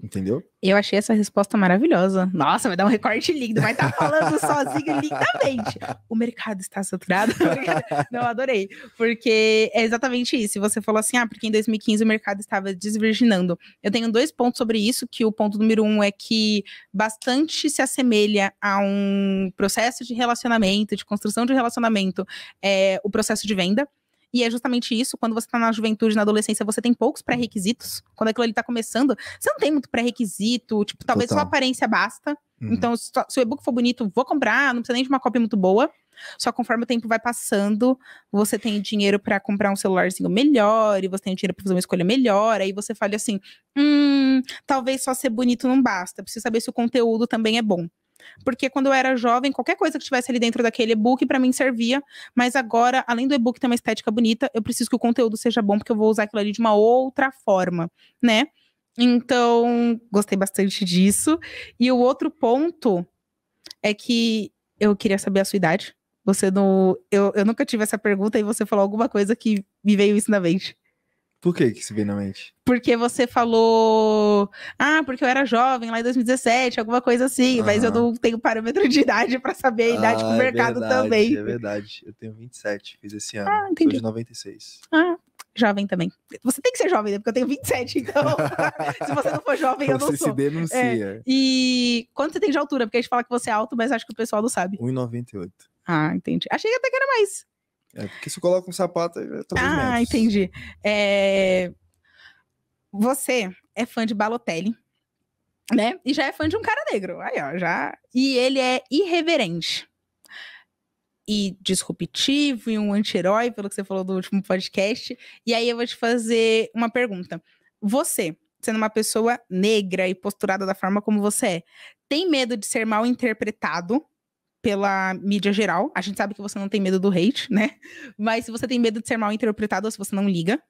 Entendeu? Eu achei essa resposta maravilhosa. Nossa, vai dar um recorte lindo, vai estar tá falando [LAUGHS] sozinho lindamente. O mercado está saturado. [LAUGHS] Não, adorei. Porque é exatamente isso. Você falou assim, ah, porque em 2015 o mercado estava desvirginando. Eu tenho dois pontos sobre isso, que o ponto número um é que bastante se assemelha a um processo de relacionamento, de construção de relacionamento, é, o processo de venda. E é justamente isso, quando você está na juventude, na adolescência, você tem poucos pré-requisitos. Quando aquilo ali tá começando, você não tem muito pré-requisito, tipo, talvez Total. sua aparência basta. Uhum. Então, se, se o e-book for bonito, vou comprar, não precisa nem de uma cópia muito boa. Só conforme o tempo vai passando, você tem dinheiro para comprar um celularzinho melhor, e você tem dinheiro para fazer uma escolha melhor, aí você fala assim: hum, talvez só ser bonito não basta, preciso saber se o conteúdo também é bom porque quando eu era jovem, qualquer coisa que estivesse ali dentro daquele e-book para mim servia, mas agora, além do e-book ter uma estética bonita, eu preciso que o conteúdo seja bom, porque eu vou usar aquilo ali de uma outra forma, né? Então, gostei bastante disso. E o outro ponto é que eu queria saber a sua idade. Você não. Eu, eu nunca tive essa pergunta e você falou alguma coisa que me veio isso na mente. Por que que se vê na mente? Porque você falou, ah, porque eu era jovem lá em 2017, alguma coisa assim, mas eu não tenho parâmetro de idade para saber a idade ah, o é mercado é verdade, também. É verdade, eu tenho 27, fiz esse ano, ah, entendi. sou de 96. Ah, jovem também. Você tem que ser jovem, né? Porque eu tenho 27, então. [LAUGHS] se você não for jovem, eu não sou. Você se denuncia. É. E quanto você tem de altura? Porque a gente fala que você é alto, mas acho que o pessoal não sabe. 1,98. Ah, entendi. Achei até que era mais. É, porque se coloca um sapato, é Ah, entendi. É... Você é fã de Balotelli, né? E já é fã de um cara negro. Aí, ó, já. E ele é irreverente. E disruptivo, e um anti-herói, pelo que você falou do último podcast. E aí eu vou te fazer uma pergunta. Você, sendo uma pessoa negra e posturada da forma como você é, tem medo de ser mal interpretado pela mídia geral. A gente sabe que você não tem medo do hate, né? Mas se você tem medo de ser mal interpretado ou se você não liga.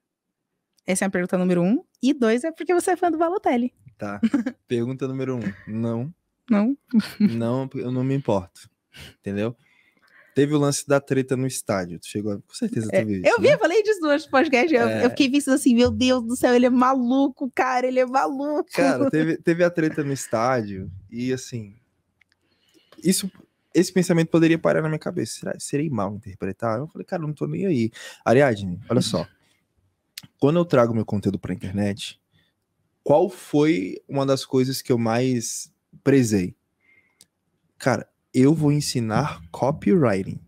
Essa é a pergunta número um. E dois é porque você é fã do Balotelli. Tá. [LAUGHS] Pergunta número um. Não. Não. [LAUGHS] não, eu não me importo. Entendeu? Teve o lance da treta no estádio. Tu chegou Com certeza é, tu viu isso, Eu vi, né? eu falei disso durante o podcast. Eu, é... eu fiquei pensando assim, meu Deus do céu, ele é maluco, cara, ele é maluco. Cara, teve, [LAUGHS] teve a treta no estádio e assim. Isso esse pensamento poderia parar na minha cabeça. Será, serei mal interpretado? Eu falei, cara, eu não tô nem aí. Ariadne, olha só. Quando eu trago meu conteúdo pra internet, qual foi uma das coisas que eu mais prezei? Cara, eu vou ensinar copywriting.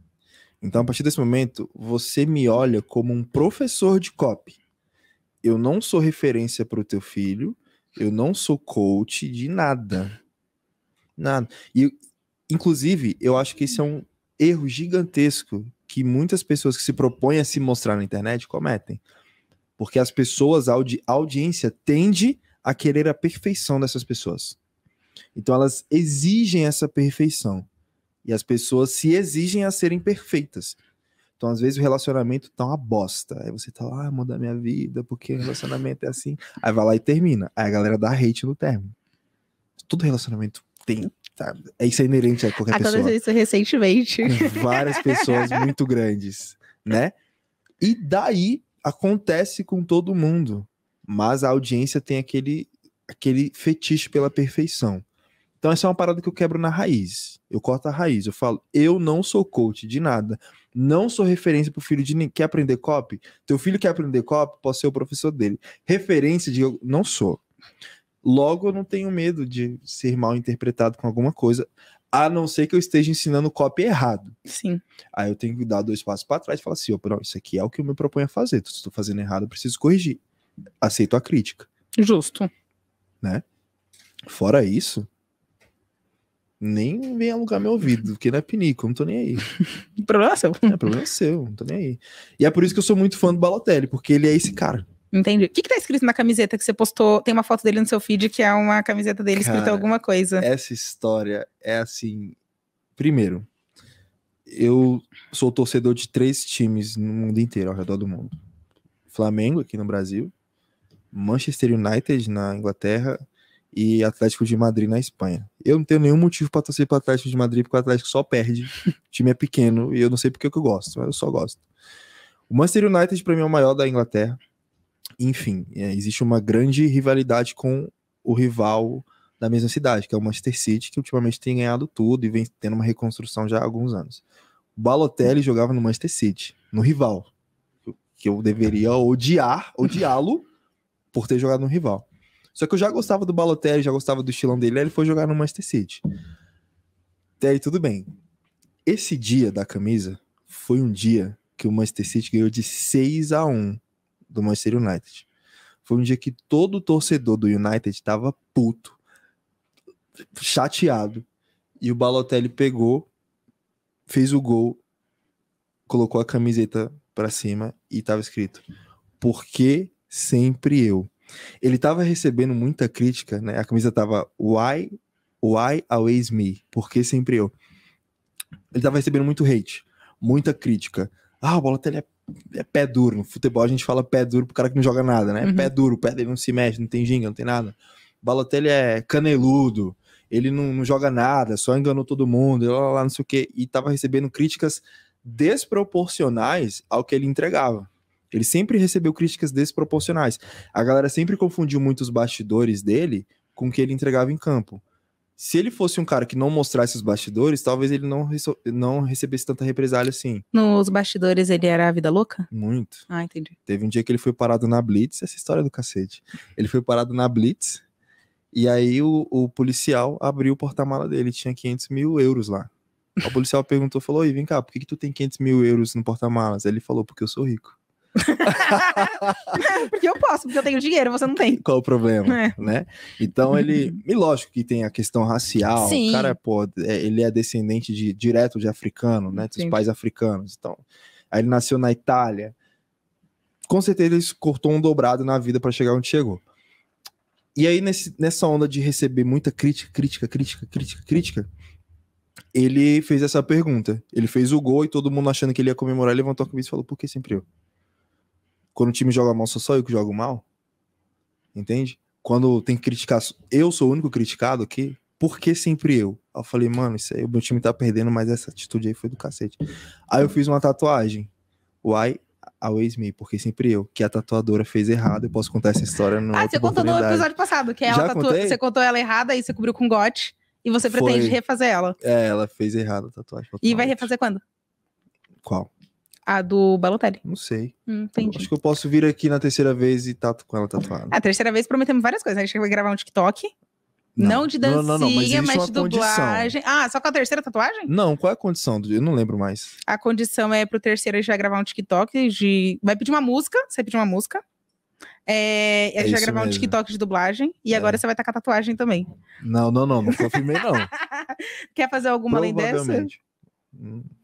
Então, a partir desse momento, você me olha como um professor de copy. Eu não sou referência para o teu filho, eu não sou coach de nada. Nada. E, Inclusive, eu acho que esse é um erro gigantesco que muitas pessoas que se propõem a se mostrar na internet cometem. Porque as pessoas, a, audi audiência, tende a querer a perfeição dessas pessoas. Então elas exigem essa perfeição. E as pessoas se exigem a serem perfeitas. Então, às vezes, o relacionamento tá uma bosta. Aí você tá lá, ah, muda a minha vida, porque o relacionamento é assim. Aí vai lá e termina. Aí a galera dá hate no término. Todo relacionamento tem Tá, isso é inerente a qualquer Aconteceu pessoa. Aconteceu isso recentemente. Com várias pessoas [LAUGHS] muito grandes, né? E daí acontece com todo mundo. Mas a audiência tem aquele, aquele fetiche pela perfeição. Então, essa é uma parada que eu quebro na raiz. Eu corto a raiz. Eu falo, eu não sou coach de nada. Não sou referência pro filho de ninguém. Quer aprender copy? Teu filho quer aprender copy? Posso ser o professor dele. Referência de não sou. Logo, eu não tenho medo de ser mal interpretado com alguma coisa, a não ser que eu esteja ensinando copy errado. Sim. Aí eu tenho que dar dois passos para trás e falar assim: opa, oh, isso aqui é o que eu me proponho a fazer. Se estou fazendo errado, eu preciso corrigir. Aceito a crítica. Justo. Né? Fora isso, nem vem alugar meu ouvido, porque não é pinico, eu não tô nem aí. [LAUGHS] problema seu. É, problema seu, não tô nem aí. E é por isso que eu sou muito fã do Balotelli, porque ele é esse cara. Entendi. O que, que tá escrito na camiseta que você postou? Tem uma foto dele no seu feed que é uma camiseta dele Cara, escrita alguma coisa. Essa história é assim. Primeiro, eu sou torcedor de três times no mundo inteiro, ao redor do mundo: Flamengo, aqui no Brasil, Manchester United, na Inglaterra, e Atlético de Madrid, na Espanha. Eu não tenho nenhum motivo para torcer para Atlético de Madrid, porque o Atlético só perde. o time é pequeno e eu não sei porque que eu gosto, mas eu só gosto. O Manchester United, para mim, é o maior da Inglaterra enfim, é, existe uma grande rivalidade com o rival da mesma cidade, que é o Manchester City, que ultimamente tem ganhado tudo e vem tendo uma reconstrução já há alguns anos. O Balotelli jogava no Manchester City, no rival, que eu deveria odiar, odiá-lo por ter jogado no rival. Só que eu já gostava do Balotelli, já gostava do estilão dele, aí ele foi jogar no Manchester City. Até aí tudo bem. Esse dia da camisa foi um dia que o Manchester City ganhou de 6 a 1 do Manchester United. Foi um dia que todo torcedor do United estava puto, chateado. E o Balotelli pegou, fez o gol, colocou a camiseta para cima e estava escrito: Por que sempre eu? Ele estava recebendo muita crítica, né? A camisa tava Why, why always me? Por que sempre eu? Ele estava recebendo muito hate, muita crítica. Ah, o Balotelli é é pé duro. No futebol a gente fala pé duro pro cara que não joga nada, né? Uhum. Pé duro, pé dele não se mexe, não tem ginga, não tem nada. Balotelli é caneludo, ele não, não joga nada, só enganou todo mundo, lá, lá, não sei o quê. E tava recebendo críticas desproporcionais ao que ele entregava. Ele sempre recebeu críticas desproporcionais. A galera sempre confundiu muito os bastidores dele com o que ele entregava em campo se ele fosse um cara que não mostrasse os bastidores, talvez ele não, não recebesse tanta represália assim. Nos bastidores ele era a vida louca? Muito. Ah, entendi. Teve um dia que ele foi parado na Blitz, essa história é do cacete. Ele foi parado na Blitz, e aí o, o policial abriu o porta-mala dele, tinha 500 mil euros lá. O policial [LAUGHS] perguntou, falou, "E vem cá, por que, que tu tem 500 mil euros no porta-malas? Ele falou, porque eu sou rico. [LAUGHS] porque eu posso, porque eu tenho dinheiro, você não tem. Qual o problema, é. né? Então ele, [LAUGHS] e lógico que tem a questão racial. Sim. O cara, pô, é, ele é descendente de direto de africano, né? Dos Sim. pais africanos. Então, aí ele nasceu na Itália. Com certeza ele cortou um dobrado na vida para chegar onde chegou. E aí nesse, nessa onda de receber muita crítica, crítica, crítica, crítica, crítica, ele fez essa pergunta. Ele fez o gol e todo mundo achando que ele ia comemorar, levantou a cabeça e falou: "Por que sempre eu?" Quando o time joga mal, sou só eu que jogo mal. Entende? Quando tem que criticar, eu sou o único criticado aqui. Por que sempre eu? eu falei, mano, isso aí, o meu time tá perdendo, mas essa atitude aí foi do cacete. Aí eu fiz uma tatuagem. Why always me, porque sempre eu, que a tatuadora fez errado. Eu posso contar essa história no. Ah, você contou no episódio passado, que ela tatu... você contou ela errada e você cobriu com gote e você pretende foi... refazer ela. É, ela fez errado a tatuagem. E vai refazer quando? Qual? A do Balotelli. Não sei. Hum, entendi. Acho que eu posso vir aqui na terceira vez e tato tá com ela tatuada. A terceira vez prometemos várias coisas. A gente vai gravar um TikTok. Não, não de dancinha, não, não, mas, mas é de dublagem. Ah, só com a terceira tatuagem? Não, qual é a condição? Eu não lembro mais. A condição é pro terceiro a gente vai gravar um TikTok de. Vai pedir uma música, você vai pedir uma música. É, a gente é vai gravar mesmo. um TikTok de dublagem e é. agora você vai estar com a tatuagem também. Não, não, não, não confirmei, [LAUGHS] não. Quer fazer alguma além dessa?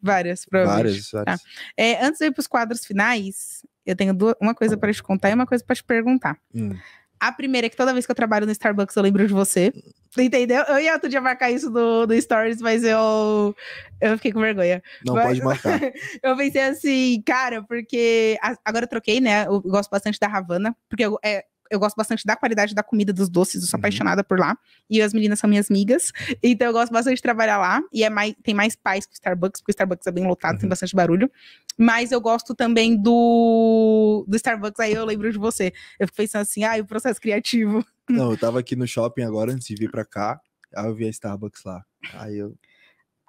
Várias, provavelmente. Várias, tá. várias. Tá. É, antes de ir para os quadros finais, eu tenho duas, uma coisa para te contar e uma coisa para te perguntar. Hum. A primeira é que toda vez que eu trabalho no Starbucks eu lembro de você. Entendeu? Eu ia outro dia marcar isso do, do Stories, mas eu, eu fiquei com vergonha. Não mas, pode marcar. [LAUGHS] eu pensei assim, cara, porque. A, agora eu troquei, né? Eu gosto bastante da Havana, porque eu, é, eu gosto bastante da qualidade da comida, dos doces, eu sou uhum. apaixonada por lá. E as meninas são minhas amigas. Então eu gosto bastante de trabalhar lá. E é mais, tem mais paz que o Starbucks, porque o Starbucks é bem lotado, uhum. tem bastante barulho. Mas eu gosto também do, do Starbucks, aí eu lembro de você. Eu fico pensando assim, ah, o processo criativo. Não, eu tava aqui no shopping agora, antes de vir pra cá. Aí eu vi a Starbucks lá. Aí eu.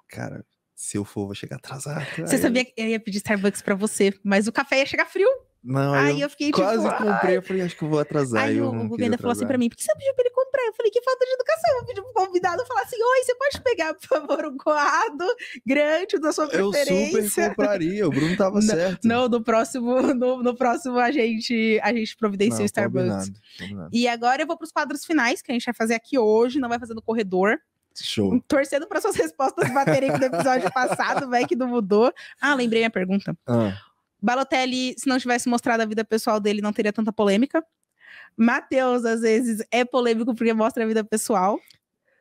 Cara, se eu for, vou chegar atrasado. Você aí... sabia que eu ia pedir Starbucks para você, mas o café ia chegar frio. Não, aí eu, eu fiquei tipo, quase tipo, comprei, eu falei, acho que eu vou atrasar. Aí eu o Gubenda falou assim pra mim, por que você pediu pra ele comprar? Eu falei, que falta de educação. Eu pedi pro convidado falar assim, oi, você pode pegar, por favor, um coado grande da sua preferência. Eu super compraria, o Bruno tava [LAUGHS] não, certo. Não, no próximo, no, no, próximo a gente, a gente providencia não, o Starbucks. Combinado, combinado. E agora eu vou pros quadros finais, que a gente vai fazer aqui hoje, não vai fazer no corredor. Show. Hum, torcendo para suas [LAUGHS] respostas baterem do episódio passado, velho, que não mudou. Ah, lembrei minha pergunta. Ah. Balotelli, se não tivesse mostrado a vida pessoal dele, não teria tanta polêmica. Matheus, às vezes, é polêmico porque mostra a vida pessoal.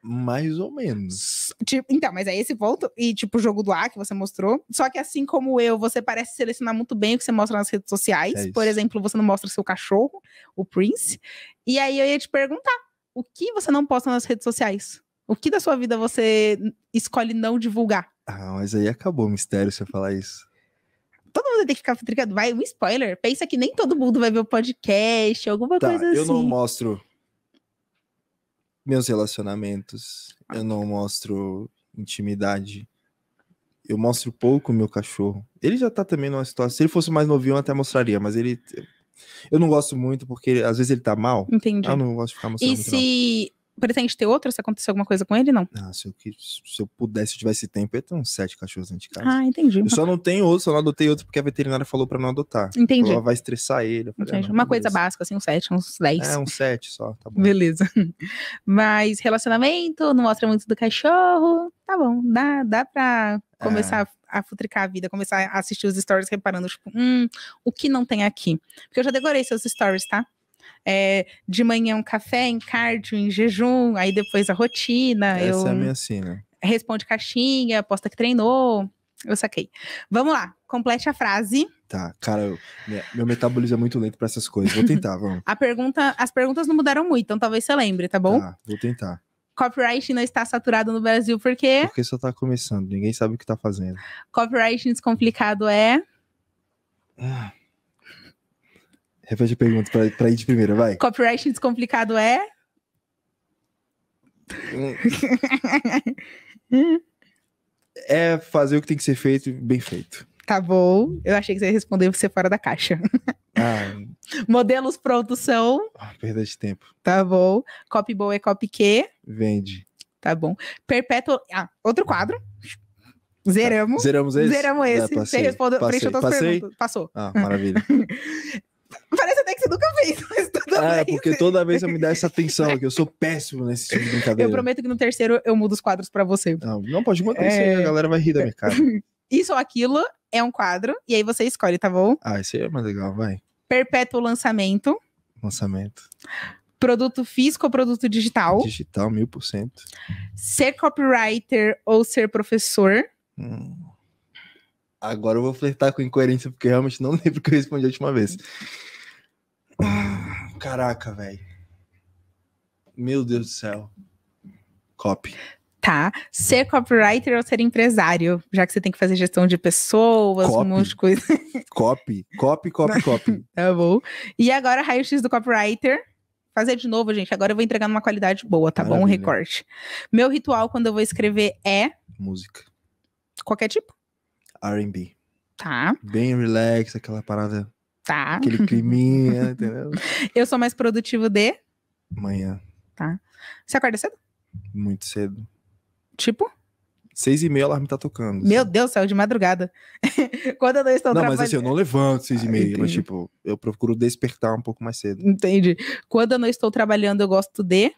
Mais ou menos. Tipo, então, mas é esse ponto. E, tipo, o jogo do A que você mostrou. Só que, assim como eu, você parece selecionar muito bem o que você mostra nas redes sociais. É Por exemplo, você não mostra seu cachorro, o Prince. E aí eu ia te perguntar: o que você não posta nas redes sociais? O que da sua vida você escolhe não divulgar? Ah, mas aí acabou o mistério se eu falar isso todo mundo tem que ficar trigado. Vai, um spoiler. Pensa que nem todo mundo vai ver o podcast, alguma tá, coisa assim. Eu não assim. mostro meus relacionamentos. Ah. Eu não mostro intimidade. Eu mostro pouco o meu cachorro. Ele já tá também numa situação. Se ele fosse mais novinho, eu até mostraria, mas ele. Eu não gosto muito, porque às vezes ele tá mal. Entendi. Eu não gosto de ficar mostrando. E se pretende ter outro se acontecer alguma coisa com ele? Não. Ah, se eu, se eu pudesse, se eu tivesse tempo, eu ia ter uns sete cachorros dentro de casa. Ah, entendi. Eu só não tenho outro, só não adotei outro porque a veterinária falou pra não adotar. Entendi. ela vai estressar ele. Falei, ah, entendi. Uma coisa básica, assim, um sete, uns dez. É, um sete só, tá bom. Beleza. [LAUGHS] Mas relacionamento, não mostra muito do cachorro. Tá bom, dá, dá pra é. começar é. a futricar a vida, começar a assistir os stories reparando, tipo, hum, o que não tem aqui? Porque eu já decorei seus stories, tá? é, de manhã um café, em cardio, em jejum, aí depois a rotina. Essa eu... é a minha sina. Responde caixinha, aposta que treinou. Eu saquei. Vamos lá, complete a frase. Tá, cara, eu, meu metabolismo é muito lento para essas coisas. Vou tentar, vamos. [LAUGHS] a pergunta, as perguntas não mudaram muito, então talvez você lembre, tá bom? Tá, vou tentar. Copyright não está saturado no Brasil porque. Porque só tá começando, ninguém sabe o que tá fazendo. Copyright descomplicado é. Ah. Repete a pergunta pra, pra ir de primeira, vai. Copyright descomplicado é? é fazer o que tem que ser feito, bem feito. Tá bom. Eu achei que você ia responder você fora da caixa. Ah. Modelos prontos são. Ah, perda de tempo. Tá bom. Copy boa é copy que? Vende. Tá bom. Perpétuo. Ah, outro quadro. Zeramos. Tá. Zeramos esse? Zeramos esse. Ah, passei, você respondeu, passei, preencheu todas as perguntas. Passou. Ah, maravilha. [LAUGHS] Parece até que você nunca fez, [LAUGHS] mas tudo ah, bem. porque toda vez eu me dá essa atenção, que eu sou péssimo nesse tipo de brincadeira. Eu prometo que no terceiro eu mudo os quadros pra você. Não, não pode mudar é... isso aí, a galera vai rir da minha cara. [LAUGHS] Isso ou aquilo é um quadro, e aí você escolhe, tá bom? Ah, esse aí é mais legal, vai. Perpétuo lançamento. Lançamento. Produto físico ou produto digital? Digital, mil por cento. Ser copywriter ou ser professor? Hum. Agora eu vou flertar com incoerência, porque realmente não [LAUGHS] lembro o que eu respondi a última vez. Ah, caraca, velho. Meu Deus do céu. Copy. Tá. Ser copywriter ou ser empresário? Já que você tem que fazer gestão de pessoas, copy. um monte de coisa. [LAUGHS] Copy, copy, copy, copy. [LAUGHS] tá bom. E agora, raio-x do copywriter fazer de novo, gente. Agora eu vou entregar numa qualidade boa, tá Maravilha. bom? Um recorte. Meu ritual quando eu vou escrever é. Música. Qualquer tipo. RB. Tá. Bem relax, aquela parada. Tá. Aquele climinha, [LAUGHS] entendeu? Eu sou mais produtivo de? Manhã. Tá. Você acorda cedo? Muito cedo. Tipo? Seis e meia o alarme tá tocando. Meu assim. Deus, saiu de madrugada. [LAUGHS] Quando eu não estou trabalhando. Não, mas assim, eu não levanto seis ah, e meia, entendi. mas tipo, eu procuro despertar um pouco mais cedo. Entendi. Quando eu não estou trabalhando, eu gosto de.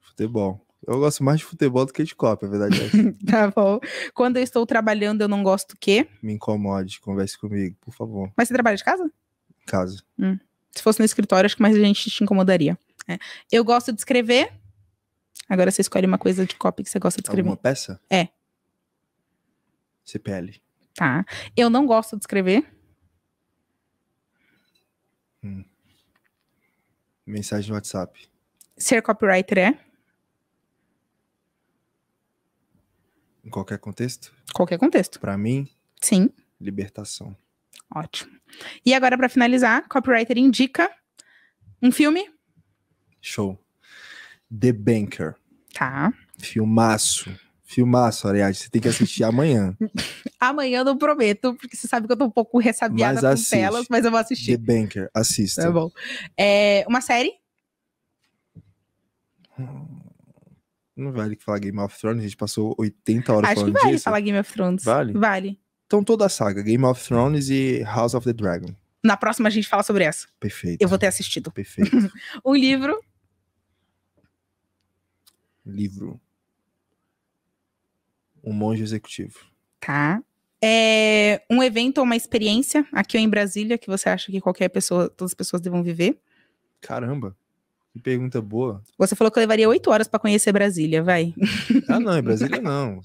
Futebol. Eu gosto mais de futebol do que de Copa, é verdade [LAUGHS] tá bom. Quando eu estou trabalhando, eu não gosto que. Me incomode, converse comigo, por favor. Mas você trabalha de casa? Casa. Hum. Se fosse no escritório, acho que mais a gente te incomodaria. É. Eu gosto de escrever. Agora você escolhe uma coisa de cópia que você gosta de escrever. Uma peça? É. CPL. Tá. Eu não gosto de escrever. Hum. Mensagem no WhatsApp. Ser copywriter é? Em qualquer contexto? Qualquer contexto. Para mim? Sim. Libertação. Ótimo. E agora, para finalizar, copywriter indica um filme? Show. The Banker. Tá. Filmaço. Filmaço, aliás. Você tem que assistir amanhã. [LAUGHS] amanhã eu não prometo, porque você sabe que eu tô um pouco ressabiada com telas, mas eu vou assistir. The Banker, assista. é bom. É, uma série? Hum. Não vale falar Game of Thrones, a gente passou 80 horas Acho falando disso. Acho que vale disso. falar Game of Thrones. Vale? Vale. Então toda a saga, Game of Thrones e House of the Dragon. Na próxima a gente fala sobre essa. Perfeito. Eu vou ter assistido. Perfeito. [LAUGHS] um livro. Livro. Um monge executivo. Tá. É um evento ou uma experiência aqui ou em Brasília que você acha que qualquer pessoa, todas as pessoas devam viver? Caramba. Que pergunta boa. Você falou que eu levaria oito horas para conhecer Brasília, vai. Ah, não, em Brasília [LAUGHS] não.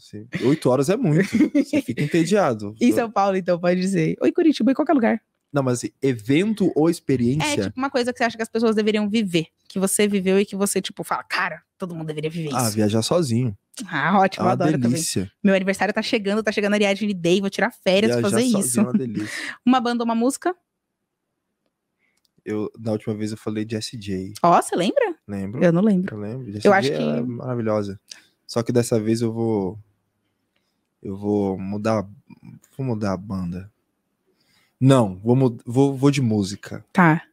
Oito horas é muito. Você fica entediado. [LAUGHS] em São Paulo, então, pode dizer. Ou em Curitiba, em qualquer lugar. Não, mas assim, evento ou experiência. É tipo uma coisa que você acha que as pessoas deveriam viver. Que você viveu e que você, tipo, fala, cara, todo mundo deveria viver ah, isso. Ah, viajar sozinho. Ah, ótimo, ah, adoro delícia. também. Meu aniversário tá chegando, tá chegando a Ariadne Day, vou tirar férias viajar pra fazer sozinho, isso. É uma, delícia. [LAUGHS] uma banda ou uma música? eu, na última vez eu falei de J. Ó, oh, você lembra? Lembro. Eu não lembro. Eu lembro. eu acho é que... maravilhosa. Só que dessa vez eu vou. Eu vou mudar. Vou mudar a banda. Não, vou, vou, vou de música. Tá.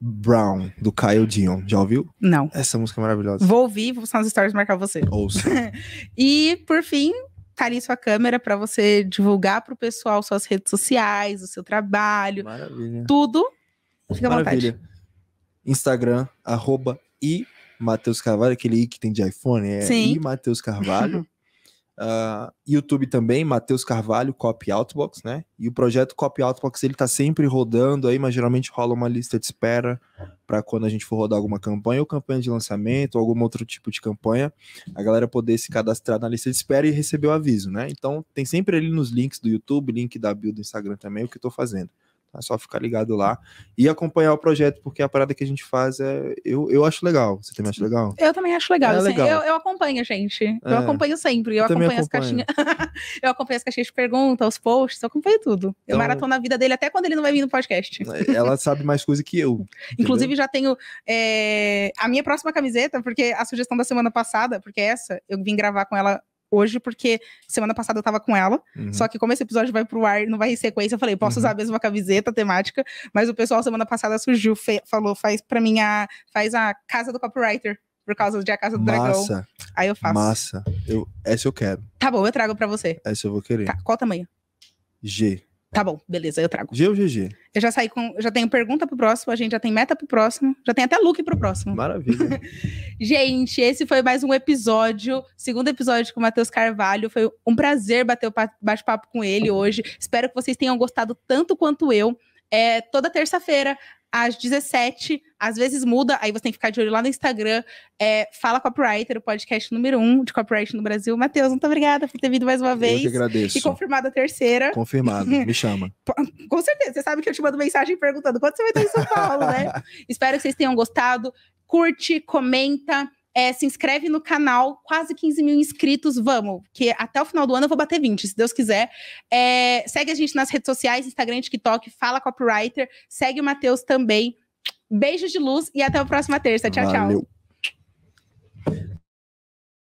Brown, do Kyle Dion. Já ouviu? Não. Essa música é maravilhosa. Vou ouvir, vou passar nas stories marcar você. Ouça. [LAUGHS] e, por fim, carinho tá sua câmera para você divulgar para o pessoal suas redes sociais, o seu trabalho, Maravilha. tudo. Fica Maravilha. à vontade. Instagram, arroba e Matheus Carvalho, aquele i que tem de iPhone, é Sim. e Matheus Carvalho. [LAUGHS] Uh, YouTube também, Matheus Carvalho, Copy Outbox, né? E o projeto Copy Outbox ele tá sempre rodando aí, mas geralmente rola uma lista de espera para quando a gente for rodar alguma campanha ou campanha de lançamento ou algum outro tipo de campanha, a galera poder se cadastrar na lista de espera e receber o aviso, né? Então tem sempre ali nos links do YouTube, link da bio do Instagram também o que eu tô fazendo. É só ficar ligado lá e acompanhar o projeto, porque a parada que a gente faz é. Eu, eu acho legal. Você também acha legal? Eu também acho legal. É assim, legal. Eu, eu, acompanho, gente. É. Eu acompanho sempre. Eu, eu acompanho, acompanho, as caixinhas. [LAUGHS] eu acompanho as caixinhas de perguntas, os posts, eu acompanho tudo. Então, eu maratono a vida dele até quando ele não vai vir no podcast. É, ela sabe mais coisa que eu. [LAUGHS] Inclusive, já tenho é, a minha próxima camiseta, porque a sugestão da semana passada, porque essa, eu vim gravar com ela hoje, porque semana passada eu tava com ela. Uhum. Só que como esse episódio vai pro ar, não vai em sequência, eu falei, posso uhum. usar a mesma camiseta temática, mas o pessoal semana passada surgiu, falou, faz pra mim a. Faz a casa do copywriter. Por causa de A Casa do massa, Dragão. Aí eu faço. Massa. Eu, essa eu quero. Tá bom, eu trago pra você. Essa eu vou querer. Tá, qual tamanho? G. Tá bom, beleza, eu trago. G ou GG? Eu já saí com. Já tenho pergunta pro próximo, a gente já tem meta pro próximo, já tem até look pro próximo. Maravilha. [LAUGHS] gente, esse foi mais um episódio, segundo episódio com o Matheus Carvalho. Foi um prazer bater o bate-papo com ele tá hoje. Espero que vocês tenham gostado tanto quanto eu. É, toda terça-feira às 17. Às vezes muda, aí você tem que ficar de olho lá no Instagram. É, Fala Copywriter, o podcast número um de copyright no Brasil. Matheus, muito obrigada por ter vindo mais uma vez. Eu que agradeço. E confirmada a terceira. Confirmado, me chama. [LAUGHS] Com certeza, você sabe que eu te mando mensagem perguntando quando você vai estar em São Paulo, né? [LAUGHS] Espero que vocês tenham gostado. Curte, comenta. É, se inscreve no canal, quase 15 mil inscritos, vamos, que até o final do ano eu vou bater 20, se Deus quiser. É, segue a gente nas redes sociais, Instagram, TikTok, fala copywriter, segue o Matheus também. Beijo de luz e até a próxima terça. Tchau, Valeu. tchau.